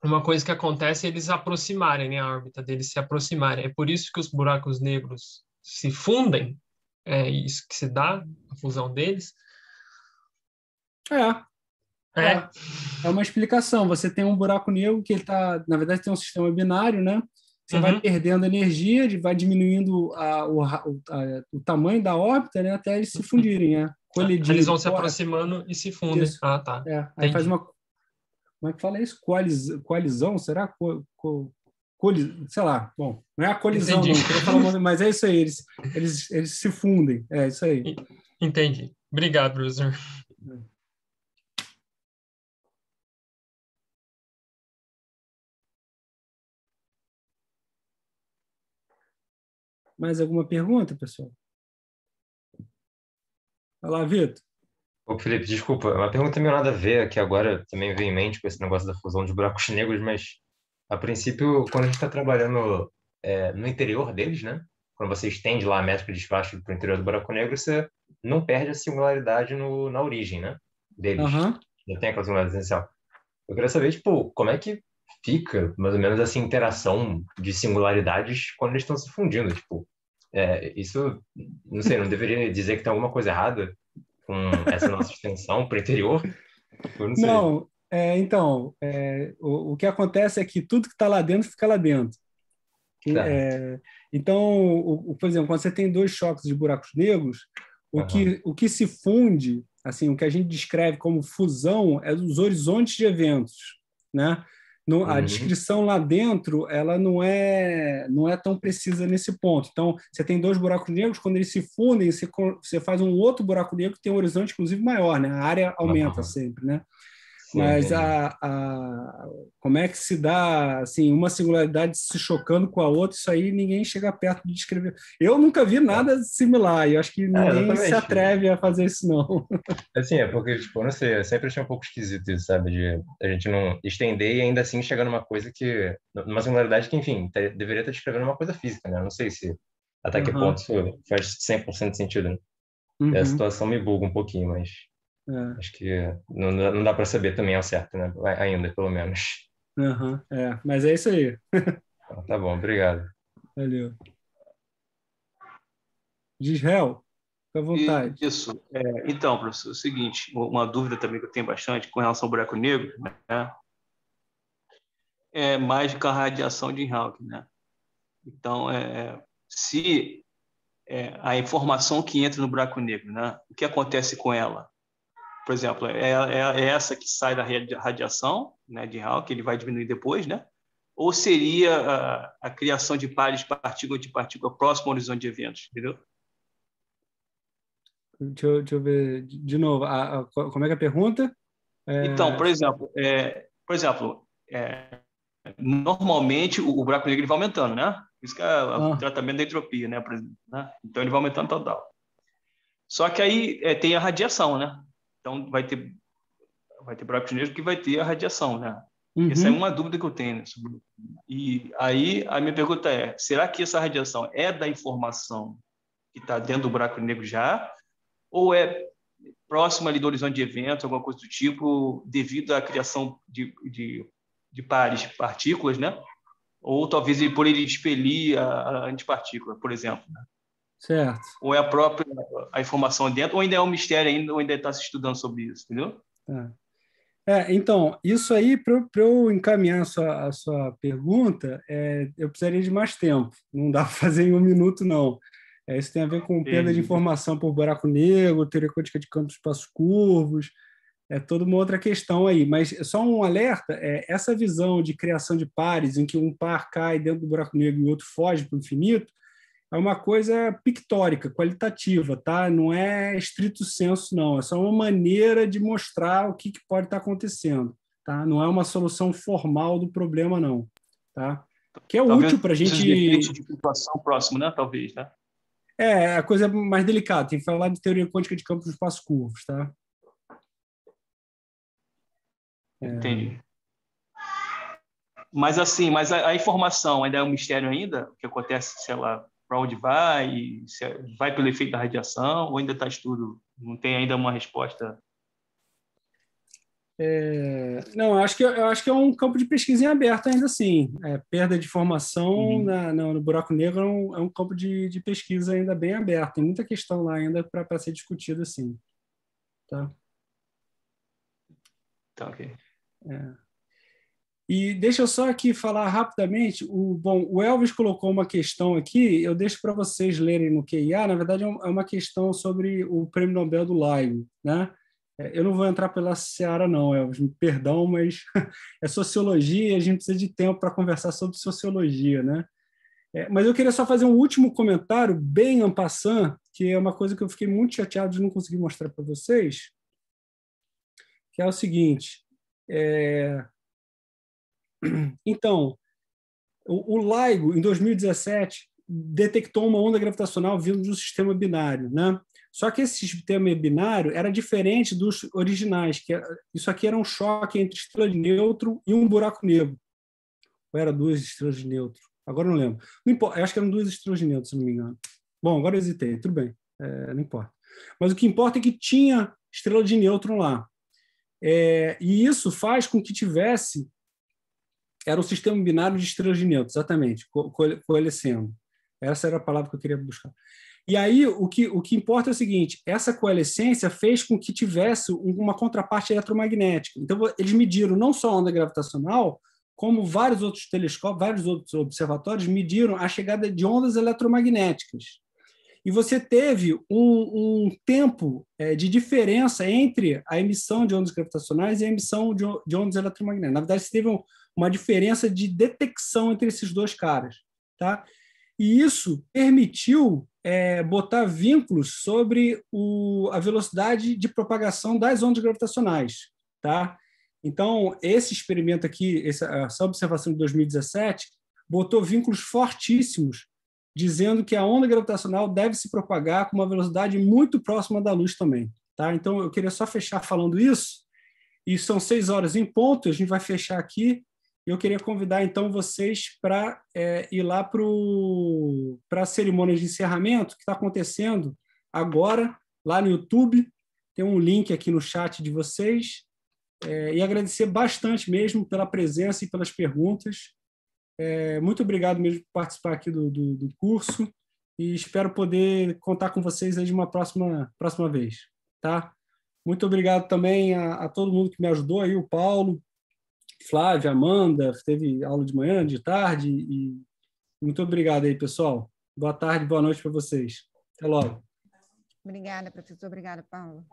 uma coisa que acontece é eles aproximarem, né, a órbita deles se aproximarem. É por isso que os buracos negros se fundem, é isso que se dá, a fusão deles. É. É. É, é uma explicação. Você tem um buraco negro que ele tá, na verdade, tem um sistema binário, né? Você uhum. vai perdendo energia, vai diminuindo a, o, a, o, tamanho da órbita, né? Até eles se fundirem, né? (laughs) Tá. Colidir, eles vão se aproximando e se fundem. Isso. Ah, tá. É, aí faz uma. Como é que fala isso? Coalis, coalizão? Será? Co, co, sei lá. Bom, não é a colisão, não, (laughs) mas é isso aí. Eles, eles, eles se fundem. É isso aí. Entendi. Obrigado, professor. É. Mais alguma pergunta, pessoal? Olá, Vitor. Ô, Felipe, desculpa, uma pergunta meio nada a ver, que agora também vem em mente com esse negócio da fusão de buracos (laughs) negros, mas a princípio, quando a gente está trabalhando é, no interior deles, né? Quando você estende lá a métrica de despacho para o interior do buraco negro, você não perde a singularidade no, na origem, né? Deles. Uhum. Já tem aquela singularidade essencial. Eu queria saber, tipo, como é que fica mais ou menos essa interação de singularidades quando eles estão se fundindo. Tipo, é, isso, não sei, não deveria (laughs) dizer que tem alguma coisa errada com essa nossa extensão para o interior? Tipo, não, não é, então, é, o, o, que acontece é que tudo que está lá dentro fica lá dentro. É, então, o, o, por exemplo, quando você tem dois choques de buracos negros, o, uhum. que, o que se funde assim, o que a gente descreve como fusão é os horizontes de eventos, né? No, a uhum. descrição lá dentro, ela não é, não é tão precisa nesse ponto. Então, você tem dois buracos negros, quando eles se fundem, você, você faz um outro buraco negro que tem um horizonte, inclusive, maior, né? A área aumenta uhum. sempre, né? Mas a, a, como é que se dá assim, uma singularidade se chocando com a outra, isso aí ninguém chega perto de descrever. Eu nunca vi nada é. similar, e acho que é, ninguém é, se atreve a fazer isso, não. Assim, é porque, tipo, não sei, eu sempre achei um pouco esquisito isso, sabe? De a gente não estender e ainda assim chegar numa coisa que. numa singularidade que, enfim, deveria estar descrevendo uma coisa física, né? não sei se até que ponto isso faz 100% sentido. Né? Uhum. A situação me buga um pouquinho, mas. É. Acho que não, não dá para saber também ao certo, né? Ainda, pelo menos. Uhum, é, mas é isso aí. Então, tá bom, obrigado. Valeu. Gisrael, fica à vontade. Isso. É, então, professor, é o seguinte, uma dúvida também que eu tenho bastante com relação ao buraco negro, né? É mais com a radiação de Hawking, né? Então, é, é se é, a informação que entra no buraco negro, né? O que acontece com ela? por exemplo, é, é, é, essa que sai da radiação né, de Hall, que ele vai diminuir depois, né? ou seria a, a criação de pares de partícula de partícula próximo ao horizonte de eventos, entendeu? Deixa eu, deixa eu ver de novo, a, a, como é que é a pergunta? É... Então, por exemplo, é, por exemplo é, normalmente o, o, buraco negro vai aumentando, né? Por isso que é ah. o tratamento da entropia, né? Exemplo, né? Então ele vai aumentando total. Só que aí é, tem a radiação, né? Então, vai ter, vai ter buracos negros que vai ter a radiação, né? Uhum. Essa é uma dúvida que eu tenho. Né, e aí, a minha pergunta é, será que essa radiação é da informação que está dentro do buraco negro já? Ou é próxima ali do horizonte de eventos, alguma coisa do tipo, devido à criação de, de, de pares, partículas, né? Ou talvez por ele expelir a, a antipartícula, por exemplo, né? Certo. Ou é a própria a informação dentro, ou ainda é um mistério ainda, ou ainda está se estudando sobre isso, entendeu? É. É, então, isso aí, para eu encaminhar a sua, a sua pergunta, é, eu precisaria de mais tempo. Não dá para fazer em um minuto, não. É, isso tem a ver com perda de informação por buraco negro, teoria quântica de campos espaços curvos, é toda uma outra questão aí. Mas só um alerta: é, essa visão de criação de pares, em que um par cai dentro do buraco negro e o outro foge para o infinito, é uma coisa pictórica, qualitativa, tá? Não é estrito senso, não. É só uma maneira de mostrar o que, que pode estar tá acontecendo, tá? Não é uma solução formal do problema, não, tá? Que é Talvez útil para a gente... de flutuação próximo, né? Talvez, né? É, é, a coisa mais delicada. Tem que falar de teoria quântica de campos de espaços curvos, tá? É... Entendi. Mas assim, mas a, a, informação ainda é um mistério ainda, o que acontece, sei lá, para onde vai, se é, vai pelo efeito da radiação, ou ainda está estudo, não tem ainda uma resposta? É, não, eu acho, que, eu acho que é um campo de pesquisa em aberto ainda assim. É, perda de formação uhum. na, no buraco negro é um, é um campo de, de, pesquisa ainda bem aberto. Tem muita questão lá ainda para ser discutida, assim. Tá? Tá, ok. É. E deixa eu só aqui falar rapidamente. O, bom, o Elvis colocou uma questão aqui, eu deixo para vocês lerem no QIA. Na verdade, é, é uma questão sobre o Prêmio Nobel do Lyme. Né? É, eu não vou entrar pela seara, não, Elvis, me perdão, mas (laughs) é sociologia e a gente precisa de tempo para conversar sobre sociologia. Né? É, mas eu queria só fazer um último comentário, bem en passant, que é uma coisa que eu fiquei muito chateado de não conseguir mostrar para vocês, que é o seguinte. É então, o, LIGO, em 2017, detectou uma onda gravitacional vindo de um sistema binário, né? Só que esse sistema binário era diferente dos originais, que é, isso aqui era um choque entre estrela de neutro e um buraco negro. Ou era duas estrelas de neutro? Agora não lembro. Não importa, acho que eram duas estrelas de neutro, se não me engano. Bom, agora eu hesitei, tudo bem, é, não importa. Mas o que importa é que tinha estrela de neutro lá. É, e isso faz com que tivesse era um sistema binário de estrelas de exatamente, coalescendo. Essa era a palavra que eu queria buscar. E aí, o que, o que importa é o seguinte: essa coalescência fez com que tivesse uma contraparte eletromagnética. Então, eles mediram não só a onda gravitacional, como vários outros telescópios, vários outros observatórios mediram a chegada de ondas eletromagnéticas. E você teve um, um tempo é, de diferença entre a emissão de ondas gravitacionais e a emissão de, de ondas eletromagnéticas. Na verdade, você teve um, uma diferença de detecção entre esses dois caras. Tá? E isso permitiu é, botar vínculos sobre o, a velocidade de propagação das ondas gravitacionais. Tá? Então, esse experimento aqui, essa, essa observação de 2017, botou vínculos fortíssimos, dizendo que a onda gravitacional deve se propagar com uma velocidade muito próxima da luz também. Tá? Então, eu queria só fechar falando isso. E são seis horas em ponto, a gente vai fechar aqui. Eu queria convidar então vocês para é, ir lá para a cerimônia de encerramento que está acontecendo agora lá no YouTube. Tem um link aqui no chat de vocês. É, e agradecer bastante mesmo pela presença e pelas perguntas. É, muito obrigado mesmo por participar aqui do, do, do curso e espero poder contar com vocês aí de uma próxima, próxima vez, tá? Muito obrigado também a, a todo mundo que me ajudou aí, o Paulo, Flávia, Amanda, teve aula de manhã, de tarde. E muito obrigado aí, pessoal. Boa tarde, boa noite para vocês. Até logo. Obrigada, professor. Obrigada, Paulo.